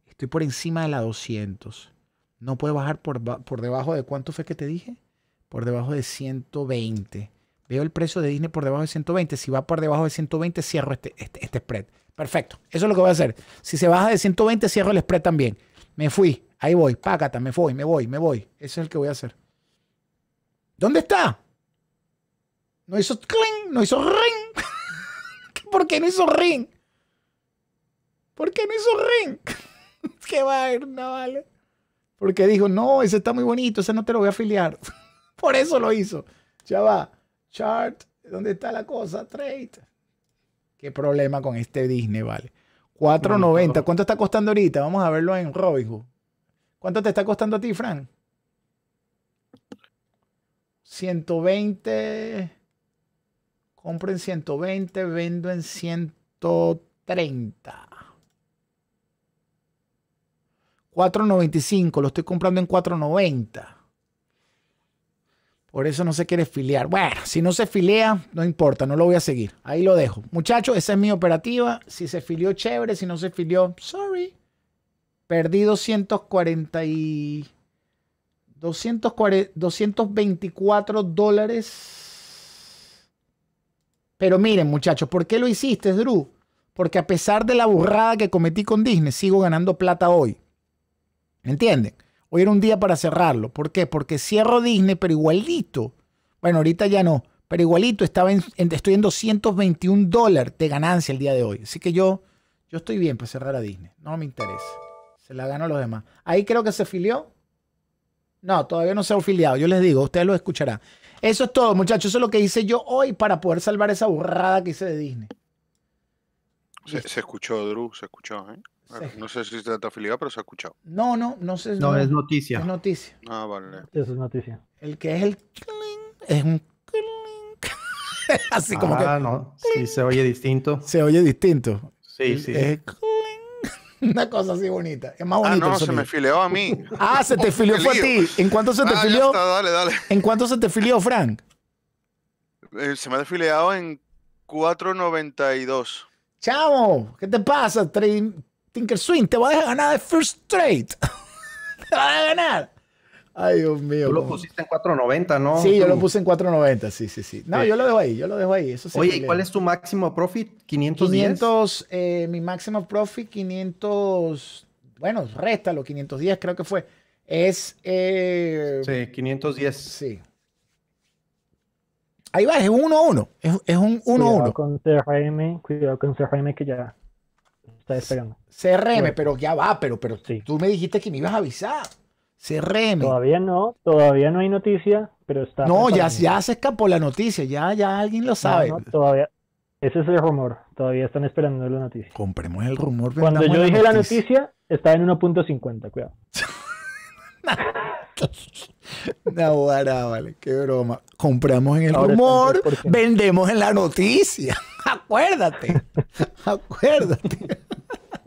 Estoy por encima de la 200. No puede bajar por, debajo de cuánto fue que te dije? Por debajo de 120. Veo el precio de Disney por debajo de 120. Si va por debajo de 120, cierro este, este, este, spread. Perfecto. Eso es lo que voy a hacer. Si se baja de 120, cierro el spread también. Me fui. Ahí voy. Págata, me voy, me voy, me voy. Eso es el que voy a hacer. ¿Dónde está? No hizo cling, no hizo ring. ¿Por qué no hizo ring? ¿Por qué no hizo ring? Qué vaina, vale. Porque dijo, no, ese está muy bonito, ese no te lo voy a afiliar. Por eso lo hizo. Ya va. Chart, ¿dónde está la cosa? Trade. Qué problema con este Disney, vale. 4.90. ¿Cuánto está costando ahorita? Vamos a verlo en rojo. ¿Cuánto te está costando a ti, Frank? 120. Compro en 120, vendo en 130. 4.95, lo estoy comprando en 4.90. Por eso no se quiere filiar. Bueno, si no se filea, no importa, no lo voy a seguir. Ahí lo dejo. Muchachos, esa es mi operativa. Si se filió, chévere. Si no se filió, sorry. Perdí 240 y 240, 224 dólares pero miren, muchachos, ¿por qué lo hiciste, Drew? Porque a pesar de la burrada que cometí con Disney, sigo ganando plata hoy. ¿Me entienden? Hoy era un día para cerrarlo. ¿Por qué? Porque cierro Disney, pero igualito. Bueno, ahorita ya no, pero igualito estaba en, estoy en 221 dólares de ganancia el día de hoy. Así que yo, yo estoy bien para cerrar a Disney. No me interesa. Se la gano a los demás. Ahí creo que se filió? No, todavía no se ha afiliado. Yo les digo, ustedes lo escucharán. Eso es todo, muchachos. Eso es lo que hice yo hoy para poder salvar esa burrada que hice de Disney. Se, escuchó, Drew, ¿eh? se escuchó, No sé si se trata afiliado, pero se ha escuchado. No, no, no sé. No, es noticia. Es noticia. Ah, vale. Eso es noticia. El que es el clink es un clink. Así como ah, que. no. Sí, se oye distinto. Se oye distinto. Sí, sí. Es Una cosa así bonita. Es más ah, bonito. Ah, no, se me fileó a mí. Ah, se te filió fue a ti. ¿En cuánto se te ah, filió? dale, dale. ¿En cuánto se te filió, Frank? Eh, se me ha desfileado en 4.92. Chavo, ¿qué te pasa? Tinker Swing te va a dejar ganar de first trade. te voy a dejar ganar. Ay, Dios mío. Tú lo pusiste en 4.90, ¿no? Sí, yo lo puse en 4.90, sí, sí, sí. No, yo lo dejo ahí, yo lo dejo ahí. Oye, ¿y cuál es tu máximo profit? ¿510? 500, eh, mi máximo profit, 500, bueno, resta 510 creo que fue. Es... Eh, sí, 510. Sí. Ahí va, es un 1-1, es, un 1-1. Cuidado con CRM, cuidado con CRM que ya está esperando. CRM, pero ya va, pero, pero sí. tú me dijiste que me ibas a avisar. Se Todavía no, todavía no hay noticia, pero está. No, ya, ya se escapó la noticia, ya, ya alguien lo sabe. todavía. Ese es el rumor, todavía están esperando la noticia. Compremos el rumor. Cuando yo dije la noticia, estaba en 1.50, cuidado. no, vale, qué broma. Compramos en el rumor, vendemos en la noticia. Acuérdate, acuérdate.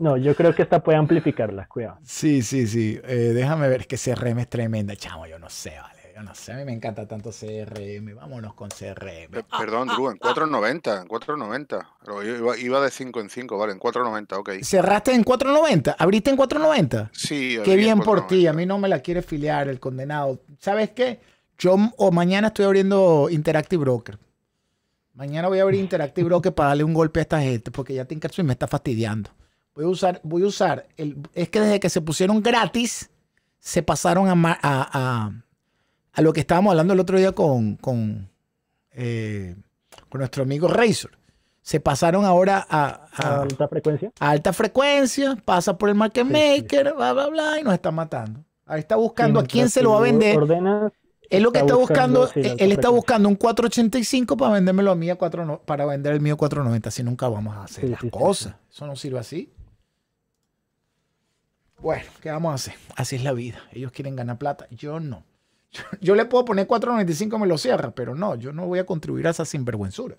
No, yo creo que esta puede amplificarla, cuidado. Sí, sí, sí. Eh, déjame ver, es que CRM es tremenda, chamo, yo no sé, vale. Yo no sé, a mí me encanta tanto CRM. Vámonos con CRM. Eh, perdón, ah, Drew, en 4.90, ah, ah. en 4.90. Iba, de 5 en 5, vale, en 4.90, ok. ¿Cerraste en 4.90? ¿Abriste en 4.90? Sí. Qué bien por ti, a mí no me la quiere filiar el condenado. ¿Sabes qué? Yo o mañana estoy abriendo Interactive Broker. Mañana voy a abrir Interactive Broker para darle un golpe a esta gente, porque ya Tinker y me está fastidiando. Voy a usar, voy a usar, el, es que desde que se pusieron gratis, se pasaron a, a, lo que estábamos hablando el otro día con, con, eh, nuestro amigo Razor. Se pasaron ahora a, a, alta frecuencia. alta frecuencia, pasa por el market maker, bla, bla, bla, y nos está matando. Ahí está buscando a quién se lo va a vender. es él lo que está, buscando, él está buscando un 485 para vendérmelo a mí 4, para vender el mío 490, si nunca vamos a hacer las cosas. Eso no sirve así. Bueno, ¿qué vamos a hacer? Así es la vida. Ellos quieren ganar plata, yo no. Yo, le puedo poner 4.95 me lo cierra, pero no, yo no voy a contribuir a esa sinvergüenzura.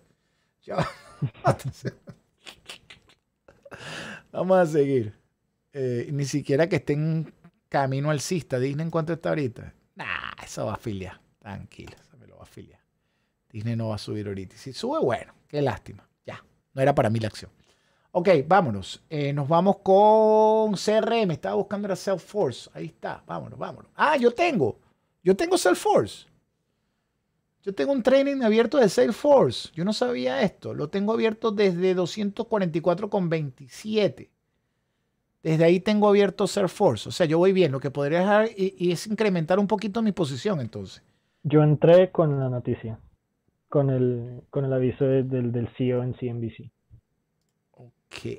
vamos a seguir. Eh, ni siquiera que estén camino alcista. Disney en cuánto está ahorita. Nah, eso va a afiliar. Tranquilo. Eso me lo va a filiar. Disney no va a subir ahorita. si sube, bueno, qué lástima. Ya, no era para mí la acción. Ok, vámonos. Eh, nos vamos con CRM. Estaba buscando la Salesforce. Ahí está. Vámonos, vámonos. Ah, yo tengo. Yo tengo Salesforce. Yo tengo un training abierto de Salesforce. Yo no sabía esto. Lo tengo abierto desde 244,27. Desde ahí tengo abierto Salesforce. O sea, yo voy bien. Lo que podría dejar es incrementar un poquito mi posición entonces. Yo entré con la noticia. Con el, con el aviso del, del CEO en CNBC.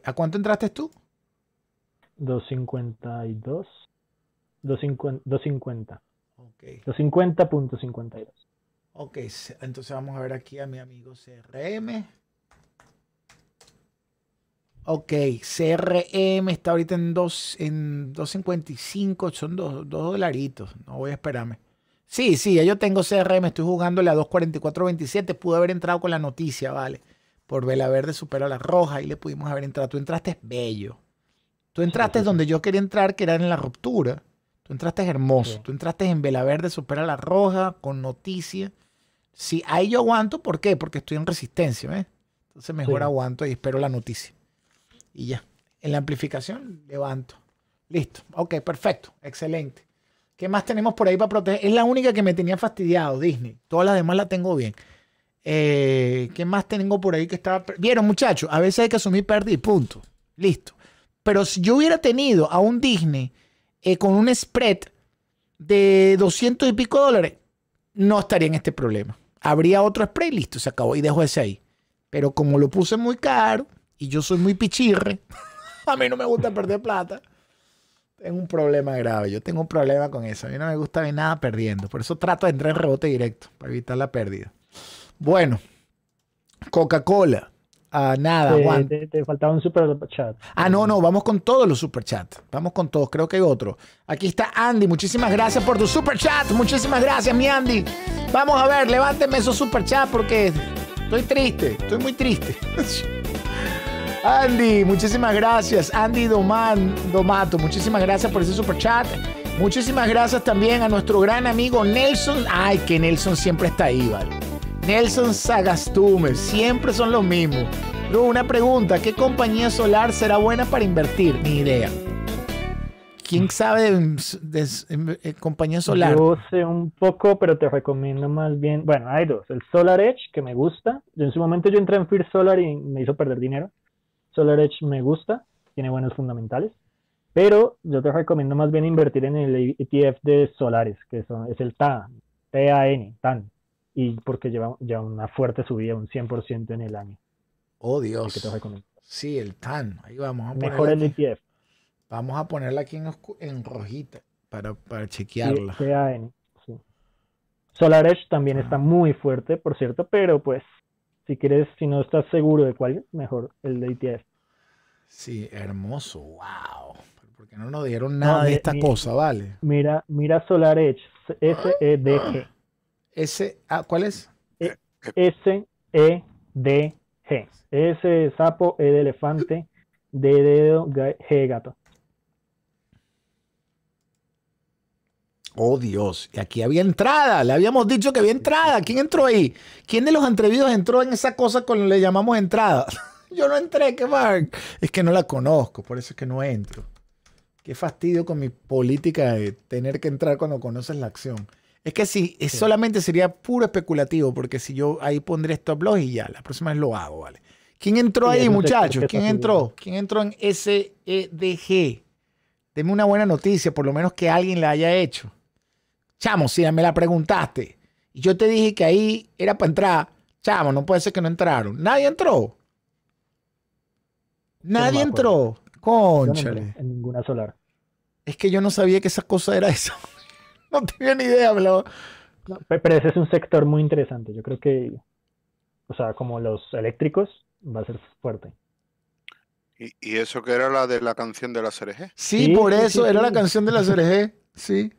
¿A cuánto entraste tú? 252. 250. 250.52. ok, entonces vamos a ver aquí a mi amigo CRM. Ok, CRM está ahorita en, dos, en 2.55, son 2 dolaritos, no voy a esperarme. Sí, sí, yo tengo CRM, estoy jugándole a 2.44.27, pude haber entrado con la noticia, vale por vela verde supera la roja y le pudimos haber entrado. Tú entraste bello. Tú entraste donde yo quería entrar, que era en la ruptura. Tú entraste es hermoso. Tú entraste en vela verde supera la roja, con noticia. Si ahí yo aguanto, ¿por qué? Porque estoy en resistencia, ¿ves? Entonces mejor aguanto y espero la noticia. Y ya. En la amplificación, levanto. Listo. Ok, perfecto. Excelente. ¿Qué más tenemos por ahí para proteger? Es la única que me tenía fastidiado, Disney. Todas las demás la tengo bien. Eh, ¿Qué más tengo por ahí que estaba? Vieron, muchachos, a veces hay que asumir pérdida y punto. Listo. Pero si yo hubiera tenido a un Disney eh, con un spread de 200 y pico dólares, no estaría en este problema. Habría otro spread, listo, se acabó y dejo ese ahí. Pero como lo puse muy caro y yo soy muy pichirre, a mí no me gusta perder plata. Tengo un problema grave, yo tengo un problema con eso. A mí no me gusta ver nada perdiendo. Por eso trato de entrar en rebote directo, para evitar la pérdida. Bueno, Coca-Cola. Ah, nada, te, Te, faltaba un super chat. Ah, no, no, vamos con todos los super chats. Vamos con todos, creo que hay otro. Aquí está Andy, muchísimas gracias por tu super chat. Muchísimas gracias, mi Andy. Vamos a ver, levánteme esos super chats porque estoy triste, estoy muy triste. Andy, muchísimas gracias. Andy Domán, Domato, muchísimas gracias por ese super chat. Muchísimas gracias también a nuestro gran amigo Nelson. Ay, que Nelson siempre está ahí, ¿vale? Nelson Sagastume, siempre son los mismos. una pregunta, ¿qué compañía solar será buena para invertir? Ni idea. ¿Quién sabe de, compañía solar? Yo sé un poco, pero te recomiendo más bien, bueno, hay dos, el Solar Edge, que me gusta. en su momento yo entré en Fear Solar y me hizo perder dinero. Solar Edge me gusta, tiene buenos fundamentales. Pero yo te recomiendo más bien invertir en el ETF de Solares, que es el TAN, n TAN, y porque lleva ya una fuerte subida, un 100% en el año. Oh, Dios. sí, el TAN. Ahí vamos a Mejor el ETF. E vamos a ponerla aquí en, rojita para, para chequearla. Solar Edge también está ah. muy fuerte, por cierto, pero pues si quieres, si no estás seguro de cuál, mejor el de ETF. Sí, hermoso, wow. Porque no nos dieron nada de esta cosa, ¿vale? Mira, mira Solar Edge, g ah. S, -A, ah, ¿cuál es? E, S, E, D, G. S sapo, E elefante, D de dedo, G gato. Oh Dios, y aquí había entrada, le habíamos dicho que había entrada. ¿Quién entró ahí? ¿Quién de los atrevidos entró en esa cosa con le llamamos entrada? Yo no entré, que mal. Es que no la conozco, por eso es que no entro. Qué fastidio con mi política de tener que entrar cuando conoces la acción. Es que si sí. solamente sería puro especulativo, porque si yo ahí pondré stop blog y ya, la próxima vez lo hago, ¿vale? ¿Quién entró ahí, muchachos? ¿Quién entró? ¿Quién entró en SEDG? Deme una buena noticia, por lo menos que alguien la haya hecho. Chamo, si me la preguntaste y yo te dije que ahí era para entrar, chamo, no puede ser que no entraron. Nadie entró. Nadie entró. Conchale. en ninguna solar. Es que yo no sabía que esa cosa era eso no tenía ni idea, pero... pero ese es un sector muy interesante. Yo creo que, o sea, como los eléctricos, va a ser fuerte. ¿Y, eso que era la de la canción de la CRG? Sí, por eso, era la canción de la CRG, sí.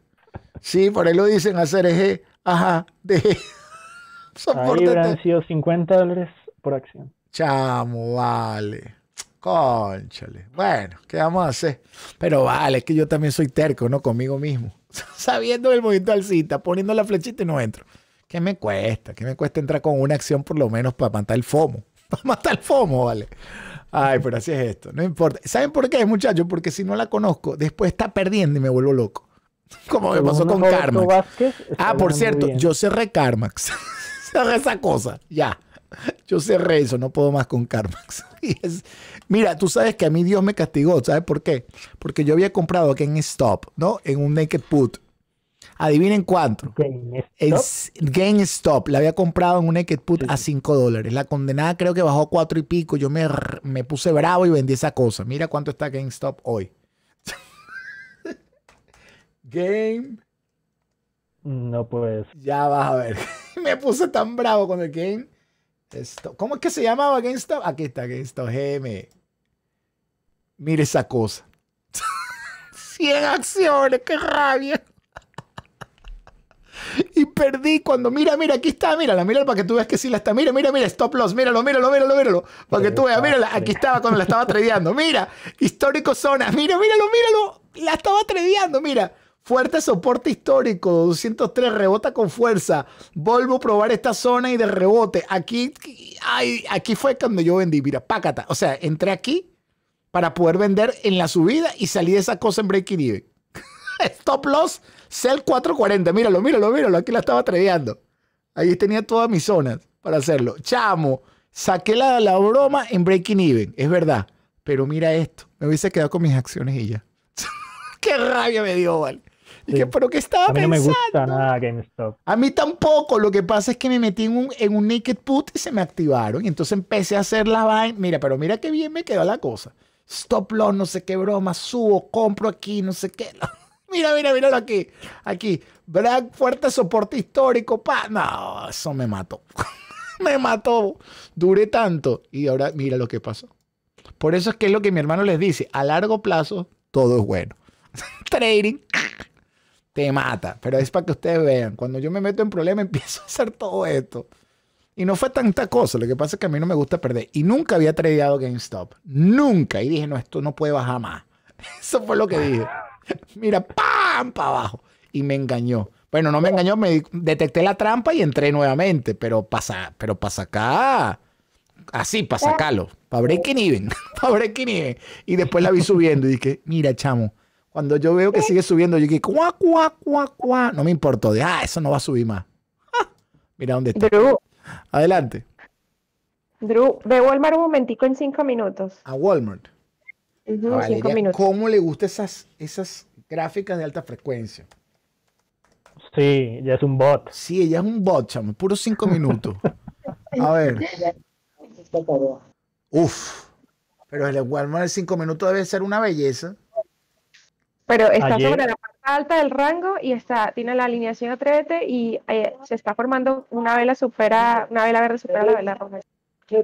Sí, por ahí lo dicen a CRG. Ajá, de... Ahí hubieran sido 50 dólares por acción. Chamo, vale. Conchale. Bueno, ¿qué vamos a hacer? Pero vale, es que yo también soy terco, ¿no? Conmigo mismo. sabiendo el movimiento alcista, poniendo la flechita y no entro. ¿Qué me cuesta? ¿Qué me cuesta entrar con una acción por lo menos para matar el FOMO? Para matar el FOMO, vale. Ay, pero así es esto. No importa. ¿Saben por qué, muchachos? Porque si no la conozco, después está perdiendo y me vuelvo loco. Como me pasó con Carmax. Ah, por cierto, yo cerré Carmax. cerré esa cosa. Ya. Yo cerré eso, no puedo más con CarMax. mira, tú sabes que a mí Dios me castigó, ¿sabes por qué? Porque yo había comprado a ¿no? En un Naked Put. Adivinen cuánto. GameStop. GameStop. La había comprado en un Naked Put a 5 dólares. La condenada creo que bajó 4 y pico. Yo me, me puse bravo y vendí esa cosa. Mira cuánto está GameStop hoy. Game. No pues. Ya vas a ver. me puse tan bravo con el Game esto, ¿Cómo es que se llamaba GameStop? Aquí está GameStop GM. Mire esa cosa. 100 acciones, qué rabia. y perdí cuando, mira, mira, aquí está, mírala, mírala para que tú veas que sí la está. Mira, mira, mira, stop loss, míralo, míralo, míralo, míralo. Para que tú veas, mírala, aquí estaba cuando la estaba atreviando, Mira, histórico zona, mira, míralo, míralo. La estaba atreviando, mira. Fuerte soporte histórico, 203, rebota con fuerza. Volvo a probar esta zona y de rebote. Aquí, aquí fue cuando yo vendí, mira, pácata. O sea, entré aquí para poder vender en la subida y salí de esa cosa en breaking even. Stop loss, sell 440. Míralo, míralo, míralo. Aquí la estaba atreviando. Ahí tenía todas mis zonas para hacerlo. Chamo, saqué la, la broma en breaking even. Es verdad. Pero mira esto. Me hubiese quedado con mis acciones y ya. Qué rabia me dio, Val que, pero ¿qué estaba pensando? A mí no me gusta nada GameStop. A mí tampoco. Lo que pasa es que me metí en un, en naked put y se me activaron. Y entonces empecé a hacer la vaina. Mira, pero mira qué bien me quedó la cosa. Stop loss, no sé qué broma. Subo, compro aquí, no sé qué. mira, mira, míralo aquí. Aquí. Black, fuerte soporte histórico. Pa. No, eso me mató. me mató. Duré tanto. Y ahora mira lo que pasó. Por eso es que es lo que mi hermano les dice. A largo plazo, todo es bueno. Trading te mata. Pero es para que ustedes vean. Cuando yo me meto en problemas, empiezo a hacer todo esto. Y no fue tanta cosa. Lo que pasa es que a mí no me gusta perder. Y nunca había tradeado GameStop. Nunca. Y dije, no, esto no puede bajar más. Eso fue lo que dije. Mira, ¡pam! para abajo. Y me engañó. Bueno, no me engañó, me detecté la trampa y entré nuevamente, pero pasa, pero pasa acá así, para sacarlo, para breaking even, para breaking even. Y después la vi subiendo y dije, mira, chamo, cuando yo veo que sigue subiendo, yo digo, cuá, cuá, cuá, cuá. No me importó. De, ah, eso no va a subir más. mira dónde está. Drew. Adelante. Drew, ve Walmart un momentico en cinco minutos. A Walmart. ¿Cómo le gustan esas, esas gráficas de alta frecuencia? Sí, ella es un bot. Sí, ella es un bot, chamo. puro cinco minutos. A ver. Uf. Pero el Walmart en cinco minutos debe ser una belleza. Pero está sobre la parte alta del rango y está, tiene la alineación Atrévete y eh, se está formando una vela supera, una vela verde supera la vela roja.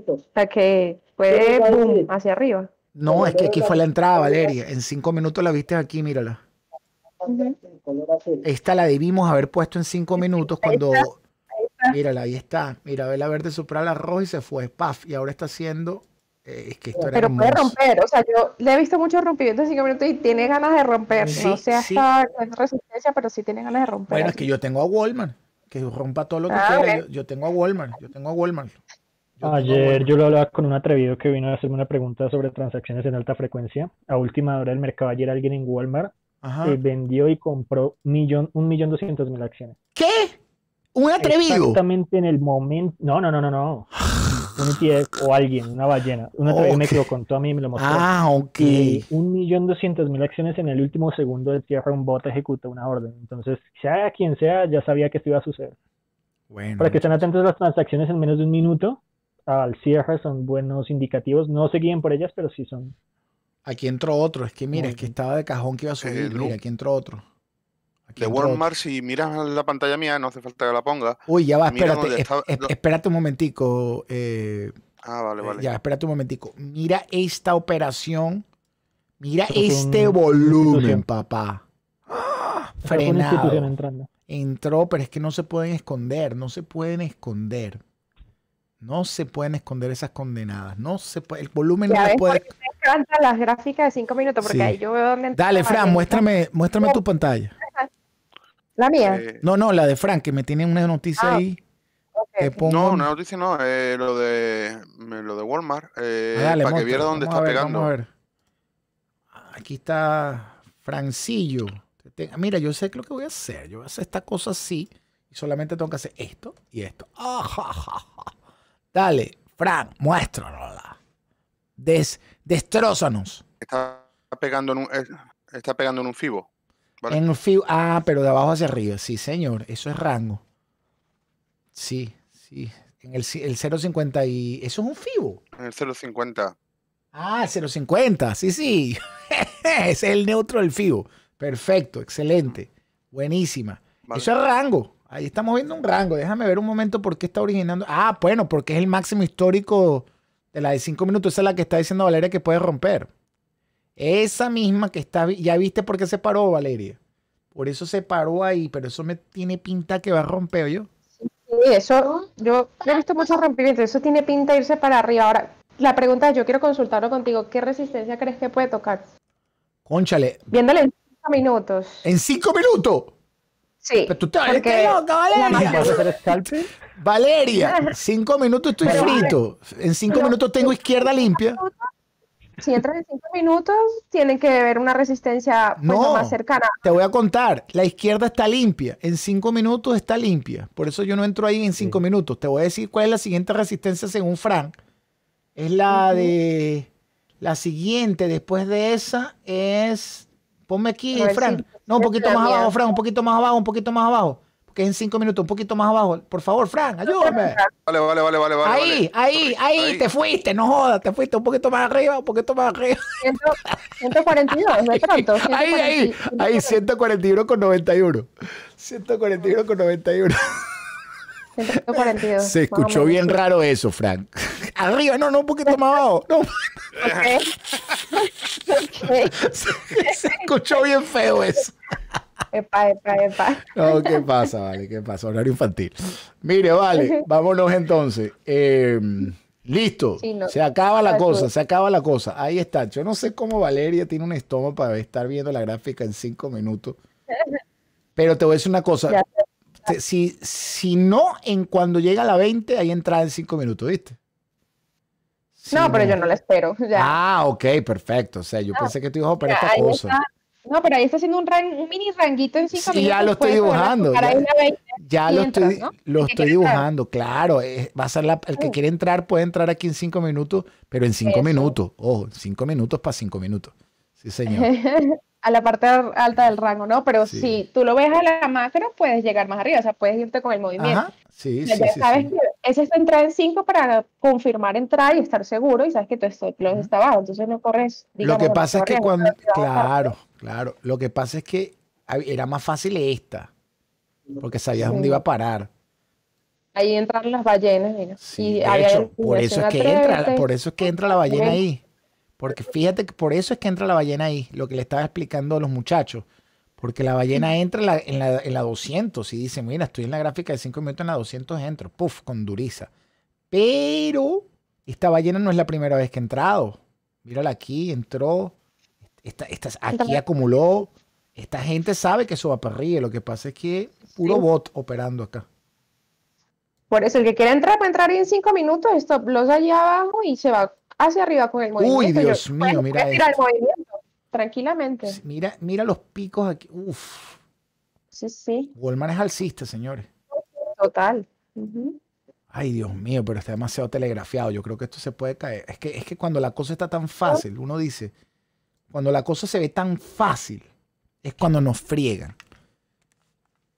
O sea que puede hacia arriba. No, es que aquí fue la entrada, Valeria. En cinco minutos la viste aquí, mírala. Esta la debimos haber puesto en cinco minutos cuando. Mírala, ahí está. Mira, vela verde supera la roja y se fue. Paf. Y ahora está haciendo pero puede romper, o sea, yo le he visto muchos rompimientos y tiene ganas de romper. no sé hasta resistencia, pero sí tiene ganas de romper. Bueno, es que yo tengo a Wallman, que rompa todo lo que ah, quiera. Yo, tengo a Wallman, yo tengo a Wallman. Ayer yo lo hablaba con un atrevido que vino a hacerme una pregunta sobre transacciones en alta frecuencia. A última hora del mercado, ayer alguien en Walmart eh, vendió y compró millón, un millón doscientos mil acciones. ¿Qué? ¿Un atrevido? Exactamente en el momento. No, no, no, no, no. un o alguien, una ballena, un okay. me lo contó a mí me lo mostró. Ah, Un millón doscientos mil acciones en el último segundo de cierre, un bot ejecuta una orden. Entonces, sea quien sea, ya sabía que esto iba a suceder. Bueno. Para que estén atentos a las transacciones en menos de un minuto, al cierre son buenos indicativos. No se guíen por ellas, pero sí son. Aquí entró otro, es que mira, es que estaba de cajón que iba a subir, eh, mira, aquí entró otro de Walmart, si miras la pantalla mía, no hace falta que la ponga. Uy, ya va, espérate, espérate un momentico. Eh, ah, vale, eh, vale. Ya, espérate un momentico. Mira esta operación. Mira este volumen, papá. Ah, ¡Ah! Este Frenado. Entró, pero es que no se pueden esconder, no se pueden esconder. No se pueden esconder esas condenadas. No se el volumen no se puede. las gráficas de 5 minutos porque Dale, Fran, muéstrame, muéstrame tu oh. pantalla. Eh, no, no, la de Frank, que me tiene una noticia ah, ahí. No, una noticia no, eh, lo, de, lo de Walmart, eh, ah, para que viera dónde está ver, pegando. Aquí está Francillo. Ah, mira, yo sé lo que voy a hacer. Yo voy a hacer esta cosa así y solamente tengo que hacer esto y esto. Dale, Frank, muéstranos. Destrozanos. destrózanos. Está pegando en un, está pegando en un fibo ah, pero de abajo hacia arriba. Sí, señor. Eso es rango. Sí, sí. En el, 050 y... Eso es un FIBO. En el 050. Ah, 050. Sí, sí. es el neutro del FIBO. Perfecto, excelente. Buenísima. Eso es rango. Ahí estamos viendo un rango. Déjame ver un momento por qué está originando. Ah, bueno, porque es el máximo histórico de la de 5 minutos. Esa es la que está diciendo Valeria que puede romper. Esa misma que está, ya viste por qué se paró, Valeria. Por eso se paró ahí, pero eso me tiene pinta que va a romper yo. Sí, eso, yo he visto muchos rompimientos, eso tiene pinta de irse para arriba. Ahora, la pregunta es, yo quiero consultarlo contigo, ¿qué resistencia crees que puede tocar? Conchale. Viéndole en cinco minutos. ¿En cinco minutos? Sí. Pero tú te loca, Valeria. Valeria, cinco minutos estoy frito. En cinco minutos tengo izquierda limpia si entras en cinco minutos, tienen que ver una resistencia pues, más cercana. Te voy a contar, la izquierda está limpia, en cinco minutos está limpia. Por eso yo no entro ahí en cinco minutos. Te voy a decir cuál es la siguiente resistencia según Frank. Es la de... La siguiente después de esa es... Ponme aquí, Frank. no, un poquito más abajo, Frank, un poquito más abajo, un poquito más abajo en cinco minutos, un poquito más abajo. Por favor, Fran, ayúdame. Vale, vale, vale, vale. Ahí, vale. ahí, ahí, ahí, te fuiste, no jodas, te fuiste un poquito más arriba, un poquito más arriba. 142, pronto. ahí, ahí, ahí, 141 con 91. 141 con 91. 142, Se escuchó bien raro eso, Frank. Arriba, no, no, un poquito más abajo. No. se escuchó bien feo eso. Epa, epa, epa. No, ¿qué pasa, vale? ¿Qué pasa? Horario infantil. Mire, vale, vámonos entonces. Eh, listo. se acaba la cosa, se acaba la cosa. Ahí está. Yo no sé cómo Valeria tiene un estómago para estar viendo la gráfica en cinco minutos. Pero te voy a decir una cosa. Si, no, en cuando llega la 20, ahí entra en cinco minutos, ¿viste? no, pero yo no la espero. Ah, ok, perfecto. O sea, yo pensé que tú ibas a operar esta cosa. No, pero ahí está haciendo un, mini ranguito en cinco sí, Ya lo estoy dibujando. Ya, lo estoy, dibujando, claro. Eh, va a ser la, el que uh. quiere entrar puede entrar aquí en cinco minutos, pero en cinco minutos. Ojo, cinco minutos para cinco minutos. Sí, señor. a la parte alta del rango, ¿no? Pero si tú lo ves a la macro puedes llegar más arriba, o sea, puedes irte con el movimiento. Ajá. Sí, sí, sí, esa es entrada en 5 para confirmar Entrar y estar seguro y sabes que todo esto está abajo, entonces no corres. Digamos, lo que pasa es que cuando... Claro, claro. Lo que pasa es que era más fácil esta, porque sabías dónde iba a parar. Ahí entran las ballenas, mira. Sí, por eso, es que entra, por eso es que entra la ballena ahí. Porque fíjate que por eso es que entra la ballena ahí, lo que le estaba explicando a los muchachos. Porque la ballena entra en la, en la, en la 200 y dice, mira, estoy en la gráfica de 5 minutos en la 200, entro, puff, con duriza. Pero esta ballena no es la primera vez que ha entrado. Mírala aquí, entró, esta, aquí acumuló. Esta gente sabe que eso va para arriba, lo que pasa es que puro bot operando acá. Por eso el que quiera entrar para entrar en 5 minutos, esto los allá abajo y se va hacia arriba con el movimiento. Uy, Dios mío, mira tranquilamente. Mira, mira los picos aquí. Uf. Sí, sí. Goldman es alcista, señores. Total. Ay, Dios mío, pero está demasiado telegrafiado. Yo creo que esto se puede caer. Es que, es que cuando la cosa está tan fácil, uno dice, cuando la cosa se ve tan fácil, es cuando nos friegan.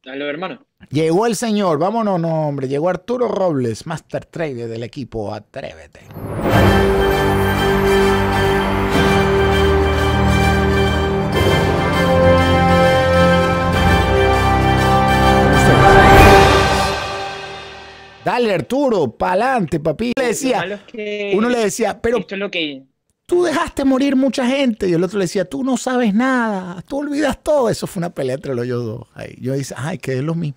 Dale, hermano. Llegó el señor, vámonos, no, hombre. Llegó Arturo Robles, Master Trader del equipo. Atrévete. Dale, Arturo, pa'lante, papi. decía, uno le decía, pero tú dejaste morir mucha gente. Y el otro le decía, tú no sabes nada, tú olvidas todo. Eso fue una pelea entre los dos. Yo dice, ay, que es lo mismo.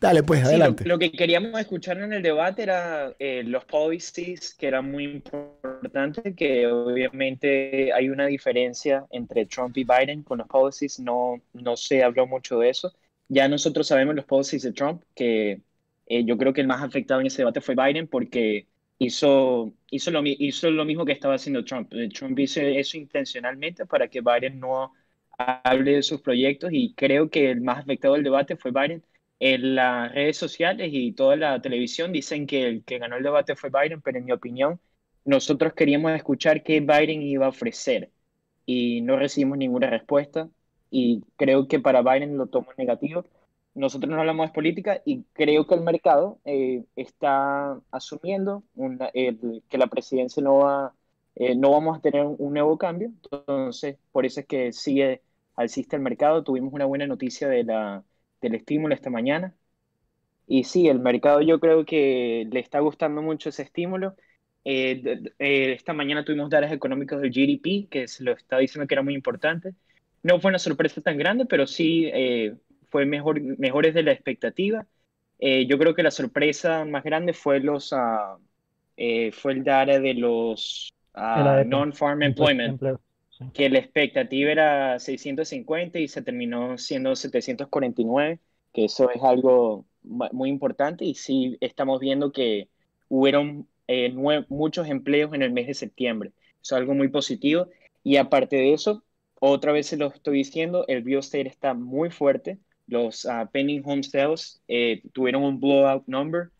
Dale, pues, adelante. lo, que queríamos escuchar en el debate era eh, los policies, que era muy importante, que obviamente hay una diferencia entre Trump y Biden con los policies, no, no se habló mucho de eso. Ya nosotros sabemos los policies de Trump, que eh, yo creo que el más afectado en ese debate fue Biden porque hizo, hizo, lo, hizo lo mismo que estaba haciendo Trump. Eh, Trump hizo eso intencionalmente para que Biden no hable de sus proyectos y creo que el más afectado del debate fue Biden. En las redes sociales y toda la televisión dicen que el que ganó el debate fue Biden, pero en mi opinión, nosotros queríamos escuchar qué Biden iba a ofrecer y no recibimos ninguna respuesta y creo que para Biden lo tomó negativo nosotros no hablamos de política y creo que el mercado eh, está asumiendo que la presidencia no va, eh, no vamos a tener un nuevo cambio, entonces por eso es que sigue alcista el mercado, tuvimos una buena noticia de la, del estímulo esta mañana y sí, el mercado yo creo que le está gustando mucho ese estímulo. Eh, esta mañana tuvimos datos económicos del GDP, que se lo está diciendo que era muy importante. No fue una sorpresa tan grande, pero sí fue mejor, mejores de la expectativa. Eh, yo creo que la sorpresa más grande fue los ah, eh, fue el área de los ah, non-farm employment, que la expectativa era 650 y se terminó siendo 749, que eso es algo muy importante y sí estamos viendo que hubieron eh, muchos empleos en el mes de septiembre. Eso es algo muy positivo. Y aparte de eso, otra vez se lo estoy diciendo, el Biosphere está muy fuerte los uh, ah, pending home sales eh, tuvieron un blowout number,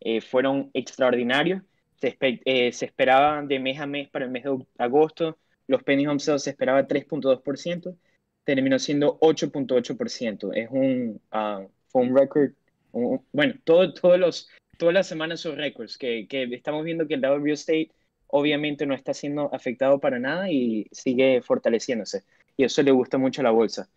eh, fueron extraordinarios. Eh, se, esperaba de mes a mes para el mes de agosto, los pending home sales se esperaba 3.2%, terminó siendo 8.8%. Es un, uh, record, bueno, todo, los, todas las semanas son records, que, que estamos viendo que el real State obviamente no está siendo afectado para nada y sigue fortaleciéndose. Y eso le gusta mucho a la bolsa.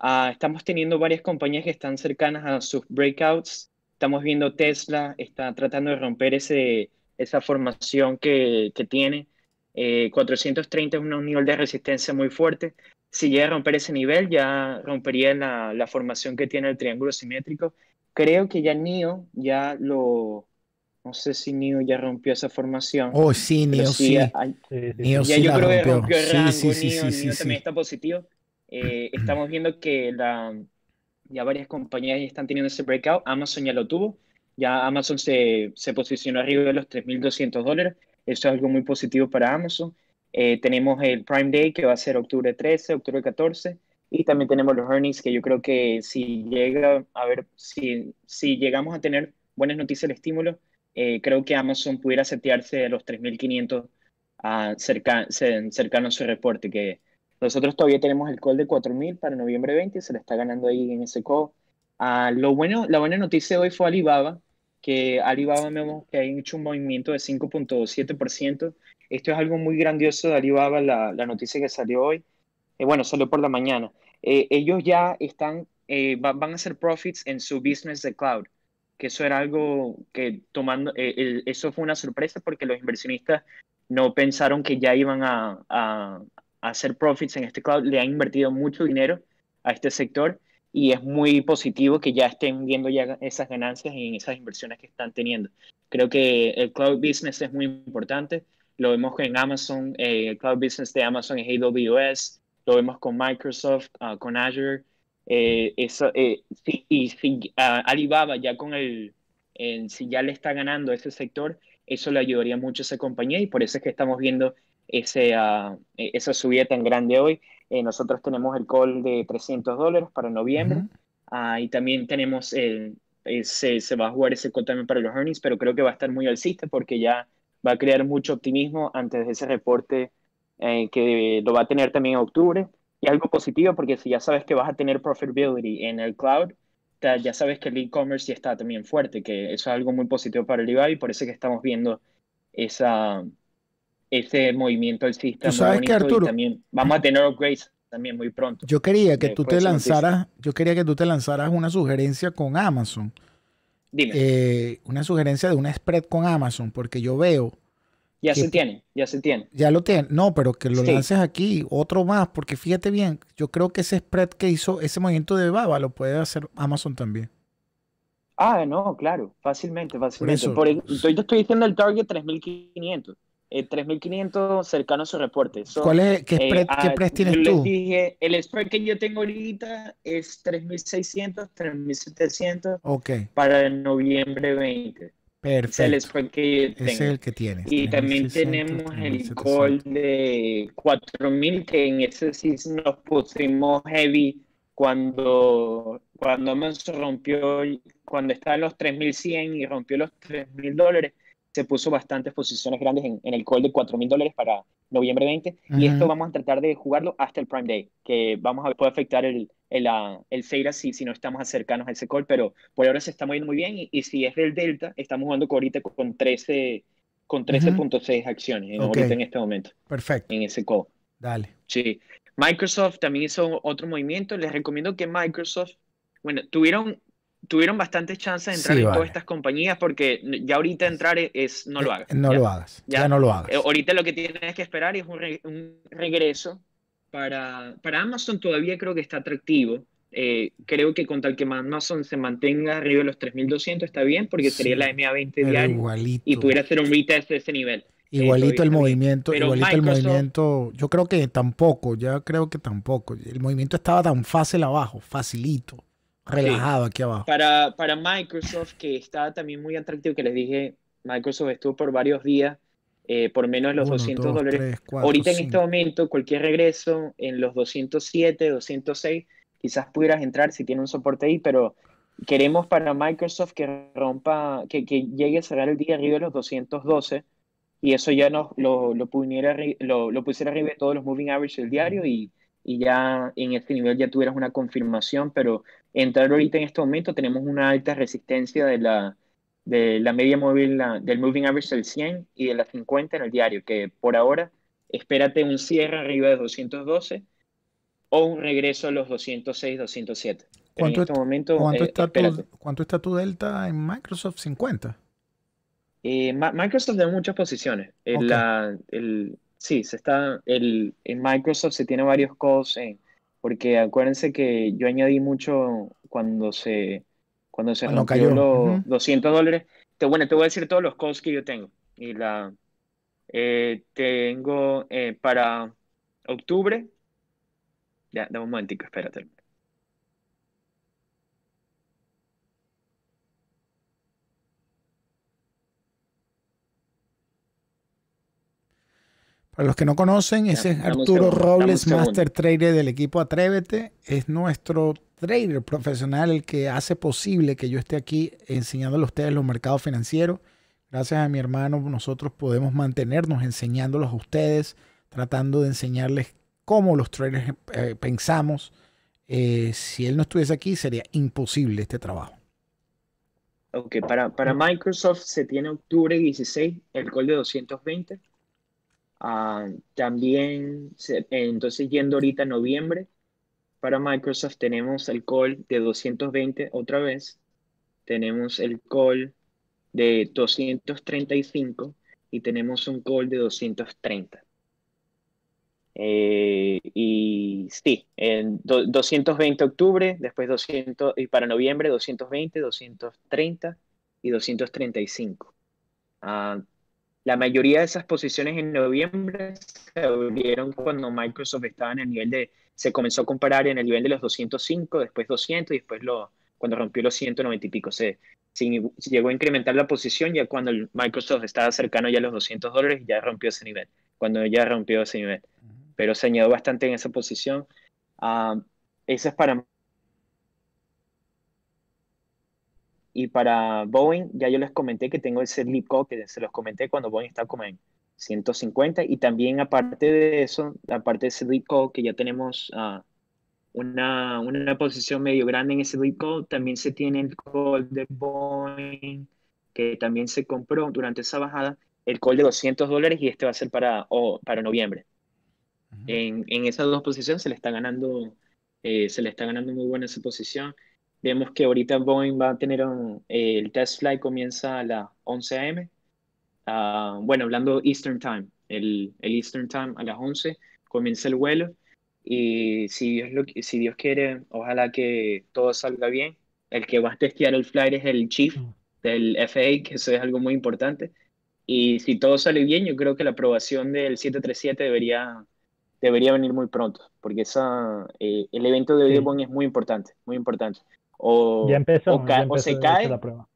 Ah, estamos teniendo varias compañías que están cercanas a sus breakouts. Estamos viendo Tesla, está tratando de romper ese, esa formación que, que tiene. 430 eh, es un nivel de resistencia muy fuerte. Si llega a romper ese nivel, ya rompería la, la formación que tiene el triángulo simétrico. Creo que ya NIO ya lo, no sé si NIO ya rompió esa formación. Oh, sí, NIO sí. sí yo creo que rompió el rango. Sí, también está positivo. Eh, estamos viendo que la, ya varias compañías están teniendo ese breakout. Amazon ya lo tuvo. Ya Amazon se, posicionó arriba de los 3.200 dólares. Eso es algo muy positivo para Amazon. Eh, tenemos el Prime Day que va a ser octubre 13, octubre 14. Y también tenemos los earnings que yo creo que si llega a ver, si, si llegamos a tener buenas noticias del estímulo, eh, creo que Amazon pudiera setearse a los 3.500 ah, cerca, cercano a su reporte, que nosotros todavía tenemos el call de 4000 para noviembre 20, se le está ganando ahí en ese call. Ah, lo bueno, la buena noticia hoy fue Alibaba, que Alibaba vemos que ha hecho un movimiento de 5.7%. Esto es algo muy grandioso de Alibaba, la, la noticia que salió hoy. Eh, bueno, salió por la mañana. Eh, ellos ya están, eh, van a hacer profits en su business de cloud, que eso era algo que tomando, eso fue una sorpresa porque los inversionistas no pensaron que ya iban a, hacer profits en este cloud, le ha invertido mucho dinero a este sector y es muy positivo que ya estén viendo ya esas ganancias en esas inversiones que están teniendo. Creo que el cloud business es muy importante, lo vemos en Amazon, eh, el cloud business de Amazon es AWS, lo vemos con Microsoft, ah, con Azure, eh, eso, eh, y si ah, Alibaba ya con el, si ya le está ganando este sector, eso le ayudaría mucho a esa compañía y por eso es que estamos viendo ese, ah, e, esa subida tan grande hoy. Eh, nosotros tenemos el call de 300 dólares para noviembre ah, y también tenemos, el, se va a jugar ese call también para los earnings, pero creo que va a estar muy alcista porque ya va a crear mucho optimismo antes de ese reporte eh, que lo va a tener también en octubre. Y algo positivo porque si ya sabes que vas a tener profitability en el cloud, ya sabes que el e-commerce ya está también fuerte, que eso es algo muy positivo para el IBA y por eso es que estamos viendo esa, ese movimiento alcista. sistema sabes que Arturo, vamos a tener upgrades también muy pronto. Yo quería que eh, tú te lanzaras, yo quería que tú te lanzaras una sugerencia con Amazon. Dime. Eh, una sugerencia de una spread con Amazon, porque yo veo. Ya se tiene, ya se tiene. Ya lo tiene. No, pero que lo lances aquí, otro más, porque fíjate bien, yo creo que ese spread que hizo, ese movimiento de Baba, lo puede hacer Amazon también. Ah, no, claro, fácilmente, fácilmente. Por e- eso, pues. estoy diciendo el target 3500. 3.500 eh, cercano a su reporte. qué, eh, ah, spread, tienes tú? dije, el spread que yo tengo ahorita es 3.600, 3.700 okay. para noviembre 20. Perfecto. Es el spread que yo tengo. Es que tienes. Y también tenemos el call de 4.000 que en ese sí nos pusimos heavy cuando, cuando rompió, cuando estaba en los 3.100 y rompió los 3.000 dólares se puso bastantes posiciones grandes en, el call de cuatro mil dólares para noviembre 20. Y esto vamos a tratar de jugarlo hasta el Prime Day, que vamos a ver, puede afectar el, el, ah, el Seira si, si no estamos cercanos a ese call, pero por ahora se está moviendo muy bien. Y, si es del Delta, estamos jugando ahorita con 13 con 13.6 acciones en, en este momento. Perfecto. En ese call. Dale. Sí. Microsoft también hizo otro movimiento. Les recomiendo que Microsoft, bueno, tuvieron tuvieron bastantes chances de entrar en todas estas compañías porque ya ahorita entrar e-, es, no lo eh, hagas. No lo hagas, ya, no lo hagas. Eh, ahorita lo que tienes que esperar es un, regreso para, para Amazon todavía creo que está atractivo. Eh, creo que con tal que Amazon se mantenga arriba de los 3200 está bien porque sería la MA20 y pudiera ser un retest de ese nivel. Igualito el movimiento, igualito el movimiento, yo creo que tampoco, ya creo que tampoco. El movimiento estaba tan fácil abajo, facilito. Relajado aquí abajo. Para, para Microsoft, que está también muy atractivo, que les dije, Microsoft estuvo por varios días eh, por menos de los 200 dólares. Ahorita en este momento, cualquier regreso en los 207, 206, quizás pudieras entrar si tiene un soporte ahí, pero queremos para Microsoft que rompa, que, que llegue a cerrar el día arriba de los 212 y eso ya nos lo, lo, pudiera, lo, pusiera arriba de todos los moving Average del diario y y ya en este nivel ya tuvieras una confirmación, pero entrar ahorita en este momento tenemos una alta resistencia de la, de la media móvil, del moving average del 100 y de la 50 en el diario, que por ahora espérate un cierre arriba de 212 o un regreso a los 206, 207. ¿Cuánto, en este momento, eh, ¿cuánto, está tu, delta en Microsoft 50? Eh, Microsoft de muchas posiciones. en eh, La, el, Sí, se está, el, en Microsoft se tiene varios calls, eh, porque acuérdense que yo añadí mucho cuando se, cuando se cayó. los 200 dólares. Te, bueno, te voy a decir todos los calls que yo tengo. Y la, eh, tengo eh, para octubre, ya, da un momentico, espérate. Para los que no conocen, ese es Arturo Robles, Master Trader del equipo Atrévete. Es nuestro trader profesional el que hace posible que yo esté aquí enseñándole a ustedes los mercados financieros. Gracias a mi hermano, nosotros podemos mantenernos enseñándolos a ustedes, tratando de enseñarles cómo los traders eh, pensamos. Eh, si él no estuviese aquí, sería imposible este trabajo. Ok, para, para Microsoft se tiene octubre 16, el call de 220. Uh, también, entonces yendo ahorita a noviembre, para Microsoft tenemos el call de 220 otra vez, tenemos el call de 235 y tenemos un call de 230. Eh, y sí, en 220 octubre, después 200, y para noviembre 220, 230 y 235. Uh, la mayoría de esas posiciones en noviembre se abrieron cuando Microsoft estaba en el nivel de, se comenzó a comparar en el nivel de los 205, después 200 y después lo, cuando rompió los 190 y pico. Se, llegó a incrementar la posición ya cuando Microsoft estaba cercano ya a los 200 dólares y ya rompió ese nivel, cuando ya rompió ese nivel. Pero se añadió bastante en esa posición. Uh, esa es para Y para Boeing, ya yo les comenté que tengo ese lip call que se los comenté cuando Boeing está como en 150. Y también, aparte de eso, aparte de ese lip call que ya tenemos ah, una, una, posición medio grande en ese lip call, también se tiene el call de Boeing que también se compró durante esa bajada, el call de 200 dólares y este va a ser para, para noviembre. en, en, esas dos posiciones se le está ganando, eh, se le está ganando muy buena esa posición. Vemos que ahorita Boeing va a tener eh, el test flight comienza a las 11 a.m. Ah, bueno, hablando Eastern Time, el, Eastern Time a las 11 comienza el vuelo y si Dios, lo, si Dios quiere, ojalá que todo salga bien. El que va a testear el flight es el chief mm. del FAA, que eso es algo muy importante. Y si todo sale bien, yo creo que la aprobación del 737 debería, debería venir muy pronto, porque esa, eh, el evento de Boeing es muy importante, muy importante o, ya empezó, o, se cae. La prueba.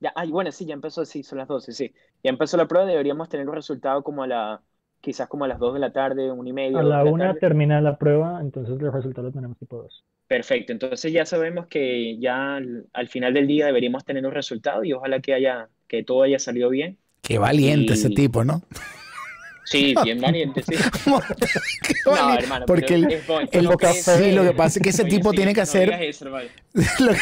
Ya, ay, bueno, sí, ya empezó, sí, son las 12, sí. Ya empezó la prueba, deberíamos tener un resultado como a la, quizás como a las 2 de la tarde, 1 y media. A la 1 termina la prueba, entonces los resultados los tenemos tipo 2. Perfecto, entonces ya sabemos que ya al, final del día deberíamos tener un resultado y ojalá que haya, que todo haya salido bien. Qué valiente ese tipo, ¿no? Sí, bien valiente, sí. no, hermano, porque el, es, el lo que pasa es que ese tipo tiene que hacer. lo,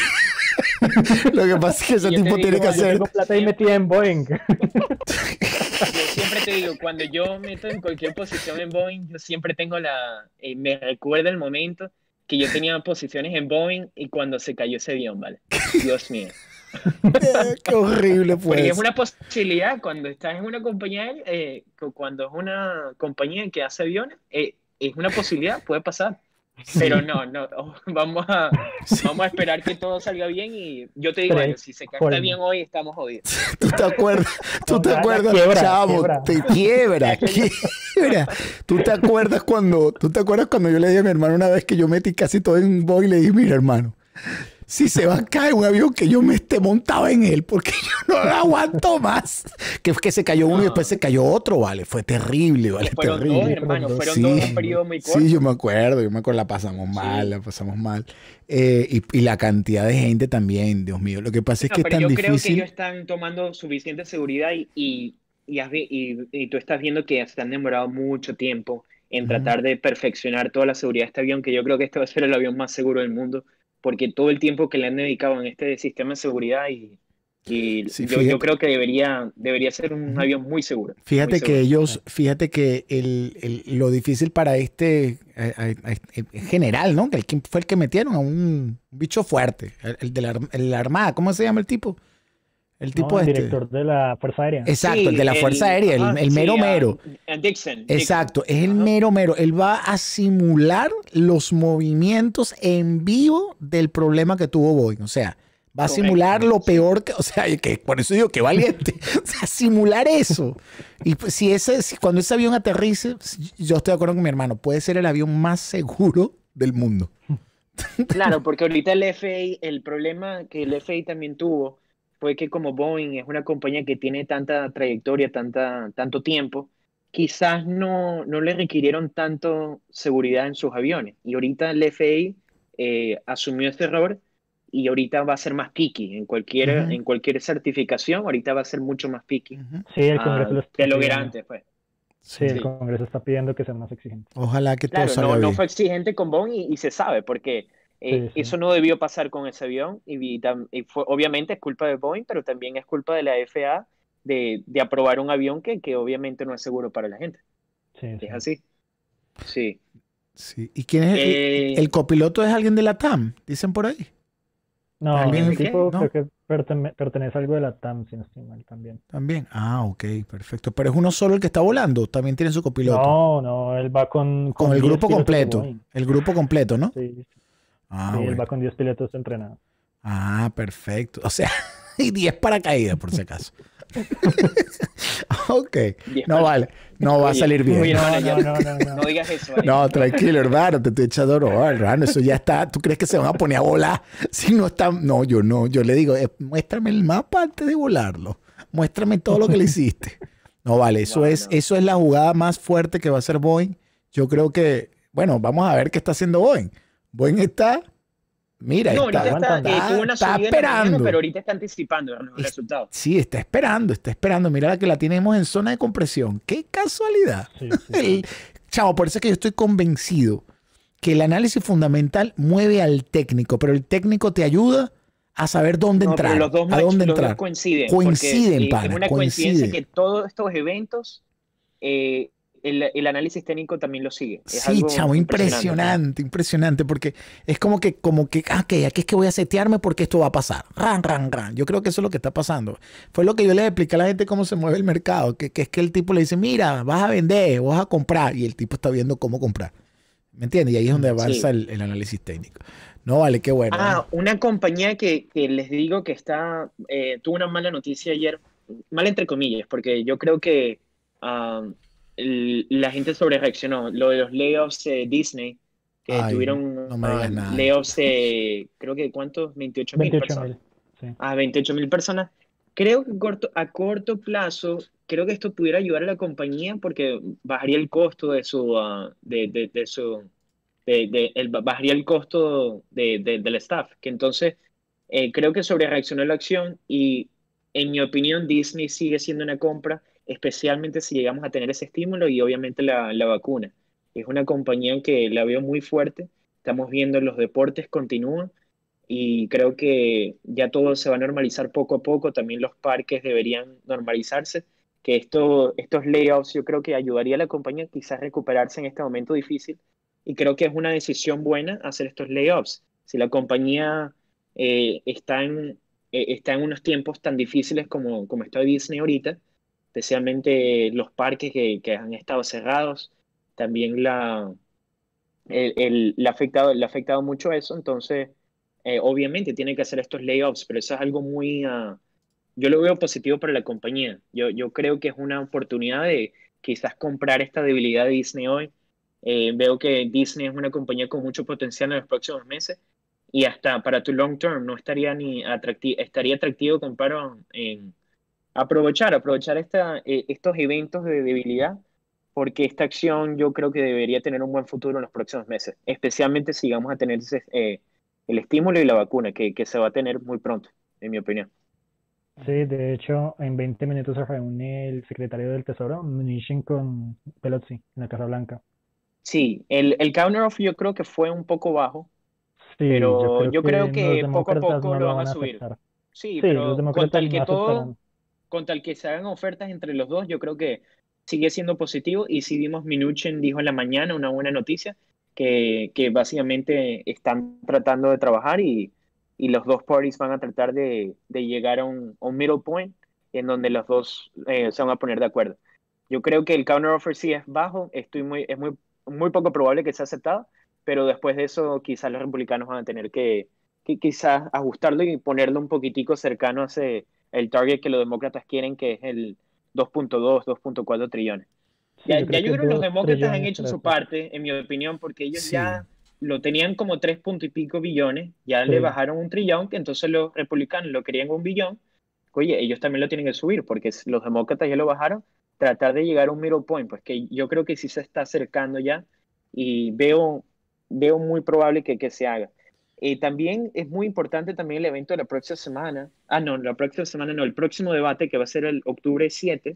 que, pasa es que ese tipo tiene que yo hacer. Tengo plata y metida en Boeing. yo siempre te digo, cuando yo meto en cualquier posición en Boeing, yo siempre tengo la. Eh, me recuerda el momento que yo tenía posiciones en Boeing y cuando se cayó ese avión, ¿vale? Dios mío. Qué horrible fue. es una posibilidad cuando estás en una compañía, eh, cuando es una compañía que hace aviones, eh, es una posibilidad, puede pasar. Pero no, no, oh, vamos a, vamos a esperar que todo salga bien y yo te digo, si se canta bien hoy estamos jodidos. ¿Tú te acuerdas? ¿Tú te acuerdas, quiebra, chavo? Te quiebra, quiebra. ¿Tú te acuerdas cuando, tú te acuerdas cuando yo le dije a mi hermano una vez que yo metí casi todo en un y le dije, mira hermano, si se va a caer un avión que yo me esté montado en él, porque yo no lo aguanto más. Que que se cayó uno y después se cayó otro, vale. Fue terrible, vale. Fueron dos, hermano. Fueron sí, dos, un muy corto. Sí, yo me acuerdo, yo me acuerdo, la pasamos mal, la pasamos mal. Eh, y, la cantidad de gente también, Dios mío. Lo que pasa es que es tan yo creo que ellos están tomando suficiente seguridad y, y tú estás viendo que se han demorado mucho tiempo en tratar de perfeccionar toda la seguridad de este avión, que yo creo que este va a ser el avión más seguro del mundo porque todo el tiempo que le han dedicado en este sistema de seguridad y, yo, creo que debería, debería ser un avión muy seguro. Fíjate que ellos, fíjate que lo difícil para este, este general, ¿no? El, fue el que metieron a un bicho fuerte, el, de la, Armada, ¿cómo se llama el tipo? El tipo no, este. director de la Fuerza Aérea. Exacto, el de la Fuerza Aérea, el, mero mero. Dixon. Exacto, es el mero mero. Él va a simular los movimientos en vivo del problema que tuvo Boeing. O sea, va a simular lo peor que. O sea, que por eso digo que valiente. o simular eso. Y pues, si ese, cuando ese avión aterrice, yo estoy de acuerdo con mi hermano, puede ser el avión más seguro del mundo. claro, porque ahorita el FAA, el problema que el FAA también tuvo fue que como Boeing es una compañía que tiene tanta trayectoria, tanta, tanto tiempo, quizás no, no le requirieron tanto seguridad en sus aviones. Y ahorita el FAA eh, asumió este error y ahorita va a ser más picky. En cualquier, en cualquier certificación, ahorita va a ser mucho más picky. Sí, el Congreso ah, lo está antes, pues. Sí, el Congreso está pidiendo que sea más exigente. Ojalá que todo salga no, no fue exigente con Boeing y, y se sabe, porque eh, eso no debió pasar con ese avión y, obviamente es culpa de Boeing, pero también es culpa de la FAA de, aprobar un avión que, obviamente no es seguro para la gente. Sí, es así. Sí. ¿Y quién es? Eh, el, copiloto es alguien de la TAM? Dicen por ahí. No, el tipo que pertenece a algo de la TAM, si no estoy mal, también. También, ah, ok, perfecto. Pero es uno solo el que está volando, también tiene su copiloto. No, no, él va con... el grupo completo, el grupo completo, ¿no? sí. Ah, con ah, perfecto. O sea, y 10 paracaídas, por si acaso. ok. No vale. No va a salir bien. no, digas eso. No, tranquilo, hermano. Te estoy echando oro, ah, hermano. Eso ya está. ¿Tú crees que se van a poner a volar si no están? No, yo no. Yo le digo, eh, muéstrame el mapa antes de volarlo. Muéstrame todo lo que le hiciste. No vale. Eso, es, eso es la jugada más fuerte que va a hacer Boeing. Yo creo que, bueno, vamos a ver qué está haciendo Boeing. Buen está. Mira, está, está, eh, esperando. pero ahorita está anticipando el resultado. Sí, está esperando, está esperando. Mira la que la tenemos en zona de compresión. ¡Qué casualidad! Sí, por eso es que yo estoy convencido que el análisis fundamental mueve al técnico, pero el técnico te ayuda a saber dónde entrar. a dónde entrar. Dos coinciden. Coinciden, eh, Es una coincidencia que todos estos eventos eh, el, análisis técnico también lo sigue. sí, chavo, impresionante, impresionante, porque es como que, como que, ah, ok, aquí es que voy a setearme porque esto va a pasar. Ran, ran, ran. Yo creo que eso es lo que está pasando. Fue lo que yo le expliqué a la gente cómo se mueve el mercado, que, es que el tipo le dice, mira, vas a vender, vas a comprar, y el tipo está viendo cómo comprar. ¿Me entiendes? Y ahí es donde avanza el, análisis técnico. No, vale, qué bueno. Ah, ¿eh? una compañía que, les digo que está, eh, tuvo una mala noticia ayer, mal entre comillas, porque yo creo que ah, la gente sobre reaccionó. Lo de los layoffs de Disney, que tuvieron no um, layoffs de, creo que, ¿cuántos? 28 mil personas. A ah, 28 mil personas. Creo que a corto plazo, creo que esto pudiera ayudar a la compañía porque bajaría el costo de su, uh, de, su, de, el, bajaría el costo del staff. Que entonces eh, creo que sobre reaccionó la acción y en mi opinión Disney sigue siendo una compra especialmente si llegamos a tener ese estímulo y obviamente la, vacuna. Es una compañía que la veo muy fuerte, estamos viendo los deportes continúan y creo que ya todo se va a normalizar poco a poco, también los parques deberían normalizarse, que esto, estos layoffs yo creo que ayudaría a la compañía quizás recuperarse en este momento difícil y creo que es una decisión buena hacer estos layoffs. Si la compañía eh, está, en, eh, está en unos tiempos tan difíciles como, como está Disney ahorita, especialmente los parques que, han estado cerrados, también la, el, le, ha afectado, afectado mucho eso, entonces eh, obviamente tiene que hacer estos layoffs, pero eso es algo muy... Ah, yo lo veo positivo para la compañía. Yo, yo creo que es una oportunidad de quizás comprar esta debilidad de Disney hoy. Eh, veo que Disney es una compañía con mucho potencial en los próximos meses y hasta para tu long term no estaría ni atractivo, estaría atractivo comprar en, eh, aprovechar, aprovechar esta, eh, estos eventos de debilidad, porque esta acción yo creo que debería tener un buen futuro en los próximos meses, especialmente si vamos a tener eh, el estímulo y la vacuna, que, que, se va a tener muy pronto, en mi opinión. Sí, de hecho, en 20 minutos se reúne el secretario del Tesoro, Mnuchin, con Pelosi en la Casa Blanca. Sí, el, el counter yo creo que fue un poco bajo, pero yo creo que, poco a poco lo van a, subir. sí, pero con tal que todo, con tal que se hagan ofertas entre los dos, yo creo que sigue siendo positivo. Y si vimos, Minuchin dijo en la mañana una buena noticia, que, básicamente están tratando de trabajar y, los dos parties van a tratar de, llegar a un, middle point en donde los dos eh, se van a poner de acuerdo. Yo creo que el counter offer sí es bajo, estoy muy, es muy, muy poco probable que sea aceptado, pero después de eso quizás los republicanos van a tener que, que quizás ajustarlo y ponerlo un poquitico cercano a ese el target que los demócratas quieren, que es el 2.2, 2.4 trillones. ya, yo, creo que los demócratas han hecho su parte, en mi opinión, porque ellos ya lo tenían como tres punto y pico billones, ya le bajaron un trillón, que entonces los republicanos lo querían un billón. Oye, ellos también lo tienen que subir, porque los demócratas ya lo bajaron. Tratar de llegar a un middle point, pues que yo creo que sí se está acercando ya y veo, veo muy probable que, que se haga. Eh, también es muy importante también el evento de la próxima semana. Ah, no, la próxima semana no, el próximo debate que va a ser el octubre 7,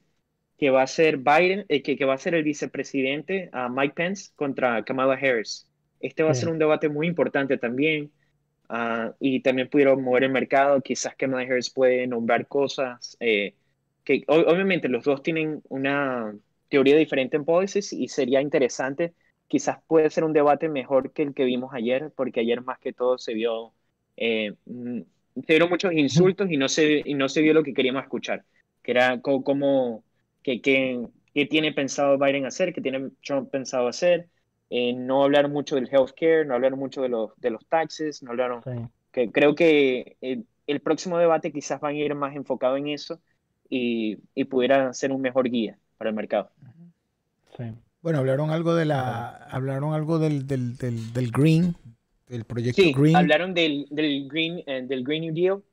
que va a ser Biden, eh, que, va a ser el vicepresidente ah, Mike Pence contra Kamala Harris. Este va a ser mm. un debate muy importante también. Ah, y también pudieron mover el mercado. Quizás Kamala Harris puede nombrar cosas. Eh, que obviamente los dos tienen una teoría diferente en policies y sería interesante quizás puede ser un debate mejor que el que vimos ayer, porque ayer más que todo se vio, eh, mm, se vieron muchos insultos y no, se, y no se vio lo que queríamos escuchar, que era cómo, que, qué tiene pensado Biden hacer, qué tiene Trump pensado hacer, eh, no hablar mucho del healthcare, no hablar mucho de los, de los taxes, no hablaron, que creo que eh, el próximo debate quizás van a ir más enfocado en eso y, y pudiera ser un mejor guía para el mercado. Sí. Bueno, hablaron algo de la, hablaron algo del, del, del, del green, del proyecto sí, Hablaron del, del green, eh, del green new deal.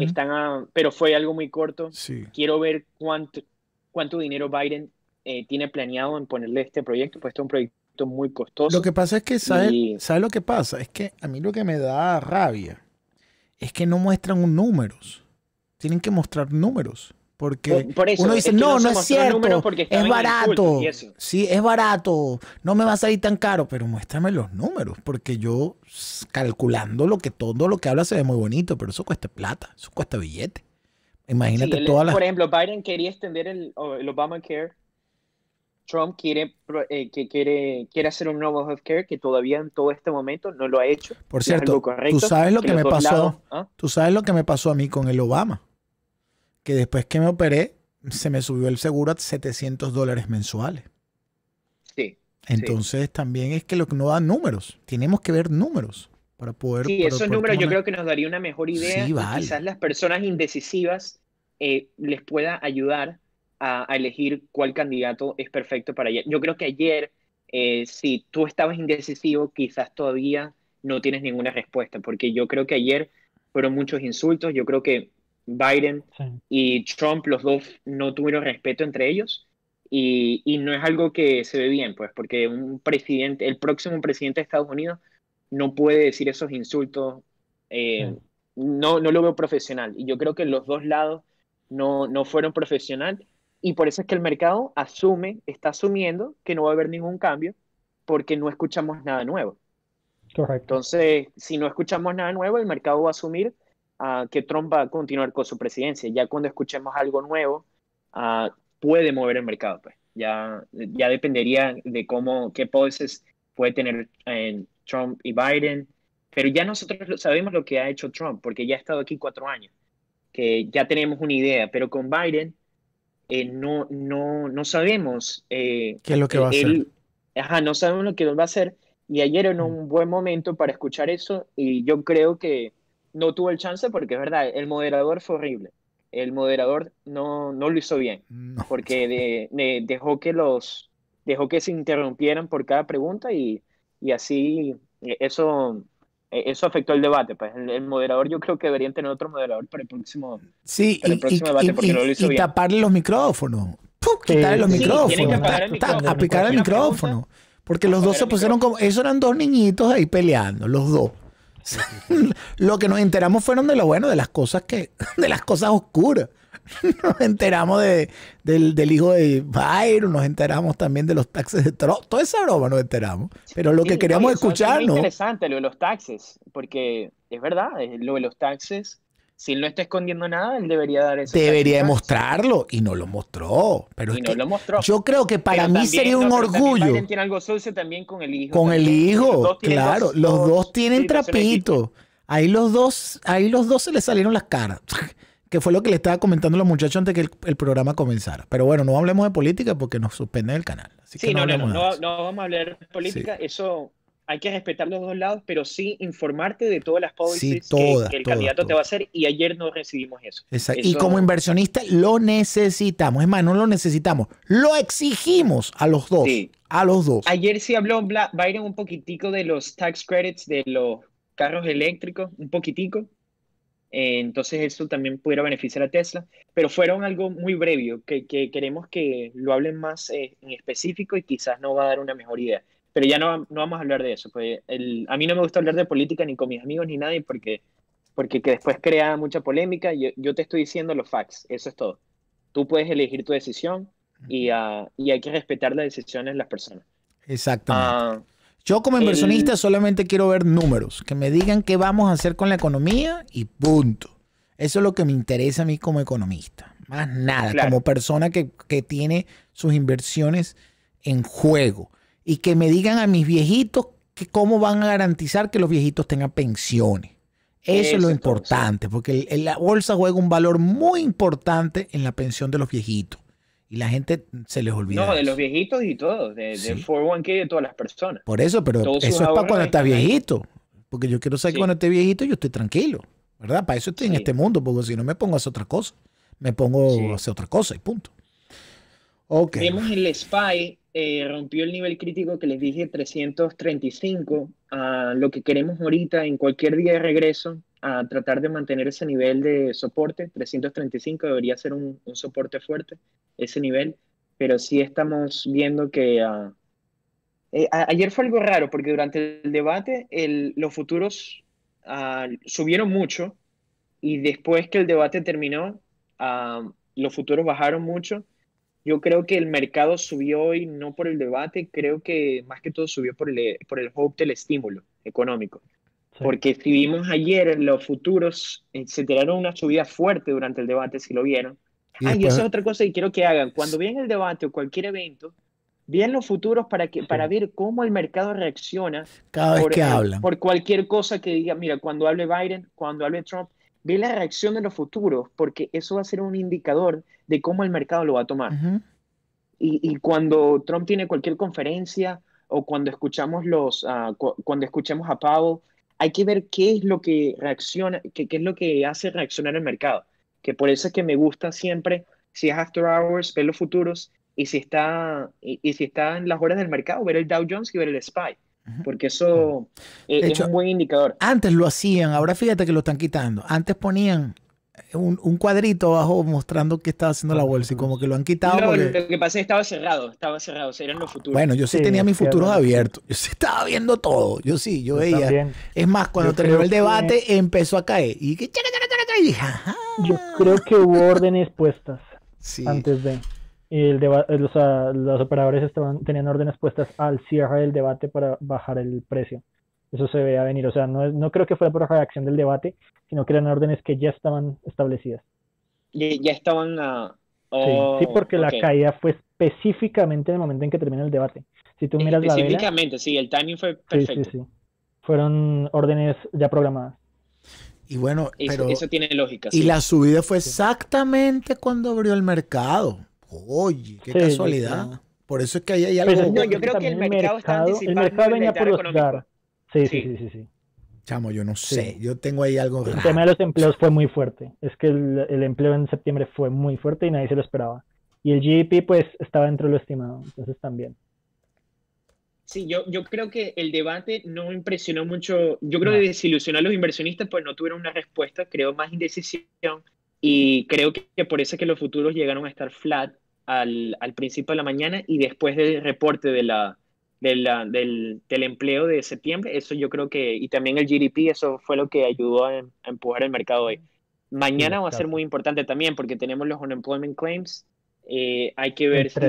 Están, pero fue algo muy corto. Quiero ver cuánto, cuánto dinero Biden eh, tiene planeado en ponerle este proyecto, puesto este es un proyecto muy costoso. Lo que pasa es que, ¿sabes lo que pasa? Es que a mí lo que me da rabia es que no muestran números. Tienen que mostrar números. Porque uno dice, no, no, es cierto, es barato, sí, es barato, no me va a salir tan caro, pero muéstrame los números, porque yo calculando lo que todo lo que habla se ve muy bonito, pero eso cuesta plata, eso cuesta billete. Imagínate todas las... Por ejemplo, Biden quería extender el, Obamacare, Trump quiere, eh, que quiere, quiere hacer un nuevo healthcare que todavía en todo este momento no lo ha hecho. Por cierto, tú sabes lo que, me pasó, ¿ah? tú sabes lo que me pasó a mí con el Obama que después que me operé, se me subió el seguro a 700 dólares mensuales. Sí. Entonces también es que lo que no da números, tenemos que ver números para poder... Sí, esos números yo creo que nos daría una mejor idea. quizás las personas indecisivas eh, les pueda ayudar a, elegir cuál candidato es perfecto para ella. Yo creo que ayer, eh, si tú estabas indecisivo, quizás todavía no tienes ninguna respuesta, porque yo creo que ayer fueron muchos insultos, yo creo que Biden y Trump, los dos no tuvieron respeto entre ellos. Y, no es algo que se ve bien, pues, porque un presidente, el próximo presidente de Estados Unidos no puede decir esos insultos. Eh, no, no lo veo profesional. Y yo creo que los dos lados no, fueron profesional. Y por eso es que el mercado asume, está asumiendo que no va a haber ningún cambio porque no escuchamos nada nuevo. Correcto. Entonces, si no escuchamos nada nuevo, el mercado va a asumir que Trump va a continuar con su presidencia. Ya cuando escuchemos algo nuevo, ah, puede mover el mercado. Pues. Ya, ya dependería de cómo, qué poses puede tener eh, Trump y Biden. Pero ya nosotros sabemos lo que ha hecho Trump, porque ya ha estado aquí cuatro años, que ya tenemos una idea, pero con Biden eh, no, no, no sabemos. Eh, ¿Qué es lo que va a hacer? Ajá, no sabemos lo que va a hacer. Y ayer en un mm. buen momento para escuchar eso y yo creo que no tuvo el chance porque es verdad, el moderador fue horrible. El moderador no, no lo hizo bien porque dejó que los dejó que se interrumpieran por cada pregunta y, así eh, eso eh, eso afectó el debate. Pues el, moderador, yo creo que deberían tener otro moderador para el próximo, sí, debate porque lo taparle los micrófonos. Quitarle los micrófonos. aplicar el micrófono. porque los dos se pusieron como. Esos eran dos niñitos ahí peleando, los dos. lo que nos enteramos fueron de lo bueno, de las cosas que, de las cosas oscuras. Nos enteramos del, hijo de Byron, nos enteramos también de los taxes de Trump, toda esa broma nos enteramos. Pero lo que queríamos escuchar, Es ¿no? interesante lo de los taxes, porque es verdad, lo de los taxes si él no está escondiendo nada, él debería dar eso. Debería demostrarlo y no lo mostró. Pero y no lo mostró. Yo creo que para mí sería un orgullo. También tiene algo sucio también con el hijo. Con el hijo, claro. los dos tienen trapito. Ahí los dos, ahí los dos se le salieron las caras. que fue lo que le estaba comentando a los muchachos antes que el, programa comenzara. Pero bueno, no hablemos de política porque nos suspende el canal. sí, no, no, no, vamos a hablar de política. Eso hay que respetar los dos lados, pero sí informarte de todas las policies que, el candidato te va a hacer y ayer no recibimos eso. Exacto. y como inversionista lo necesitamos, es más, no lo necesitamos, lo exigimos a los dos. A los dos. Ayer sí habló Biden un poquitico de los tax credits de los carros eléctricos, un poquitico. Eh, entonces eso también pudiera beneficiar a Tesla, pero fueron algo muy breve, que, queremos que lo hablen más eh, en específico y quizás no va a dar una mejor idea. Pero ya no, no vamos a hablar de eso. Pues a mí no me gusta hablar de política ni con mis amigos ni nadie porque, porque que después crea mucha polémica. Yo, yo te estoy diciendo los facts, eso es todo. Tú puedes elegir tu decisión y, ah, y hay que respetar las decisiones de las personas. Exactamente. Ah, yo como inversionista solamente quiero ver números, que me digan qué vamos a hacer con la economía y punto. Eso es lo que me interesa a mí como economista. Más nada, como persona que, que, tiene sus inversiones en juego y que me digan a mis viejitos que cómo van a garantizar que los viejitos tengan pensiones. Eso, es lo importante, porque la bolsa juega un valor muy importante en la pensión de los viejitos. Y la gente se les olvida. No, de los viejitos y todo, de, sí. 401k de todas las personas. Por eso, pero eso es para cuando estás viejito. Porque yo quiero saber que cuando esté viejito yo estoy tranquilo, ¿verdad? Para eso estoy en este mundo, porque si no me pongo a hacer otra cosa. Me pongo a hacer otra cosa y punto. Okay. Tenemos el SPY eh, rompió el nivel crítico que les dije, 335, a lo que queremos ahorita en cualquier día de regreso, a tratar de mantener ese nivel de soporte, 335 debería ser un, soporte fuerte, ese nivel, pero sí estamos viendo que... Ah, eh, ayer fue algo raro, porque durante el debate los futuros ah, subieron mucho y después que el debate terminó, ah, los futuros bajaron mucho yo creo que el mercado subió hoy no por el debate, creo que más que todo subió por el, eh, por el hope del estímulo económico. Porque si vimos ayer los futuros, etcétera eh, se tiraron una subida fuerte durante el debate, si lo vieron. Y, ah, y esa es otra cosa que quiero que hagan. Cuando vean el debate o cualquier evento, vean los futuros para, que, para ver cómo el mercado reacciona Cada que por cualquier cosa que diga. Mira, cuando hable Biden, cuando hable Trump, ve la reacción de los futuros, porque eso va a ser un indicador de cómo el mercado lo va a tomar. y, y, cuando Trump tiene cualquier conferencia o cuando escuchamos, los, ah, cuando escuchamos a Powell, hay que ver qué es lo que reacciona, qué, qué, es lo que hace reaccionar el mercado. Que por eso es que me gusta siempre, si es after hours, ver los futuros, y si está, y, y si está en las horas del mercado, ver el Dow Jones y ver el SPY porque eso e-, es, un buen indicador. Antes lo hacían, ahora fíjate que lo están quitando. Antes ponían un, cuadrito abajo mostrando que estaba haciendo la bolsa y como que lo han quitado. Lo que pasa estaba cerrado, estaba cerrado, Bueno, yo sí, tenía mis futuros abiertos, yo sí estaba viendo todo, yo sí, yo, veía. Es más, cuando terminó el debate empezó a caer y que... Yo creo que hubo órdenes puestas antes de el los, los operadores estaban, tenían órdenes puestas al cierre del debate para bajar el precio. Eso se veía venir, o sea, no, no creo que fuera por reacción del debate, sino que eran órdenes que ya estaban establecidas. Ya, ya estaban... Ah, sí, oh, porque la caída fue específicamente en el momento en que termina el debate. Si tú miras específicamente, la sí, el timing fue perfecto. Sí, sí, Fueron órdenes ya programadas. Y bueno, pero, eso tiene lógica. Y la subida fue exactamente cuando abrió el mercado. Oye, qué casualidad. Por eso es que ahí hay pues, algo. yo, creo que el mercado, está venía por los Sí, sí, sí, sí, Chamo, yo no sé. Yo tengo ahí algo. El tema de los empleos fue muy fuerte. Es que el, empleo en septiembre fue muy fuerte y nadie se lo esperaba. Y el GDP, pues, estaba dentro de lo estimado. Entonces, también. Sí, yo, yo creo que el debate no impresionó mucho. Yo creo que desilusionó a los inversionistas, pues no tuvieron una respuesta. Creo más indecisión. Y creo que por eso es que los futuros llegaron a estar flat al, principio de la mañana y después del reporte de la, del, empleo de septiembre, eso yo creo que, y también el GDP, eso fue lo que ayudó em, a, empujar el mercado hoy. Mañana va a ser muy importante también porque tenemos los unemployment claims. Eh, hay que ver si, si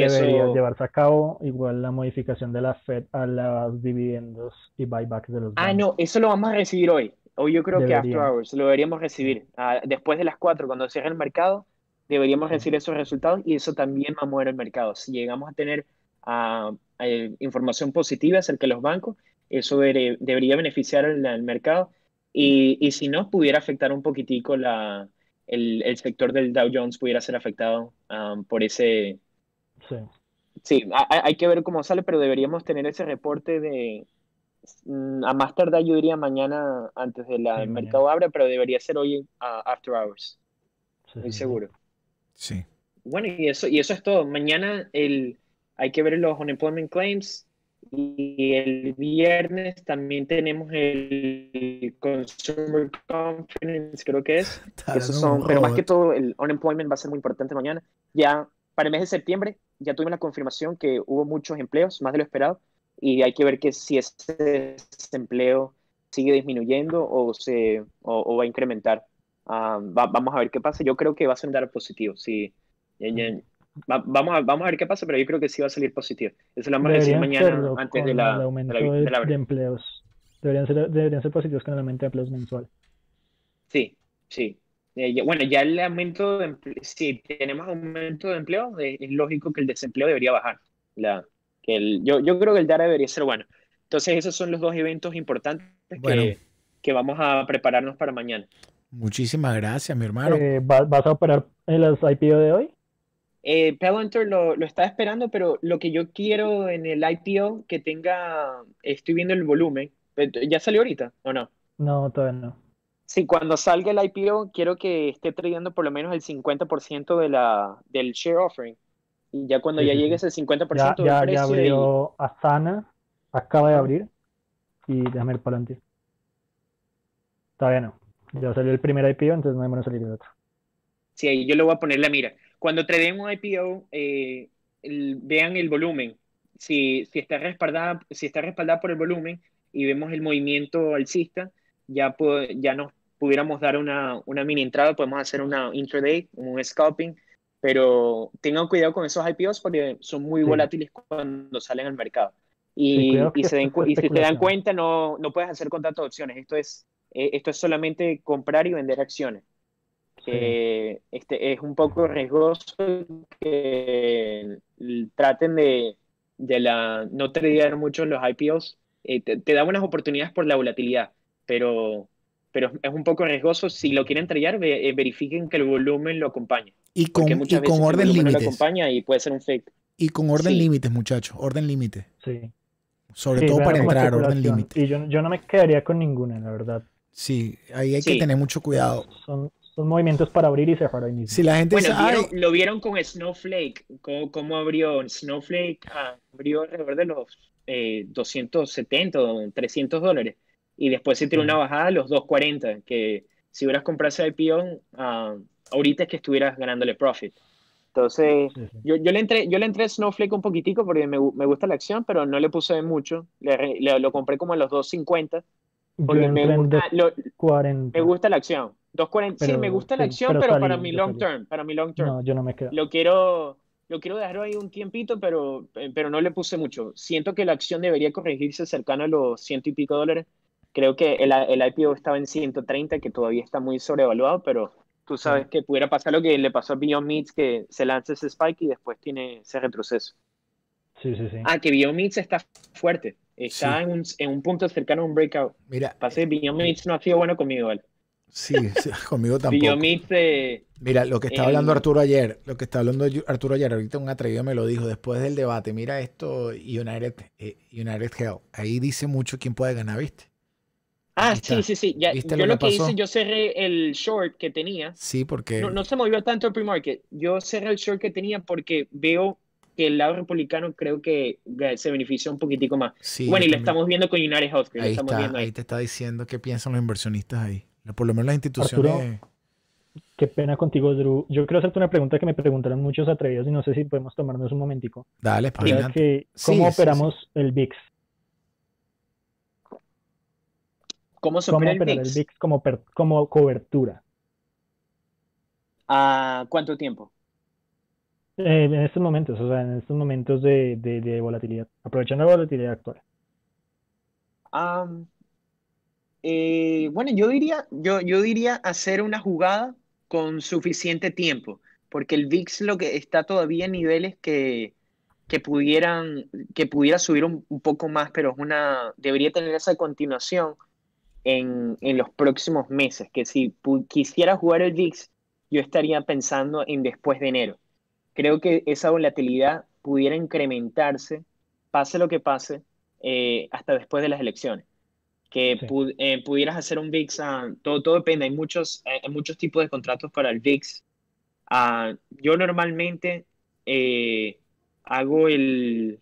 debería eso... llevarse a cabo igual la modificación de la Fed a los dividendos y buybacks de los Ah, no, eso lo vamos a recibir hoy. Hoy yo creo que after hours lo deberíamos recibir. Ah, después de las 4, cuando cierre el mercado, deberíamos recibir esos resultados y eso también va a mover el mercado. Si llegamos a tener información positiva acerca de los bancos, eso debería beneficiar al, mercado y, si no, pudiera afectar un poquitico el, sector del Dow Jones, pudiera ser afectado um, por ese... Sí, sí hay, que ver cómo sale, pero deberíamos tener ese reporte de, mm, a más tardar yo diría mañana antes de de la mercado abra, pero debería ser hoy after hours. Sí, seguro. Sí. Bueno, y eso, y eso es todo. Mañana el, hay que ver los unemployment claims y el viernes también tenemos el Consumer confidence creo que es. son, pero más que todo, el unemployment va a ser muy importante mañana. Ya para el mes de septiembre ya tuve la confirmación que hubo muchos empleos, más de lo esperado, y hay que ver que si ese desempleo sigue disminuyendo o, se, o va a incrementar. Ah, vamos a ver qué pasa. Yo creo que va a ser positivo. Sí. vamos, a, vamos a ver qué pasa, pero yo creo que sí va a salir positivo. Eso lo vamos a decir mañana antes de la, el aumento de, empleos. Deberían ser, deberían ser positivos con el aumento de empleos mensual. Sí, sí. Eh, bueno, ya el aumento de si tenemos aumento de empleo, eh, es lógico que el desempleo debería bajar. La, que el, yo, yo creo que el DARA debería ser bueno. Entonces, esos son los dos eventos importantes que, que vamos a prepararnos para mañana. Muchísimas gracias, mi hermano. Eh, ¿Vas a operar en las IPO de hoy? Eh, Palantir lo, está esperando, pero lo que yo quiero en el IPO que tenga, estoy viendo el volumen. Eh, ¿Ya salió ahorita o no? No, todavía no. Sí, cuando salga el IPO quiero que esté trayendo por lo menos el 50% de la, del share offering. Y ya cuando ya llegue ese 50% ya, ya, abrió Asana, acaba de abrir. Y déjame el Palantir. Todavía no. Ya salió el primer IPO, entonces no hay menos salir el otro. Sí, ahí yo le voy a poner la mira. Cuando traemos un IPO, eh, vean el volumen. Si, si, está respaldada, si está respaldada por el volumen y vemos el movimiento alcista, ya, ya nos pudiéramos dar una, una mini entrada, podemos hacer una intraday, un scalping, pero tengan cuidado con esos IPOs porque son muy volátiles cuando salen al mercado. Y, y, se den, si te dan cuenta, no, no puedes hacer contratos de opciones. Esto es eh, esto es solamente comprar y vender acciones. Eh, este, es un poco riesgoso que mm, traten de, de la, no tradear mucho los IPOs. Eh, te, da buenas oportunidades por la volatilidad, pero, pero es un poco riesgoso. Si lo quieren tradear, verifiquen que el volumen lo acompañe. Y con, con orden límite. acompaña y puede ser un fake. Y con orden límite límites, muchachos, orden límite. Sí. Sobre todo para entrar, límite. Y yo, yo no me quedaría con ninguna, la verdad. Sí, ahí hay que tener mucho cuidado. Son, son, movimientos para abrir y cerrar Si la gente bueno, lo vieron con Snowflake, cómo, abrió Snowflake, ah, abrió alrededor de los 270 eh, o 300 dólares. Y después se tiró una bajada a los 240, que si hubieras comprado ese peón ah, ahorita es que estuvieras ganándole profit. Entonces, Yo, le entré, yo le entré Snowflake un poquitico porque me, gusta la acción, pero no le puse mucho. lo compré como a los 250 me gusta, la acción. 240, sí, me gusta la acción, pero, para mi long term, para mi long term. No, yo no me quedo. Lo quiero, lo quiero dejar ahí un tiempito, pero, eh, pero no le puse mucho. Siento que la acción debería corregirse cercano a los ciento y pico dólares. Creo que el, el IPO estaba en 130, que todavía está muy sobrevaluado, pero tú sabes que pudiera pasar lo que le pasó a Beyond que se lanza ese spike y después tiene ese retroceso. Sí, sí, sí. Ah, que Beyond está fuerte. Está en, un, punto cercano a un breakout. Mira. Pase, Beyond no ha sido bueno conmigo, Sí, conmigo tampoco. Beyond eh, mira, lo que estaba eh, hablando Arturo ayer, lo que estaba hablando Arturo ayer, ahorita un atrevido me lo dijo después del debate. Mira esto, United, eh, United Hell. Ahí dice mucho quién puede ganar, ¿viste? Ah, sí, sí, sí. yo lo, que, hice, yo cerré el short que tenía. Sí, porque. No, no se movió tanto el pre-market. Yo cerré el short que tenía porque veo que el lado republicano creo que se beneficia un poquitico más. bueno, y lo estamos viendo con United house Ahí, te está diciendo qué piensan los inversionistas ahí. Por lo menos las instituciones... qué pena contigo, Drew. Yo quiero hacerte una pregunta que me preguntaron muchos atrevidos y no sé si podemos tomarnos un momentico. Dale, para ¿Cómo operamos el VIX? ¿Cómo se opera el, VIX? como, como cobertura? ¿A cuánto tiempo? Eh, en estos momentos, o sea, en estos momentos de, volatilidad, aprovechando la volatilidad actual. Eh, bueno, yo diría, yo, yo diría hacer una jugada con suficiente tiempo, porque el VIX lo que está todavía en niveles que, pudieran, que pudiera subir un, poco más, pero es una, debería tener esa continuación en, en los próximos meses, que si quisiera jugar el VIX, yo estaría pensando en después de enero creo que esa volatilidad pudiera incrementarse, pase lo que pase, eh, hasta después de las elecciones. Que eh, pudieras hacer un VIX, ah, todo, depende, hay muchos, eh, muchos tipos de contratos para el VIX. Ah, yo normalmente hago el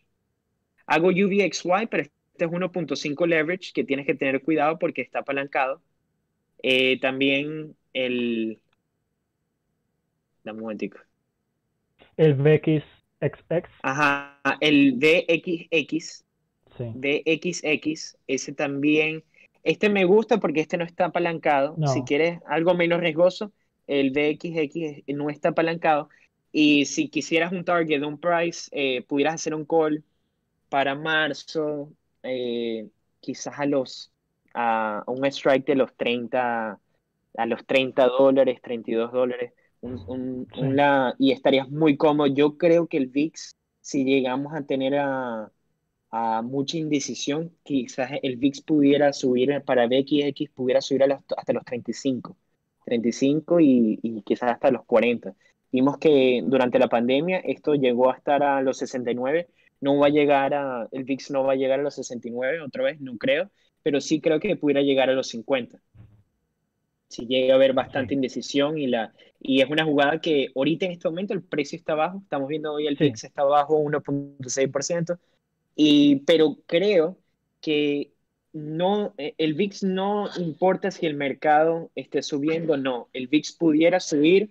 hago UVXY, pero este es 1.5 leverage que tienes que tener cuidado porque está apalancado. también el... Dame un momentico. El BXXX. Ajá, el DXX. Sí. ese también. Este me gusta porque este no está apalancado. Si quieres algo menos riesgoso, el BXX no está apalancado. Y si quisieras un target, un price, eh, pudieras hacer un call para marzo, eh, quizás a los a un strike de los 30 a los 30 dólares, 32 dólares y estarías muy cómodo. Yo creo que el VIX, si llegamos a tener a, mucha indecisión, quizás el VIX pudiera subir para BXX, pudiera subir hasta los 35, 35 y, quizás hasta los 40. Vimos que durante la pandemia esto llegó a estar a los 69, no va a llegar a, el VIX no va a llegar a los 69 otra vez, no creo, pero sí creo que pudiera llegar a los 50 si llega a haber bastante indecisión y, la, y es una jugada que ahorita en este momento el precio está bajo, estamos viendo hoy el VIX e está bajo 1.6%, y, pero creo que no, eh, el VIX no importa si el mercado esté subiendo o no, el VIX pudiera subir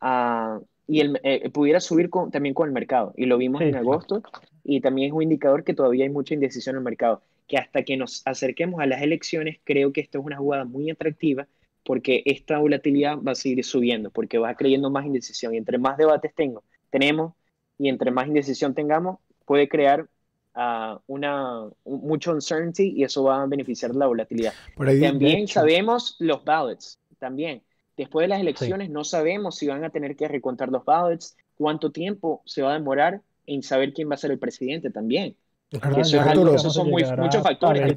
ah, y el, eh, pudiera subir con, también con el mercado, y lo vimos en agosto, y también es un indicador que todavía hay mucha indecisión en el mercado, que hasta que nos acerquemos a las elecciones creo que esto es una jugada muy atractiva porque esta volatilidad va a seguir subiendo, porque va creyendo más indecisión. Y entre más debates tengo, tenemos y entre más indecisión tengamos, puede crear ah, una, mucho uncertainty y eso va a beneficiar la volatilidad. También sabemos los ballots, también. Después de las elecciones no sabemos si van a tener que recontar los ballots, cuánto tiempo se va a demorar en saber quién va a ser el presidente también. son muchos factores.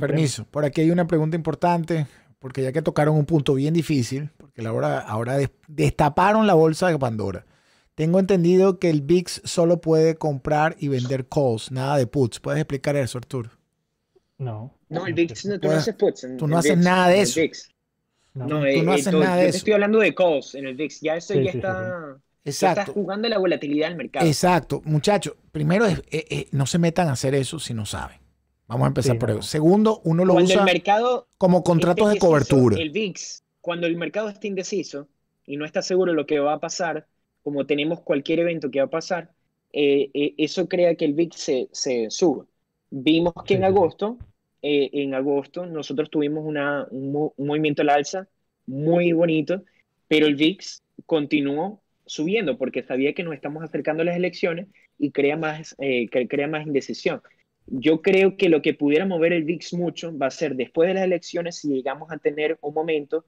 Permiso, por aquí hay una pregunta importante porque ya que tocaron un punto bien difícil, porque ahora, ahora destaparon la bolsa de Pandora. Tengo entendido que el VIX solo puede comprar y vender calls, nada de puts. ¿Puedes explicar eso, Arturo? No. No, el VIX, pues, no, tú no haces puts. tú no haces nada de eso. No, no, tú eh, eso. Estoy hablando de calls en el VIX. Ya eso ya está... Exacto. Estás jugando la volatilidad del mercado. Exacto. Muchachos, primero, eh, eh, no se metan a hacer eso si no saben. Vamos a empezar por eso. Segundo, uno lo usa el mercado como contratos de cobertura. El VIX, cuando el mercado está indeciso y no está seguro de lo que va a pasar, como tenemos cualquier evento que va a pasar, eh, eh, eso crea que el VIX se, se suba. Vimos que en agosto, eh, en agosto nosotros tuvimos un, movimiento al alza muy bonito, pero el VIX continuó subiendo porque sabía que nos estamos acercando a las elecciones y crea más, crea más indecisión. Yo creo que lo que pudiera mover el VIX mucho va a ser después de las elecciones si llegamos a tener un momento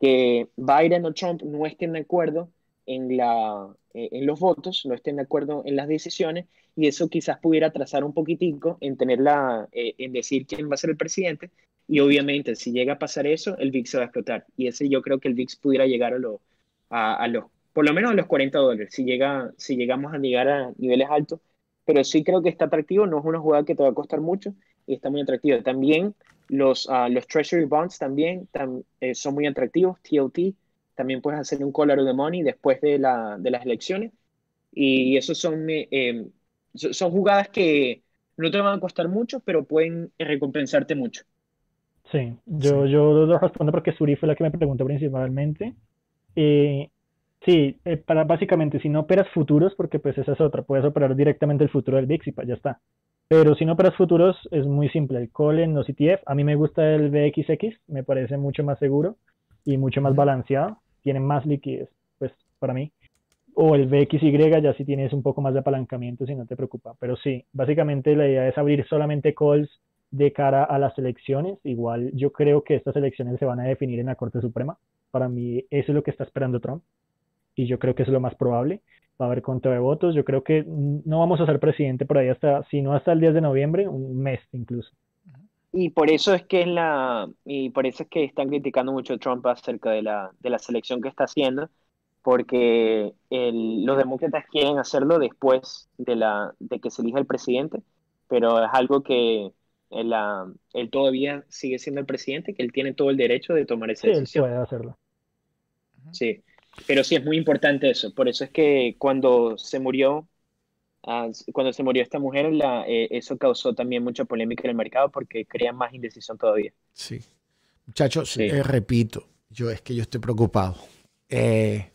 que Biden o Trump no estén de acuerdo en, la, eh, en los votos, no estén de acuerdo en las decisiones, y eso quizás pudiera trazar un poquitico en, tener la, eh, en decir quién va a ser el presidente, y obviamente si llega a pasar eso, el VIX se va a explotar, y ese yo creo que el VIX pudiera llegar a, a los, por lo menos a los 40 dólares, si, llega, si llegamos a llegar a niveles altos, pero sí creo que está atractivo, no es una jugada que te va a costar mucho y está muy atractiva. También los, ah, los Treasury Bonds también eh, son muy atractivos, TOT, también puedes hacer un collar de money después de, las elecciones y esos son, eh, em, son jugadas que no te van a costar mucho, pero pueden recompensarte mucho. Sí, yo, yo lo respondo porque Suri fue la que me preguntó principalmente. Eh, Sí, eh, para básicamente si no operas futuros, porque pues esa es otra, puedes operar directamente el futuro del VIX y pues, ya está. Pero si no operas futuros es muy simple, el call en los ETF, a mí me gusta el BXX, me parece mucho más seguro y mucho más balanceado, tiene más liquidez, pues para mí. O el VXY, ya si tienes un poco más de apalancamiento si no te preocupa, pero sí, básicamente la idea es abrir solamente calls de cara a las elecciones, igual yo creo que estas elecciones se van a definir en la Corte Suprema, para mí eso es lo que está esperando Trump y yo creo que es lo más probable. Va a haber conteo de votos. Yo creo que no vamos a ser presidente por ahí hasta, si no hasta el 10 de noviembre, un mes incluso. Y por eso es que es la, y por eso es que están criticando mucho a Trump acerca de la, de la selección que está haciendo, porque los demócratas quieren hacerlo después de la, de que se elija el presidente, pero es algo que él, eh, él todavía sigue siendo el presidente, que él tiene todo el derecho de tomar esa sí, decisión. puede hacerlo. Sí. Pero sí es muy importante eso. Por eso es que cuando se murió, ah, cuando se murió esta mujer, la, eh, eso causó también mucha polémica en el mercado porque crea más indecisión todavía. Sí. Muchachos, eh, repito, yo es que yo estoy preocupado. Eh,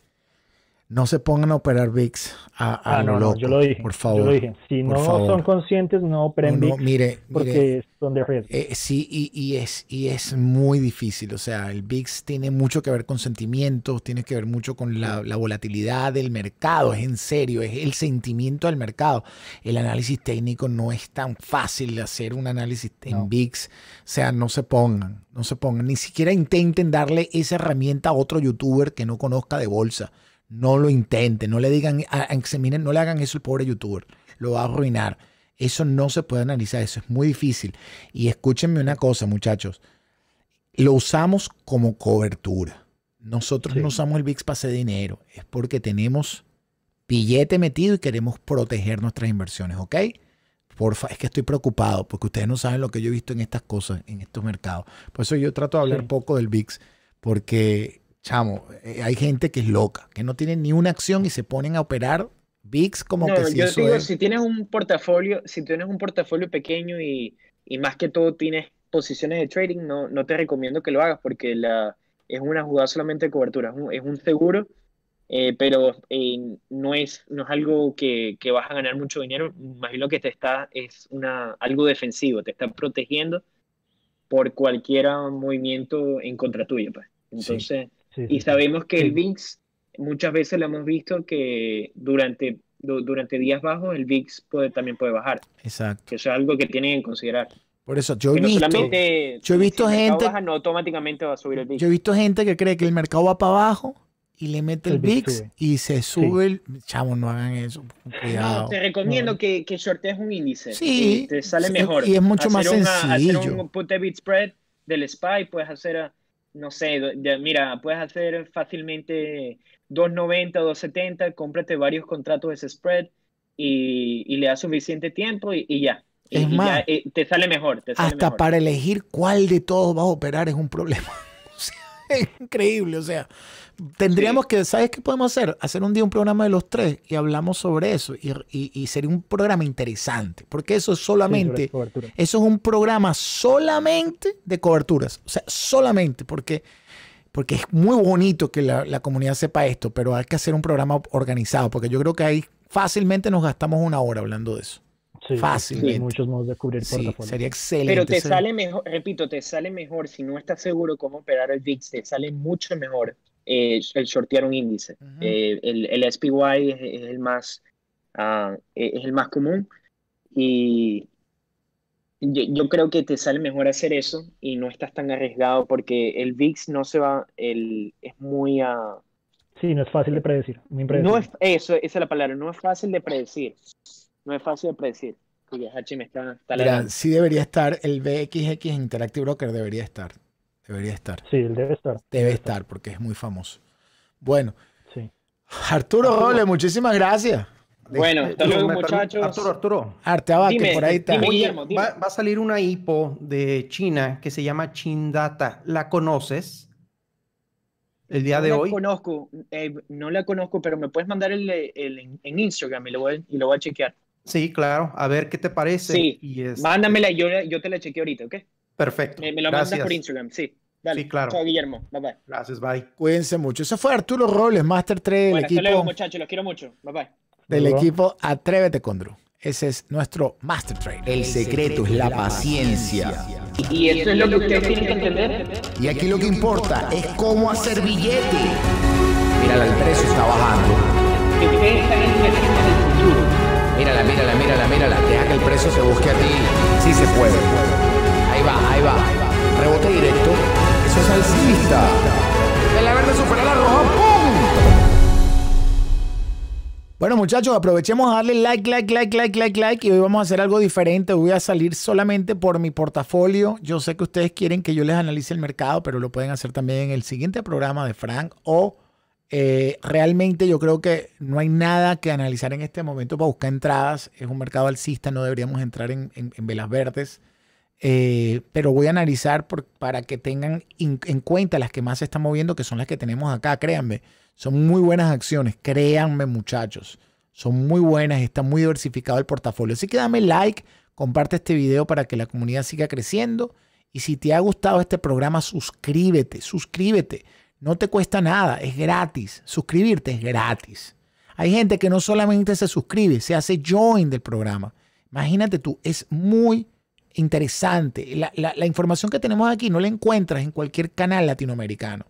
no se pongan a operar VIX a, ah, no, yo lo dije, por favor. Si no son conscientes, no operen mire, porque son de riesgo. Eh, sí, y, es, y es muy difícil. O sea, el VIX tiene mucho que ver con sentimientos, tiene que ver mucho con la, la volatilidad del mercado. Es en serio, es el sentimiento del mercado. El análisis técnico no es tan fácil de hacer un análisis en VIX. O sea, no se pongan, no se pongan. Ni siquiera intenten darle esa herramienta a otro youtuber que no conozca de bolsa. No lo intenten, no le digan, miren, no le hagan eso al pobre youtuber, lo va a arruinar. Eso no se puede analizar, eso es muy difícil. Y escúchenme una cosa, muchachos, lo usamos como cobertura. Nosotros no usamos el VIX para hacer dinero, es porque tenemos billete metido y queremos proteger nuestras inversiones, ¿ok? Porfa, es que estoy preocupado porque ustedes no saben lo que yo he visto en estas cosas, en estos mercados. Por eso yo trato de hablar poco del VIX, porque chamo, eh, hay gente que es loca, que no tiene ni una acción y se ponen a operar VIX como que si yo digo, si tienes un portafolio, si tienes un portafolio pequeño y, más que todo tienes posiciones de trading, no, no te recomiendo que lo hagas porque la, es una jugada solamente de cobertura, es un, seguro, eh, pero eh, no, es, no es algo que, vas a ganar mucho dinero, más bien lo que te está es una, algo defensivo, te está protegiendo por cualquier movimiento en contra tuya. Pues. Entonces, y sabemos que el VIX, muchas veces lo hemos visto que durante, durante días bajos el VIX también puede bajar. Exacto. Que eso es algo que tienen que considerar. Por eso, yo he visto, yo he visto gente. no automáticamente va a subir el VIX. Yo he visto gente que cree que el mercado va para abajo y le mete el, VIX y se sube el. chavo no hagan eso. te recomiendo que, que shortees un índice. Sí. Te sale mejor. Y es mucho más sencillo. hacer un put a bit spread del SPY, puedes hacer. A, no sé, mira, puedes hacer fácilmente 2.90, 2.70, cómprate varios contratos de spread y, y le da suficiente tiempo y, ya. Es más, te sale mejor. hasta para elegir cuál de todos vas a operar es un problema. increíble, o sea, tendríamos que, ¿sabes qué podemos hacer? Hacer un día un programa de los tres y hablamos sobre eso y, y, sería un programa interesante, porque eso es solamente, eso es un programa solamente de coberturas, o sea, solamente, porque, porque es muy bonito que la comunidad sepa esto, pero hay que hacer un programa organizado, porque yo creo que ahí fácilmente nos gastamos una hora hablando de eso fácil, fácil. muchos modos de cubrir sí, Sería excelente. Pero te sale mejor, repito, te sale mejor si no estás seguro cómo operar el VIX, te sale mucho mejor eh, el shortear un índice. Eh, el, el, SPY es, el más, ah, e, es el más común y yo, creo que te sale mejor hacer eso y no estás tan arriesgado porque el VIX no se va, el, es muy... a ah, sí, no es fácil de predecir. No es, eso, esa es la palabra, no es fácil de predecir no es fácil de predecir. si sí debería estar, el BXX Interactive Broker debería estar. Debería estar. Sí, él debe estar. Debe, estar, porque es muy famoso. Bueno. Sí. Arturo Role, muchísimas gracias. Bueno, hasta luego, muchachos. Arturo, Arturo. por ahí está. Va, a salir una IPO de China que se llama Chindata. ¿La conoces? El día de la hoy. Conozco, eh, no la conozco, pero me puedes mandar el, en Instagram y lo voy, y lo voy a chequear. Sí, claro. A ver qué te parece. Sí. Mándamela, yo, yo te la chequeo ahorita, ¿ok? Perfecto. Me, lo mandas por Instagram, sí. Dale. Sí, claro. Chao, Guillermo. Bye bye. Gracias, bye. Cuídense mucho. Eso fue Arturo Robles, Master Trade del equipo. Hasta luego, muchachos. Los quiero mucho. Bye bye. Del equipo Atrévete con Ese es nuestro Master Trade. El secreto es la paciencia. Y eso es lo que ustedes tienen que entender. Y aquí lo que importa es cómo hacer billete. Mira, el precio está bajando. Mírala, mírala, mírala, mírala. Deja que el precio se busque a ti. Sí se puede. Ahí va, ahí va. Rebote directo. Eso es alcista. El verde supera la roja. ¡Pum! Bueno, muchachos, aprovechemos a darle like, like, like, like, like, like. Y hoy vamos a hacer algo diferente. Voy a salir solamente por mi portafolio. Yo sé que ustedes quieren que yo les analice el mercado, pero lo pueden hacer también en el siguiente programa de Frank o eh, realmente yo creo que no hay nada que analizar en este momento para buscar entradas. Es un mercado alcista, no deberíamos entrar en, velas verdes. Eh, pero voy a analizar para que tengan en cuenta las que más se están moviendo, que son las que tenemos acá. Créanme, son muy buenas acciones. Créanme, muchachos. Son muy buenas, está muy diversificado el portafolio. Así que dame like, comparte este video para que la comunidad siga creciendo. Y si te ha gustado este programa, suscríbete, suscríbete no te cuesta nada, es gratis. Suscribirte es gratis. Hay gente que no solamente se suscribe, se hace join del programa. Imagínate tú, es muy interesante. La, información que tenemos aquí no la encuentras en cualquier canal latinoamericano.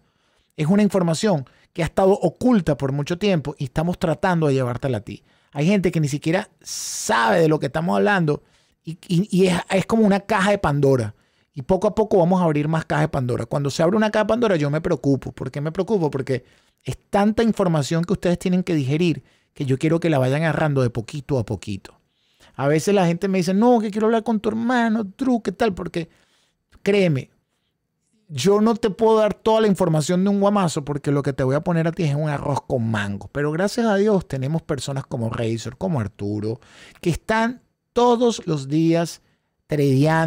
Es una información que ha estado oculta por mucho tiempo y estamos tratando de llevártela a ti. Hay gente que ni siquiera sabe de lo que estamos hablando y, es, como una caja de Pandora. Y poco a poco vamos a abrir más cajas de Pandora. Cuando se abre una caja de Pandora yo me preocupo. ¿Por qué me preocupo? Porque es tanta información que ustedes tienen que digerir que yo quiero que la vayan agarrando de poquito a poquito. A veces la gente me dice, no, que quiero hablar con tu hermano, Drew, ¿qué tal? Porque créeme, yo no te puedo dar toda la información de un guamazo porque lo que te voy a poner a ti es un arroz con mango. Pero gracias a Dios tenemos personas como Razor, como Arturo, que están todos los días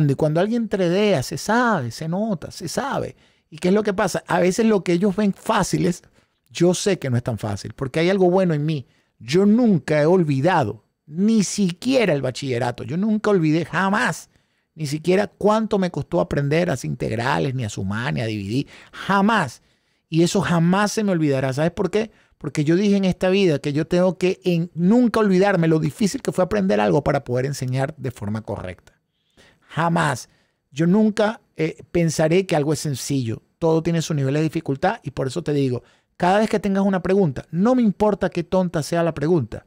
y cuando alguien tredea, se sabe, se nota, se sabe. ¿Y qué es lo que pasa? A veces lo que ellos ven fáciles, yo sé que no es tan fácil, porque hay algo bueno en mí. Yo nunca he olvidado, ni siquiera el bachillerato, yo nunca olvidé jamás, ni siquiera cuánto me costó aprender a integrales, ni a sumar, ni a dividir, jamás. Y eso jamás se me olvidará. ¿Sabes por qué? Porque yo dije en esta vida que yo tengo que en, nunca olvidarme lo difícil que fue aprender algo para poder enseñar de forma correcta. Jamás. Yo nunca eh, pensaré que algo es sencillo. Todo tiene su nivel de dificultad y por eso te digo, cada vez que tengas una pregunta, no me importa qué tonta sea la pregunta,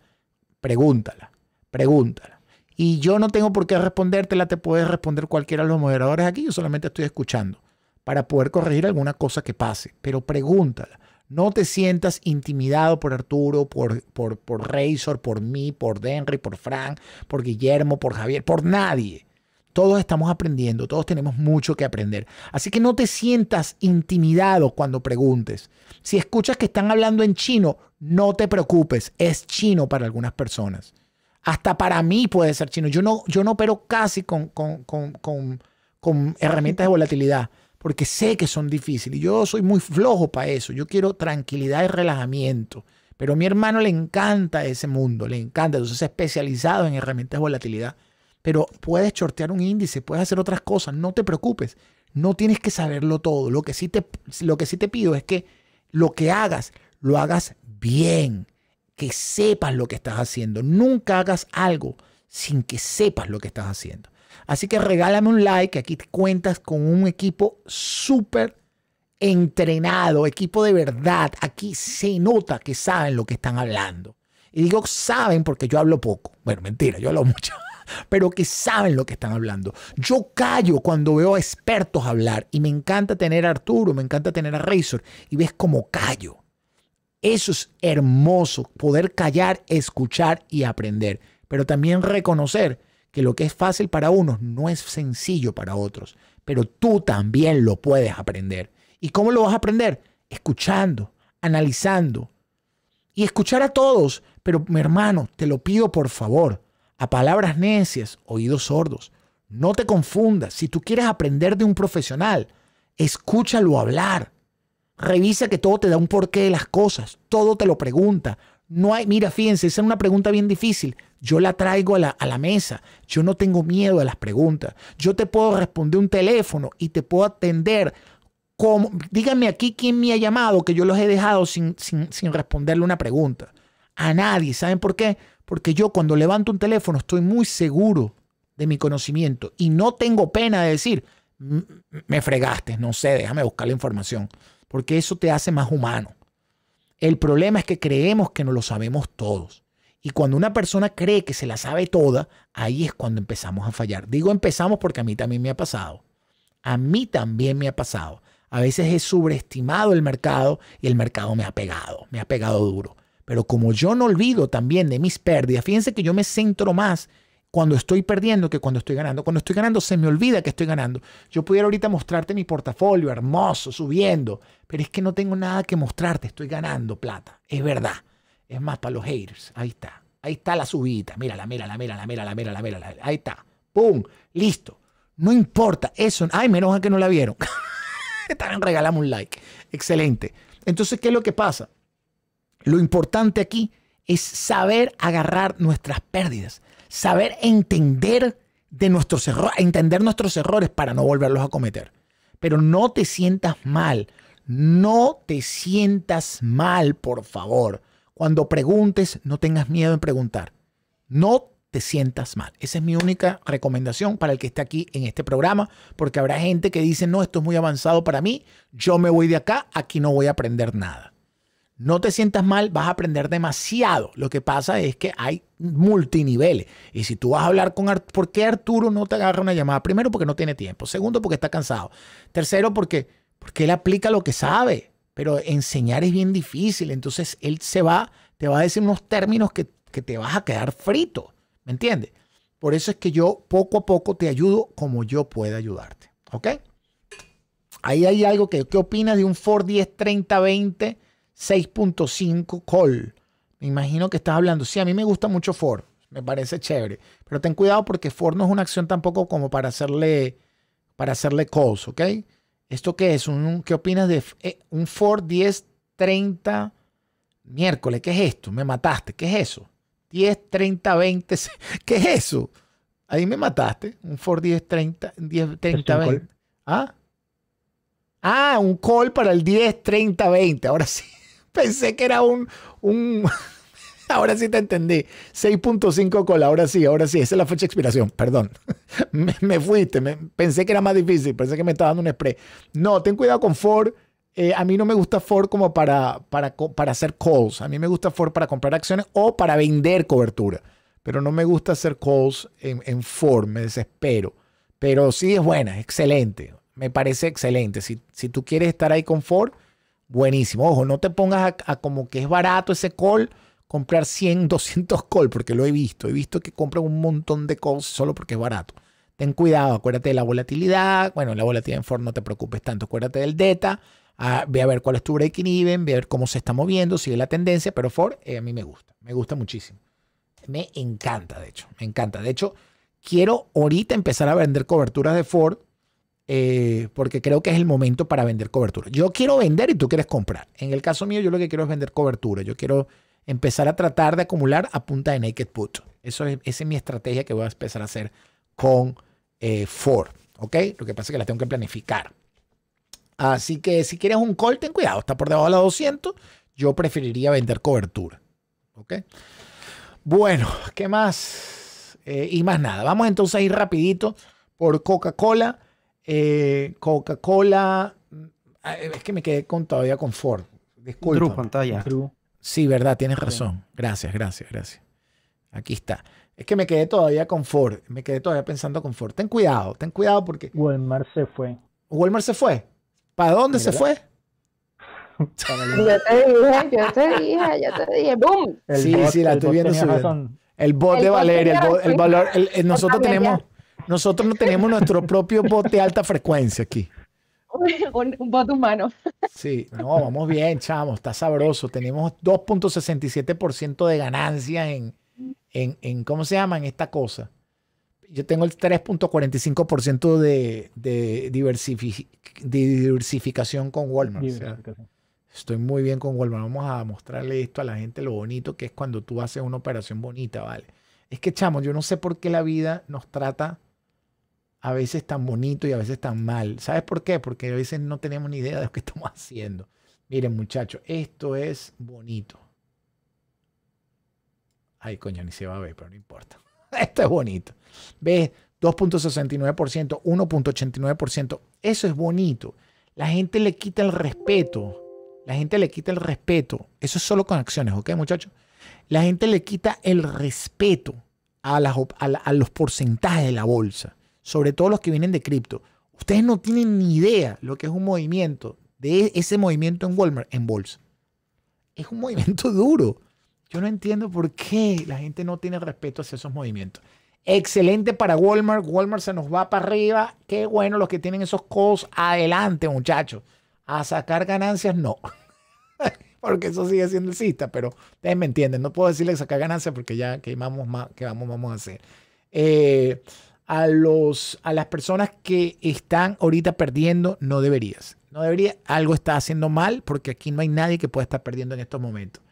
pregúntala, pregúntala. Y yo no tengo por qué respondértela, te puede responder cualquiera de los moderadores aquí, yo solamente estoy escuchando para poder corregir alguna cosa que pase, pero pregúntala. No te sientas intimidado por Arturo, por, por, por Razor, por mí, por Denry, por Frank, por Guillermo, por Javier, por nadie. Todos estamos aprendiendo, todos tenemos mucho que aprender. Así que no te sientas intimidado cuando preguntes. Si escuchas que están hablando en chino, no te preocupes, es chino para algunas personas. Hasta para mí puede ser chino. Yo no, yo no opero casi con, herramientas de volatilidad porque sé que son difíciles. yo soy muy flojo para eso. Yo quiero tranquilidad y relajamiento. Pero a mi hermano le encanta ese mundo, le encanta. Entonces es especializado en herramientas de volatilidad pero puedes shortear un índice, puedes hacer otras cosas, no te preocupes, no tienes que saberlo todo. Lo que sí te, lo que sí te pido es que lo que hagas, lo hagas bien, que sepas lo que estás haciendo. Nunca hagas algo sin que sepas lo que estás haciendo. Así que regálame un like, que aquí te cuentas con un equipo súper entrenado, equipo de verdad. Aquí se nota que saben lo que están hablando. Y digo saben porque yo hablo poco. Bueno, mentira, yo hablo mucho pero que saben lo que están hablando. Yo callo cuando veo a expertos hablar y me encanta tener a Arturo, me encanta tener a Razor y ves cómo callo. Eso es hermoso, poder callar, escuchar y aprender, pero también reconocer que lo que es fácil para unos no es sencillo para otros, pero tú también lo puedes aprender. ¿Y cómo lo vas a aprender? Escuchando, analizando y escuchar a todos, pero mi hermano, te lo pido por favor, a palabras necias, oídos sordos. No te confundas. Si tú quieres aprender de un profesional, escúchalo hablar. Revisa que todo te da un porqué de las cosas. Todo te lo pregunta. No hay, mira, fíjense, esa es una pregunta bien difícil. Yo la traigo a la, mesa. Yo no tengo miedo a las preguntas. Yo te puedo responder un teléfono y te puedo atender. Como, díganme aquí quién me ha llamado, que yo los he dejado sin, sin responderle una pregunta. A nadie. ¿Saben por qué? Porque yo cuando levanto un teléfono estoy muy seguro de mi conocimiento y no tengo pena de decir, me fregaste, no sé, déjame buscar la información, porque eso te hace más humano. El problema es que creemos que no lo sabemos todos. Y cuando una persona cree que se la sabe toda, ahí es cuando empezamos a fallar. Digo empezamos porque a mí también me ha pasado. A mí también me ha pasado. A veces he sobreestimado el mercado y el mercado me ha pegado, me ha pegado duro. Pero como yo no olvido también de mis pérdidas, fíjense que yo me centro más cuando estoy perdiendo que cuando estoy ganando. Cuando estoy ganando se me olvida que estoy ganando. Yo pudiera ahorita mostrarte mi portafolio hermoso, subiendo, pero es que no tengo nada que mostrarte, estoy ganando plata. Es verdad. Es más para los haters. Ahí está. Ahí está la subida. Mírala, mírala, mírala, mírala, mírala, mírala. Ahí está. ¡Pum! Listo. No importa. Eso. Ay, menos a que no la vieron. Están regalamos un like. Excelente. Entonces, ¿qué es lo que pasa? Lo importante aquí es saber agarrar nuestras pérdidas, saber entender de nuestros errores, entender nuestros errores para no volverlos a cometer. Pero no te sientas mal, no te sientas mal, por favor. Cuando preguntes, no tengas miedo en preguntar. No te sientas mal. Esa es mi única recomendación para el que esté aquí en este programa, porque habrá gente que dice, no, esto es muy avanzado para mí, yo me voy de acá, aquí no voy a aprender nada. No te sientas mal, vas a aprender demasiado. Lo que pasa es que hay multiniveles. Y si tú vas a hablar con Arturo, ¿por qué Arturo no te agarra una llamada? Primero, porque no tiene tiempo. Segundo, porque está cansado. Tercero, porque, porque él aplica lo que sabe. Pero enseñar es bien difícil. Entonces él se va, te va a decir unos términos que, te vas a quedar frito. ¿Me entiendes? Por eso es que yo poco a poco te ayudo como yo pueda ayudarte. ¿Ok? Ahí hay algo que, ¿qué opinas de un Ford 10 30 20 6.5 call. Me imagino que estás hablando. Sí, a mí me gusta mucho Ford. Me parece chévere. Pero ten cuidado porque Ford no es una acción tampoco como para hacerle, para hacerle calls, ¿ok? ¿Esto qué es? ¿Un, ¿Qué opinas de eh, un Ford 1030 miércoles? ¿Qué es esto? Me mataste. ¿Qué es eso? 10, 30, 20. ¿Qué es eso? Ahí me mataste. Un Ford 10, 30, 10, 30, 20. ¿Ah? ah, un call para el 10, 30, 20. Ahora sí. Pensé que era un, un... Ahora sí te entendí. 6.5 cola, ahora sí, ahora sí. Esa es la fecha de expiración, perdón. Me, fuiste, pensé que era más difícil, pensé que me estaba dando un spray. No, ten cuidado con Ford. Eh, a mí no me gusta Ford como para, para, hacer calls. A mí me gusta Ford para comprar acciones o para vender cobertura. Pero no me gusta hacer calls en, en Ford, me desespero. Pero sí es buena, excelente. Me parece excelente. Si, si tú quieres estar ahí con Ford, buenísimo. Ojo, no te pongas a, como que es barato ese call, comprar 100, 200 call, porque lo he visto. He visto que compran un montón de calls solo porque es barato. Ten cuidado, acuérdate de la volatilidad. Bueno, la volatilidad en Ford no te preocupes tanto. Acuérdate del delta. Ah, ve a ver cuál es tu breaking even, ve a ver cómo se está moviendo, sigue la tendencia, pero Ford eh, a mí me gusta, me gusta muchísimo. Me encanta, de hecho, me encanta. De hecho, quiero ahorita empezar a vender coberturas de Ford eh, porque creo que es el momento para vender cobertura. Yo quiero vender y tú quieres comprar. En el caso mío, yo lo que quiero es vender cobertura. Yo quiero empezar a tratar de acumular a punta de naked put. Eso es, esa es mi estrategia que voy a empezar a hacer con eh, Ford. ¿Ok? Lo que pasa es que la tengo que planificar. Así que si quieres un call, ten cuidado. Está por debajo de la 200. Yo preferiría vender cobertura. ¿Ok? Bueno, ¿qué más? Eh, y más nada. Vamos entonces a ir rapidito por Coca-Cola. Eh, Coca-Cola. Ah, eh, es que me quedé con, todavía con Ford. Disculpa. pantalla. Sí, verdad, tienes razón. Gracias, gracias, gracias. Aquí está. Es que me quedé todavía con Ford. Me quedé todavía pensando con Ford. Ten cuidado, ten cuidado porque. Walmart se fue. Walmart se fue. ¿Para dónde se fue? Ya te dije, ya te dije, yo te dije, ¡boom! sí, sí, la estoy viendo El bot de Valeria, el, valor. Eh, nosotros tenemos. Nosotros no tenemos nuestro propio bote de alta frecuencia aquí. Un, un, humano. Sí, no, vamos bien, chamo, está sabroso. Tenemos 2.67% de ganancia en, en, ¿cómo se llama? En esta cosa. Yo tengo el 3.45% de, de, diversificación con Walmart. estoy muy bien con Walmart. Vamos a mostrarle esto a la gente, lo bonito que es cuando tú haces una operación bonita, ¿vale? Es que, chamo, yo no sé por qué la vida nos trata a veces tan bonito y a veces tan mal. ¿Sabes por qué? Porque a veces no tenemos ni idea de lo que estamos haciendo. Miren, muchachos, esto es bonito. Ay, coño, ni se va a ver, pero no importa. Esto es bonito. ¿Ves? 2.69%, 1.89%. Eso es bonito. La gente le quita el respeto. La gente le quita el respeto. Eso es solo con acciones, ¿ok, muchachos? La gente le quita el respeto a, a los porcentajes de la bolsa sobre todo los que vienen de cripto. Ustedes no tienen ni idea lo que es un movimiento de ese movimiento en Walmart, en bolsa. Es un movimiento duro. Yo no entiendo por qué la gente no tiene respeto hacia esos movimientos. Excelente para Walmart. Walmart se nos va para arriba. Qué bueno los que tienen esos calls. Adelante, muchachos. A sacar ganancias, no. porque eso sigue siendo cista, pero ustedes me entienden. No puedo decirle sacar ganancias porque ya que vamos, que vamos, vamos a hacer. Eh, a, los, a las personas que están ahorita perdiendo, no deberías. No debería, algo está haciendo mal porque aquí no hay nadie que pueda estar perdiendo en estos momentos.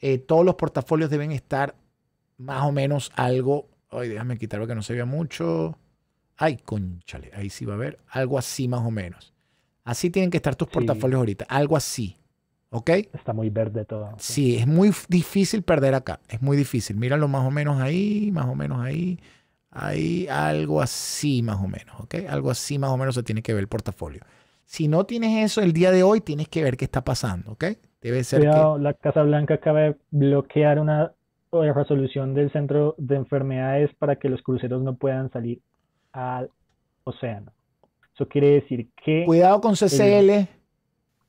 Eh, todos los portafolios deben estar más o menos algo. Ay, déjame quitarlo que no se vea mucho. Ay, conchale, ahí sí va a haber algo así más o menos. Así tienen que estar tus portafolios ahorita, algo así. ¿Ok? Está muy verde todo. Sí, es muy difícil perder acá, es muy difícil. Míralo más o menos ahí, más o menos ahí. Hay algo así más o menos, ¿ok? Algo así más o menos se tiene que ver el portafolio. Si no tienes eso el día de hoy, tienes que ver qué está pasando, ¿ok? Debe ser Cuidado, que... la Casa Blanca acaba de bloquear una resolución del Centro de Enfermedades para que los cruceros no puedan salir al océano. Eso quiere decir que... Cuidado con CCL.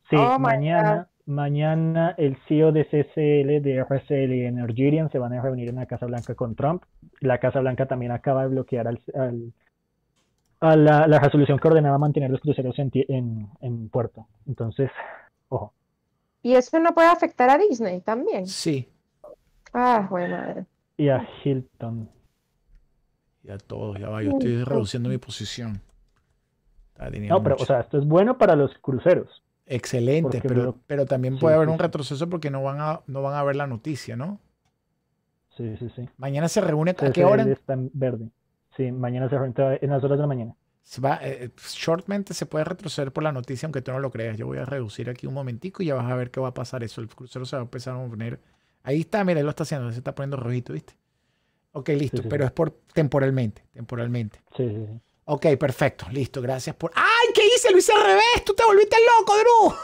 Sí, oh mañana Mañana el CEO de CCL, de RCL y Energirian se van a reunir en la Casa Blanca con Trump. La Casa Blanca también acaba de bloquear a la, resolución que ordenaba mantener los cruceros en, puerto. Entonces, ojo. ¿Y eso no puede afectar a Disney también? Sí. Ah, buena Y a Hilton. Y a todos, ya va, yo estoy reduciendo mi posición. no, pero, o sea, esto es bueno para los cruceros Excelente, pero, pero también puede haber un retroceso porque no van, a, no van a ver la noticia, ¿no? Sí, sí, sí. Mañana se reúne, ¿a qué hora? Está en verde. Sí, mañana se reúne en las horas de la mañana. Eh, eh, pues, shortmente se puede retroceder por la noticia, aunque tú no lo creas. Yo voy a reducir aquí un momentico y ya vas a ver qué va a pasar eso. El crucero se va a empezar a poner. Ahí está, mira, él lo está haciendo, se está poniendo rojito, ¿viste? Ok, listo, pero es por temporalmente, temporalmente. Sí, sí, Ok, perfecto, listo, gracias por... ¡Ay, qué hice! Lo hice al revés, tú te volviste loco, Drew.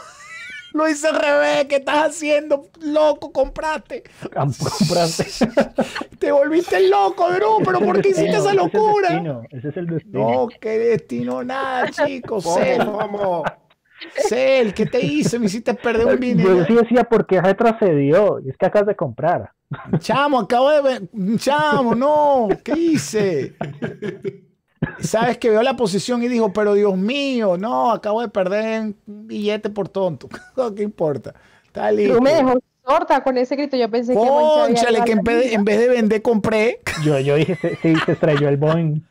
Lo hice al revés, ¿qué estás haciendo? Loco, compraste. Compraste. te volviste loco, Drew, pero ¿por qué hiciste esa locura? Ese es, destino, ese es el destino. No, qué destino, nada, chicos. Cel, vamos. Cel, ¿qué te hice? Me hiciste perder un dinero. Yo sí decía porque retrocedió, es que acabas de comprar. Chamo, acabo de ver. Chamo, no, ¿qué hice? ¿Sabes que veo la posición y dijo, pero Dios mío, no, acabo de perder un billete por tonto? ¿Qué importa? Está listo. Tú me dejó sorta con ese grito, yo pensé que... Cónchale que en vez, de, vender compré. Yo, yo dije, sí, se estrelló el Boeing.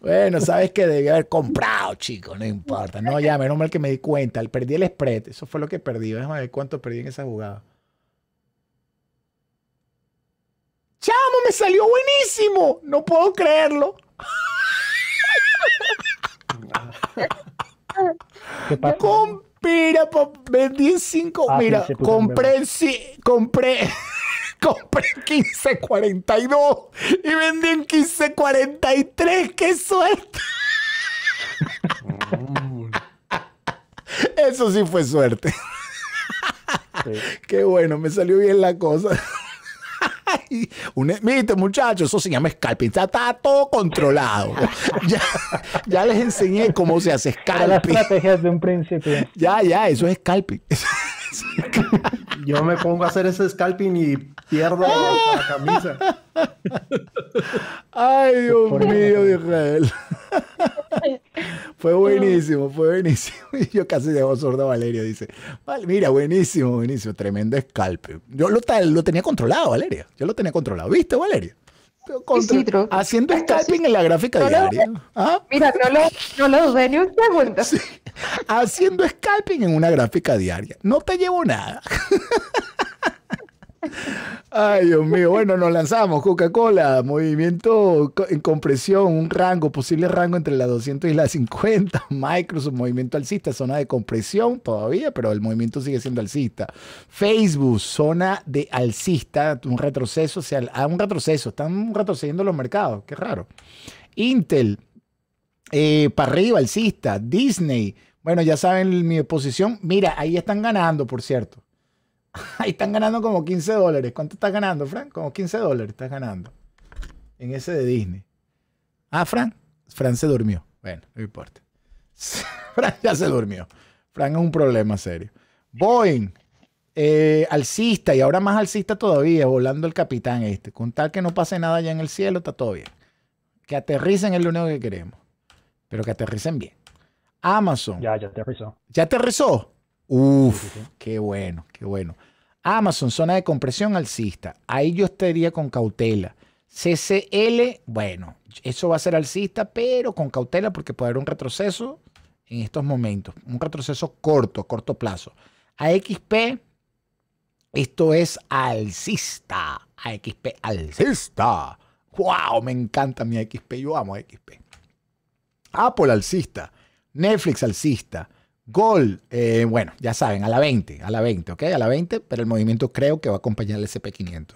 Bueno, sabes que debía haber comprado, chico, no importa. No, ya, menos mal que me di cuenta. Perdí el spread, eso fue lo que perdí. Déjame ver cuánto perdí en esa jugada. ¡Chamo, me salió buenísimo! No puedo creerlo. Ah, mira, vendí 5. mira, compré, compré, compré 1542 y vendí en 1543. ¡Qué suerte! Eso sí fue suerte. Qué bueno, me salió bien la cosa miren este muchachos, eso se llama scalping. Está, todo controlado. ya, les enseñé cómo se hace scalping. Las estrategias de un príncipe Ya, ya, eso es scalping. Yo me pongo a hacer ese scalping y pierdo la camisa. Ay, Dios mío, de Israel. fue buenísimo, fue buenísimo. Yo casi debo sordo Valeria. Dice, mira, buenísimo, buenísimo. Tremendo scalping. Yo lo, lo tenía controlado, Valeria. Yo lo tenía controlado. ¿Viste, Valeria? haciendo scalping en la gráfica diaria. ¿Ah? Mira, no lo, no lo dudé ni un haciendo scalping en una gráfica diaria. No te llevo nada. Ay, Dios mío. Bueno, nos lanzamos. Coca-Cola, movimiento en compresión, un rango, posible rango entre la 200 y la 50. Microsoft, movimiento alcista, zona de compresión todavía, pero el movimiento sigue siendo alcista. Facebook, zona de alcista, un retroceso, o sea, ah, un retroceso. Están retrocediendo los mercados, qué raro. Intel, eh, para arriba, alcista. Disney, bueno, ya saben mi posición. Mira, ahí están ganando, por cierto. Ahí están ganando como 15 dólares. ¿Cuánto estás ganando, Frank? Como 15 dólares estás ganando. En ese de Disney. Ah, Frank. Frank se durmió. Bueno, no importa. Frank ya se durmió. Frank es un problema serio. Boeing. Eh, alcista y ahora más alcista todavía, volando el capitán este. Con tal que no pase nada allá en el cielo, está todo bien. Que aterricen es lo único que queremos. Pero que aterricen bien. Amazon. Ya, ya aterrizó. ¿Ya aterrizó? Uf, qué bueno, qué bueno. Amazon, zona de compresión alcista. Ahí yo estaría con cautela. CCL, bueno, eso va a ser alcista, pero con cautela porque puede haber un retroceso en estos momentos. Un retroceso corto, corto plazo. AXP, esto es alcista. AXP, alcista. ¡Wow! Me encanta mi AXP. Yo amo AXP. Apple, alcista. Netflix, alcista. Gol, eh, bueno, ya saben, a la 20, a la 20, ¿ok? A la 20, pero el movimiento creo que va a acompañar el SP500.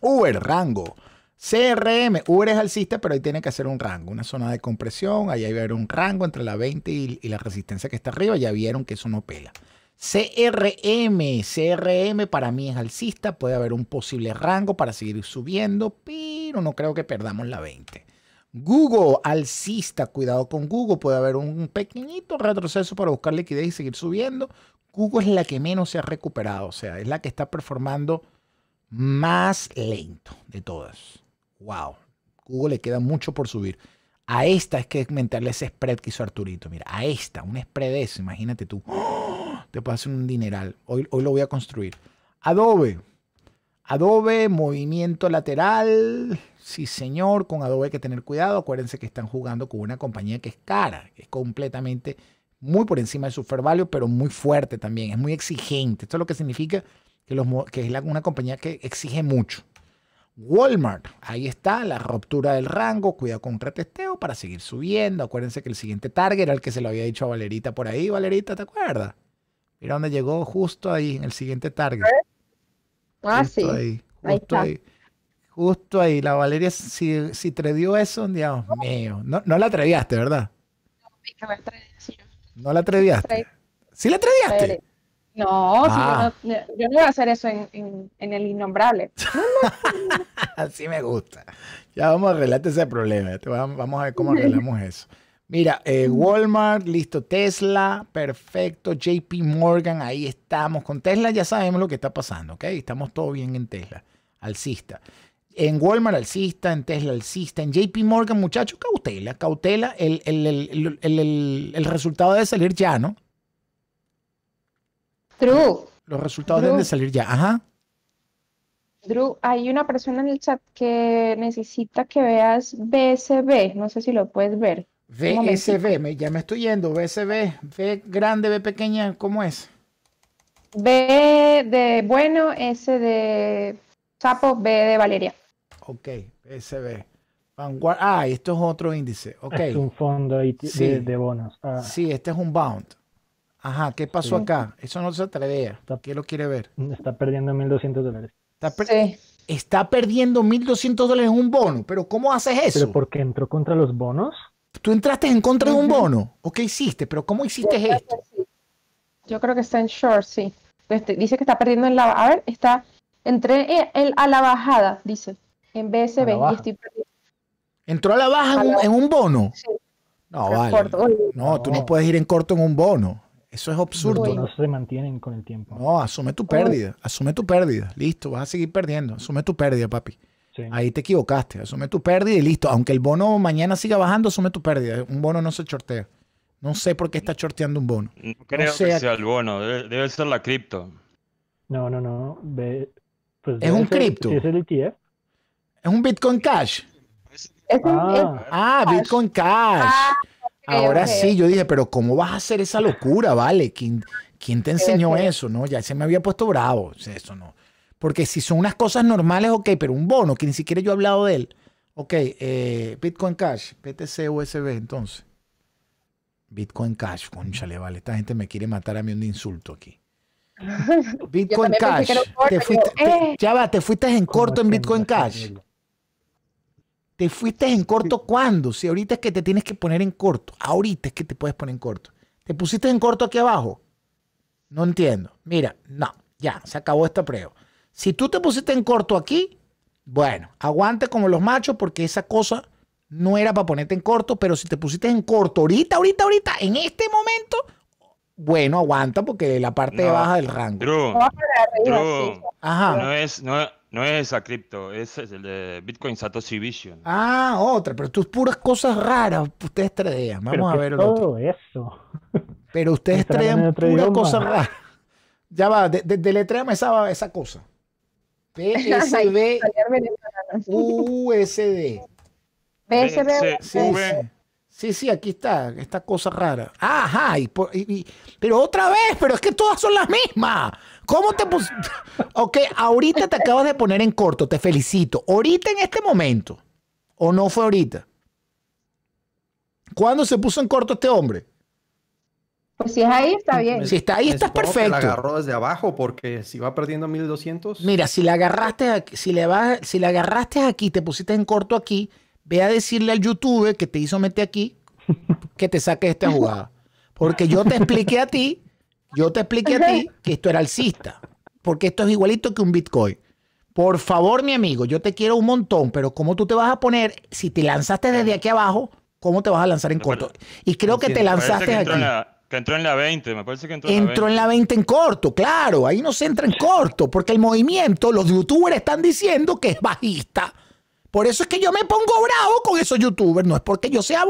Uber, rango. CRM, Uber es alcista, pero ahí tiene que hacer un rango, una zona de compresión, ahí va a haber un rango entre la 20 y la resistencia que está arriba, ya vieron que eso no pela. CRM, CRM para mí es alcista, puede haber un posible rango para seguir subiendo, pero no creo que perdamos la 20. Google alcista, cuidado con Google, puede haber un pequeñito retroceso para buscar liquidez y seguir subiendo. Google es la que menos se ha recuperado, o sea, es la que está performando más lento de todas. Wow, Google le queda mucho por subir. A esta es que mentarle ese spread que hizo Arturito. Mira, a esta, un spread eso, imagínate tú. ¡Oh! Te puede hacer un dineral. Hoy, hoy lo voy a construir. Adobe. Adobe, movimiento lateral. Sí, señor, con Adobe hay que tener cuidado. Acuérdense que están jugando con una compañía que es cara, que es completamente muy por encima de su fair value, pero muy fuerte también, es muy exigente. Esto es lo que significa que, es una compañía que exige mucho. Walmart, ahí está la ruptura del rango, cuidado con retesteo para seguir subiendo. Acuérdense que el siguiente target era el que se lo había dicho a Valerita por ahí. Valerita, ¿te acuerdas? Mira dónde llegó, justo ahí, en el siguiente target. ¿Eh? Ah, sí. Ahí, justo está. ahí. Justo ahí, la Valeria, si, si te dio eso, Dios mío. No, no la atreviaste, ¿verdad? No, la ¿No la atreviaste? ¿Sí la No, si yo, ah. no, yo, a hacer eso en, en, el innombrable. Así me gusta. Ya vamos a arreglarte ese problema. Vamos a ver cómo arreglamos eso. Mira, eh, Walmart, listo, Tesla, perfecto, JP Morgan, ahí estamos. Con Tesla ya sabemos lo que está pasando, ¿ok? Estamos todo bien en Tesla, alcista. En Walmart alcista, en Tesla alcista, en JP Morgan, muchachos, cautela, cautela. El, resultado debe salir ya, ¿no? True. Los resultados deben de salir ya, ajá. Drew, hay una persona en el chat que necesita que veas BSB. No sé si lo puedes ver. BSB, me, ya me estoy yendo. BSB, B grande, B pequeña, ¿cómo es? B de bueno, S de sapo, B de Valeria ok, PSB. Vanguard, ah, esto es otro índice, ok. Es un fondo de, bonos. Ah. Sí, este es un bound. Ajá, ¿qué pasó acá? Eso no se atreve. ¿Quién lo quiere ver? Está perdiendo 1.200 dólares. Está, perdiendo 1.200 dólares en un bono, pero ¿cómo haces eso? ¿Pero porque entró contra los bonos? Tú entraste en contra de un bono. ¿O qué hiciste? ¿Pero cómo hiciste esto? Yo creo que está en short, sí. Este, dice que está perdiendo en la... A ver, está... Entré a la bajada, dice en BSB ¿Entró a la baja en un, bono? No, vale. no, tú no puedes ir en corto en un bono. Eso es absurdo. Los se mantienen con el tiempo. No, asume tu pérdida. Asume tu pérdida. Listo, vas a seguir perdiendo. Asume tu pérdida, papi. Ahí te equivocaste. Asume tu pérdida y listo. Aunque el bono mañana siga bajando, asume tu pérdida. Un bono no se chortea. No sé por qué está chorteando un bono. No creo que sea el bono. Debe, ser la cripto. No, no, no. Pues es un cripto. es el ETF, es un Bitcoin Cash. ah, Bitcoin Cash. Ahora sí, yo dije, pero ¿cómo vas a hacer esa locura, vale? ¿Quién, te enseñó eso? No, ya se me había puesto bravo. Eso no. Porque si son unas cosas normales, ok, pero un bono, que ni siquiera yo he hablado de él. Ok, eh, Bitcoin Cash, PTC USB entonces. Bitcoin Cash, conchale, vale. Esta gente me quiere matar a mí un insulto aquí. Bitcoin Cash. Eh". ya va, te fuiste en corto en Bitcoin Cash. ¿Te fuiste en corto cuándo? Si ahorita es que te tienes que poner en corto. Ahorita es que te puedes poner en corto. ¿Te pusiste en corto aquí abajo? No entiendo. Mira, no, ya, se acabó esta prueba. Si tú te pusiste en corto aquí, bueno, aguanta como los machos porque esa cosa no era para ponerte en corto, pero si te pusiste en corto ahorita, ahorita, ahorita, en este momento, bueno, aguanta porque la parte de baja del rango. Ajá. No, es, no, no es esa cripto, es el de Bitcoin Satoshi Vision. Ah, otra, pero tus puras cosas raras, ustedes tradean. Vamos a ver todo eso. Pero ustedes tradean puras cosas raras. Ya va, de, de, esa, esa cosa. PSB USD. PSB Sí, sí, aquí está, esta cosa rara. Ajá, pero otra vez, pero es que todas son las mismas. ¿Cómo te puso? Ok, ahorita te acabas de poner en corto, te felicito. Ahorita en este momento, o no fue ahorita. ¿Cuándo se puso en corto este hombre? Pues si es ahí, está bien. Si está ahí, estás perfecto. la agarró desde abajo porque si va perdiendo 1200. Mira, si la agarraste aquí, si le si la agarraste aquí, te pusiste en corto aquí, ve a decirle al YouTube que te hizo meter aquí que te saque esta jugada. Porque yo te expliqué a ti yo te expliqué a ti que esto era alcista, porque esto es igualito que un Bitcoin. Por favor, mi amigo, yo te quiero un montón, pero ¿cómo tú te vas a poner si te lanzaste desde aquí abajo? ¿Cómo te vas a lanzar en corto? Y creo que te lanzaste aquí. que entró en la 20, me parece que entró en la 20. Entró en la 20 en corto, claro. Ahí no se entra en corto, porque el movimiento, los youtubers están diciendo que es bajista. Por eso es que yo me pongo bravo con esos youtubers. No es porque yo sea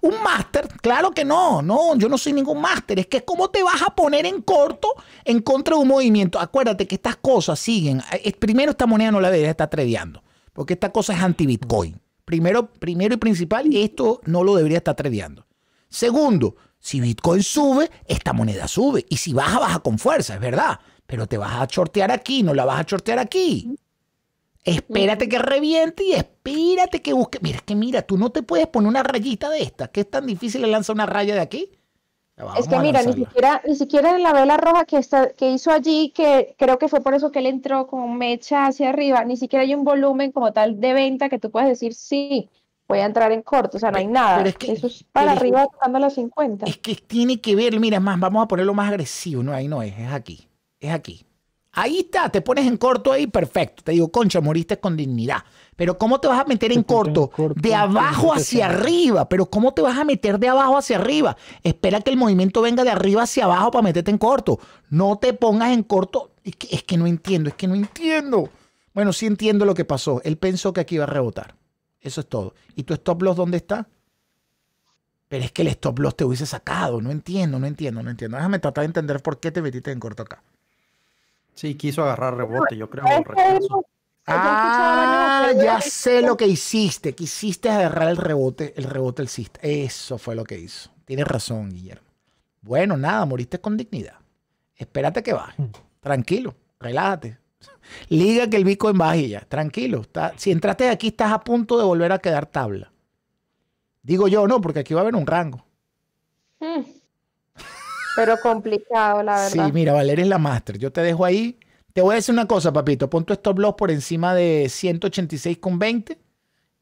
un, máster. Claro que no, no, yo no soy ningún máster. Es que es como te vas a poner en corto en contra de un movimiento. Acuérdate que estas cosas siguen. Eh, eh, primero, esta moneda no la debería estar tradeando. Porque esta cosa es anti-Bitcoin. Primero, primero y principal, Y esto no lo debería estar tradeando. Segundo, si Bitcoin sube, esta moneda sube. Y si baja, baja con fuerza, es verdad. Pero te vas a chortear aquí, no la vas a chortear aquí. Espérate que reviente y espérate que busque. Mira, es que mira, tú no te puedes poner una rayita de esta. ¿Qué es tan difícil lanza una raya de aquí? es que mira, ni siquiera, ni siquiera en la vela roja que, está, que hizo allí, que creo que fue por eso que él entró con mecha hacia arriba, ni siquiera hay un volumen como tal de venta que tú puedas decir, sí, voy a entrar en corto, o sea, no hay nada. es que, eso es para arriba tocando los 50. Es que tiene que ver, mira, más, vamos a ponerlo más agresivo, no, ahí no es, es aquí, es aquí. Ahí está, te pones en corto ahí, perfecto. Te digo, concha, moriste con dignidad. Pero ¿cómo te vas a meter en corto? De abajo hacia arriba. Pero ¿cómo te vas a meter de abajo hacia arriba? Espera que el movimiento venga de arriba hacia abajo para meterte en corto. No te pongas en corto. Es que, es que no entiendo, es que no entiendo. Bueno, sí entiendo lo que pasó. Él pensó que aquí iba a rebotar. Eso es todo. ¿Y tu stop loss dónde está? Pero es que el stop loss te hubiese sacado. No entiendo, no entiendo, no entiendo. Déjame tratar de entender por qué te metiste en corto acá. Sí, quiso agarrar rebote, yo creo. ah, ah ya sé lo que hiciste. Quisiste agarrar el rebote, el rebote del cista. Eso fue lo que hizo. Tienes razón, Guillermo. Bueno, nada, moriste con dignidad. Espérate que baje. Mm. Tranquilo, relájate. Liga que el Bitcoin en ya. Tranquilo. Está, si entraste aquí, estás a punto de volver a quedar tabla. Digo yo, no, porque aquí va a haber un rango. Mm. Pero complicado, la verdad. Sí, mira, Valeria es la máster. Yo te dejo ahí. Te voy a decir una cosa, papito. Pon tu stop loss por encima de 186,20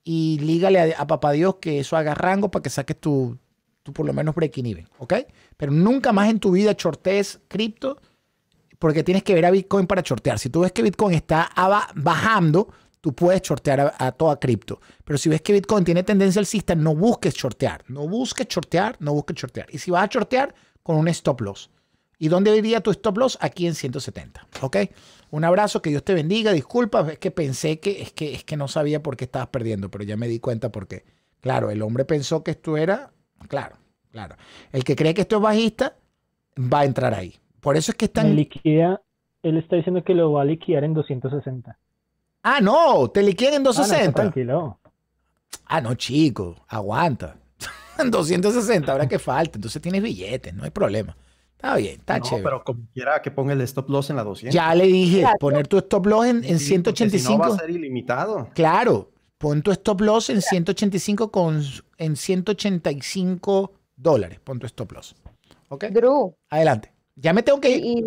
y lígale a, papá Dios que eso haga rango para que saques tu, por lo menos breaking even, ¿ok? Pero nunca más en tu vida shortes cripto porque tienes que ver a Bitcoin para shortear. Si tú ves que Bitcoin está bajando, tú puedes shortear a, toda cripto. Pero si ves que Bitcoin tiene tendencia alcista, no busques shortear. No busques shortear, no busques shortear. Y si vas a shortear, con un stop loss. ¿Y dónde iría tu stop loss? Aquí en 170. ¿Ok? Un abrazo, que Dios te bendiga. Disculpa, es que pensé que es que, es que no sabía por qué estabas perdiendo, pero ya me di cuenta porque, claro, el hombre pensó que esto era, claro, claro. El que cree que esto es bajista va a entrar ahí. Por eso es que están... Me liquida, él está diciendo que lo va a liquidar en 260. Ah, no, te liquidan en 260. Ah, no, tranquilo. Ah, no, chico, aguanta. 260, ahora que falta. Entonces tienes billetes, no hay problema. Está bien, está no, chévere. pero como quiera que ponga el stop loss en la 200. Ya le dije, poner tu stop loss en, 185. no va a ser ilimitado. Claro, pon tu stop loss en 185 con en 185 dólares. Pon tu stop loss. ¿Ok? Adelante. Ya me tengo que ir. Y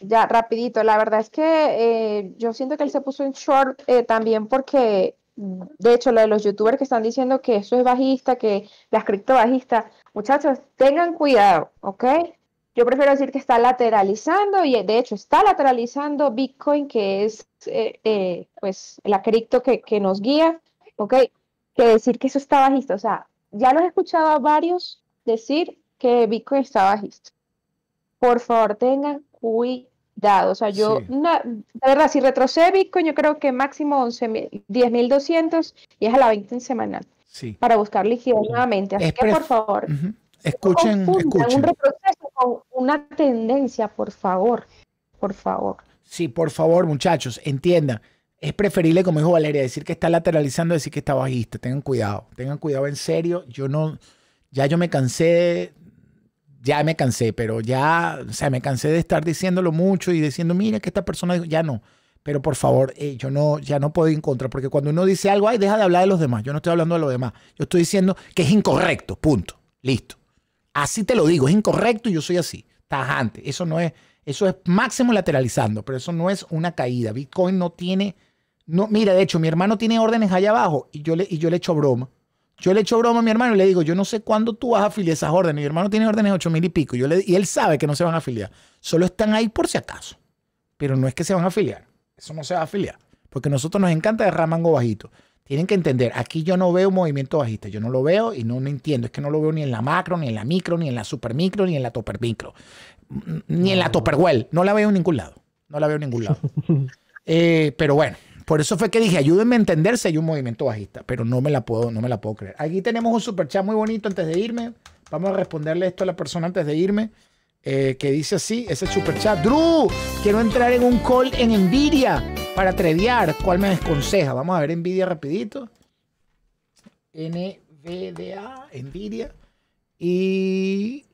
ya, rapidito. La verdad es que eh, yo siento que él se puso en short eh, también porque de hecho, lo de los youtubers que están diciendo que eso es bajista, que las cripto bajista, muchachos, tengan cuidado, ¿ok? Yo prefiero decir que está lateralizando y de hecho está lateralizando Bitcoin, que es eh, eh, pues la cripto que, que, nos guía, ¿ok? Que decir que eso está bajista. O sea, ya los he escuchado a varios decir que Bitcoin está bajista. Por favor, tengan cuidado dado. O sea, yo, la verdad, si retrocede Bitcoin, yo creo que máximo 10.200 y es a la 20 en semanal. Sí. Para buscar liquidez nuevamente. Así que, por favor, escuchen, escuchen. Un retroceso con una tendencia, por favor. Por favor. Sí, por favor, muchachos, entiendan. Es preferible, como dijo Valeria, decir que está lateralizando, decir que está bajista. Tengan cuidado, tengan cuidado en serio. Yo no, ya yo me cansé ya me cansé, pero ya, o sea, me cansé de estar diciéndolo mucho y diciendo, mira que esta persona, ya no. Pero por favor, eh, yo no, ya no puedo contra. porque cuando uno dice algo, ay, deja de hablar de los demás. Yo no estoy hablando de los demás. Yo estoy diciendo que es incorrecto, punto. Listo. Así te lo digo, es incorrecto y yo soy así, tajante. Eso no es, eso es máximo lateralizando, pero eso no es una caída. Bitcoin no tiene, no, mira, de hecho, mi hermano tiene órdenes allá abajo y yo le, y yo le echo broma yo le echo broma a mi hermano y le digo, yo no sé cuándo tú vas a afiliar esas órdenes. Mi hermano tiene órdenes de 8 mil y pico. y él sabe que no se van a afiliar. Solo están ahí por si acaso. Pero no es que se van a afiliar. Eso no se va a afiliar. Porque a nosotros nos encanta derramar mango bajito. Tienen que entender, aquí yo no veo movimiento bajista. Yo no lo veo y no, lo entiendo. Es que no lo veo ni en la macro, ni en la micro, ni en la super micro, ni en la micro, Ni en la topperwell. No la veo en ningún lado. No la veo en ningún lado. Eh, pero bueno, por eso fue que dije, ayúdenme a entenderse, hay un movimiento bajista, pero no me la puedo, no me la puedo creer. Aquí tenemos un super chat muy bonito antes de irme. Vamos a responderle esto a la persona antes de irme. Eh, que dice así, ese super chat. Drew, quiero entrar en un call en Nvidia para atreviar. ¿Cuál me desconseja? Vamos a ver Nvidia rapidito. NVDA, Nvidia. Y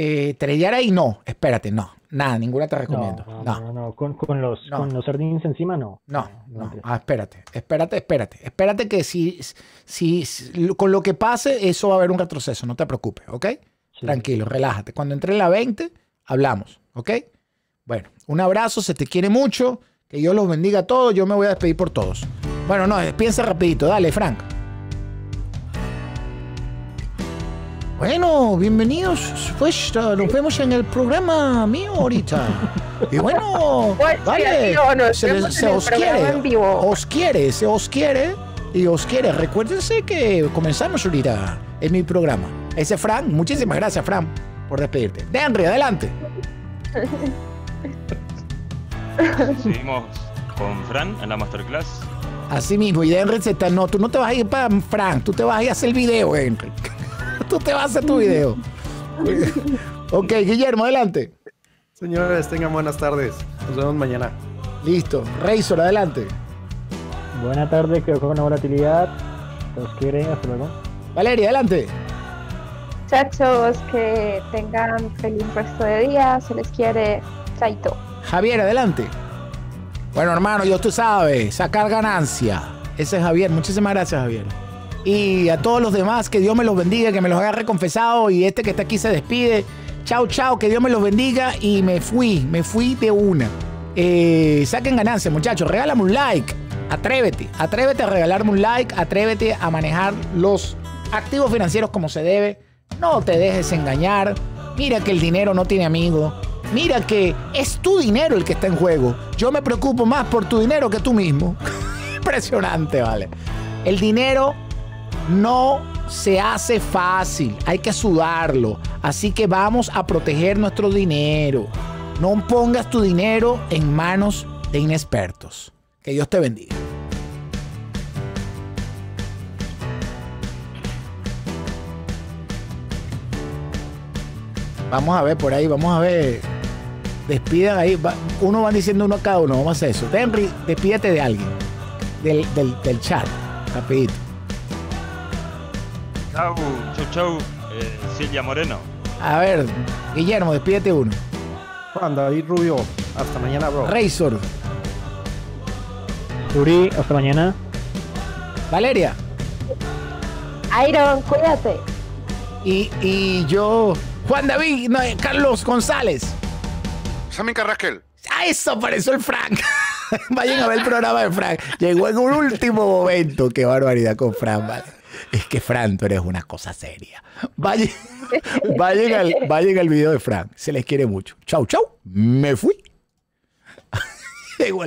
eh, trellar ahí no, espérate, no, nada, ninguna te recomiendo. No, no, no, Con, los, sardines con los encima no. No, no, ah, espérate, espérate, espérate, espérate que si, si, con lo que pase eso va a haber un retroceso, no te preocupes, ¿ok? Tranquilo, relájate. Cuando entre la 20, hablamos, ¿ok? Bueno, un abrazo, se te quiere mucho, que Dios los bendiga a todos, yo me voy a despedir por todos. Bueno, no, piensa rapidito, dale, Frank. Bueno, bienvenidos. Pues uh, nos vemos en el programa mío ahorita. Y bueno, vale, pues, se, os quiere. Os quiere, se os quiere y os quiere. Recuérdense que comenzamos ahorita en mi programa. Ese Fran, muchísimas gracias, Fran, por despedirte. de Henry, adelante. Seguimos con Fran en la masterclass. Así mismo, y Henry se No, tú no te vas a ir para Fran, tú te vas a ir a hacer el video, Henry tú te vas a tu video. ok, Guillermo, adelante. Señores, tengan buenas tardes. Nos vemos mañana. Listo. Razor, adelante. Buenas tardes, que con una volatilidad. Los quieren, hasta luego. Valeria, adelante. Muchachos, que tengan feliz resto de día. Se les quiere. Chaito. Javier, adelante. Bueno, hermano, yo tú sabes, sacar ganancia. Ese es Javier. Muchísimas gracias, Javier. Y a todos los demás, que Dios me los bendiga, que me los haya reconfesado Y este que está aquí se despide. Chao, chao, que Dios me los bendiga. Y me fui, me fui de una. Eh, saquen ganancias, muchachos. Regálame un like. Atrévete, atrévete a regalarme un like, atrévete a manejar los activos financieros como se debe. No te dejes engañar. Mira que el dinero no tiene amigos. Mira que es tu dinero el que está en juego. Yo me preocupo más por tu dinero que tú mismo. Impresionante, ¿vale? El dinero no se hace fácil, hay que sudarlo. Así que vamos a proteger nuestro dinero. No pongas tu dinero en manos de inexpertos. Que Dios te bendiga. Vamos a ver por ahí, vamos a ver. Despidan ahí. Uno van diciendo uno a cada uno. Vamos a hacer eso. Denry, despídete de alguien. Del, del, del chat. Rapidito. Chau, chau, chau, eh, Silvia Moreno. A ver, Guillermo, despídete uno. Juan David Rubio, hasta mañana, bro. Razor. Turi, hasta mañana. Valeria. Iron, cuídate. Y, yo, Juan David, no, eh, Carlos González. Sammy Carrasquel. Ah, eso apareció el Frank. Vayan a ver el programa de Frank. Llegó en un último momento. Qué barbaridad con Frank, vale es que Fran, tú eres una cosa seria. Vayan, vayan, al, vayan video de Fran, se les quiere mucho. Chau, chau, me fui. Igual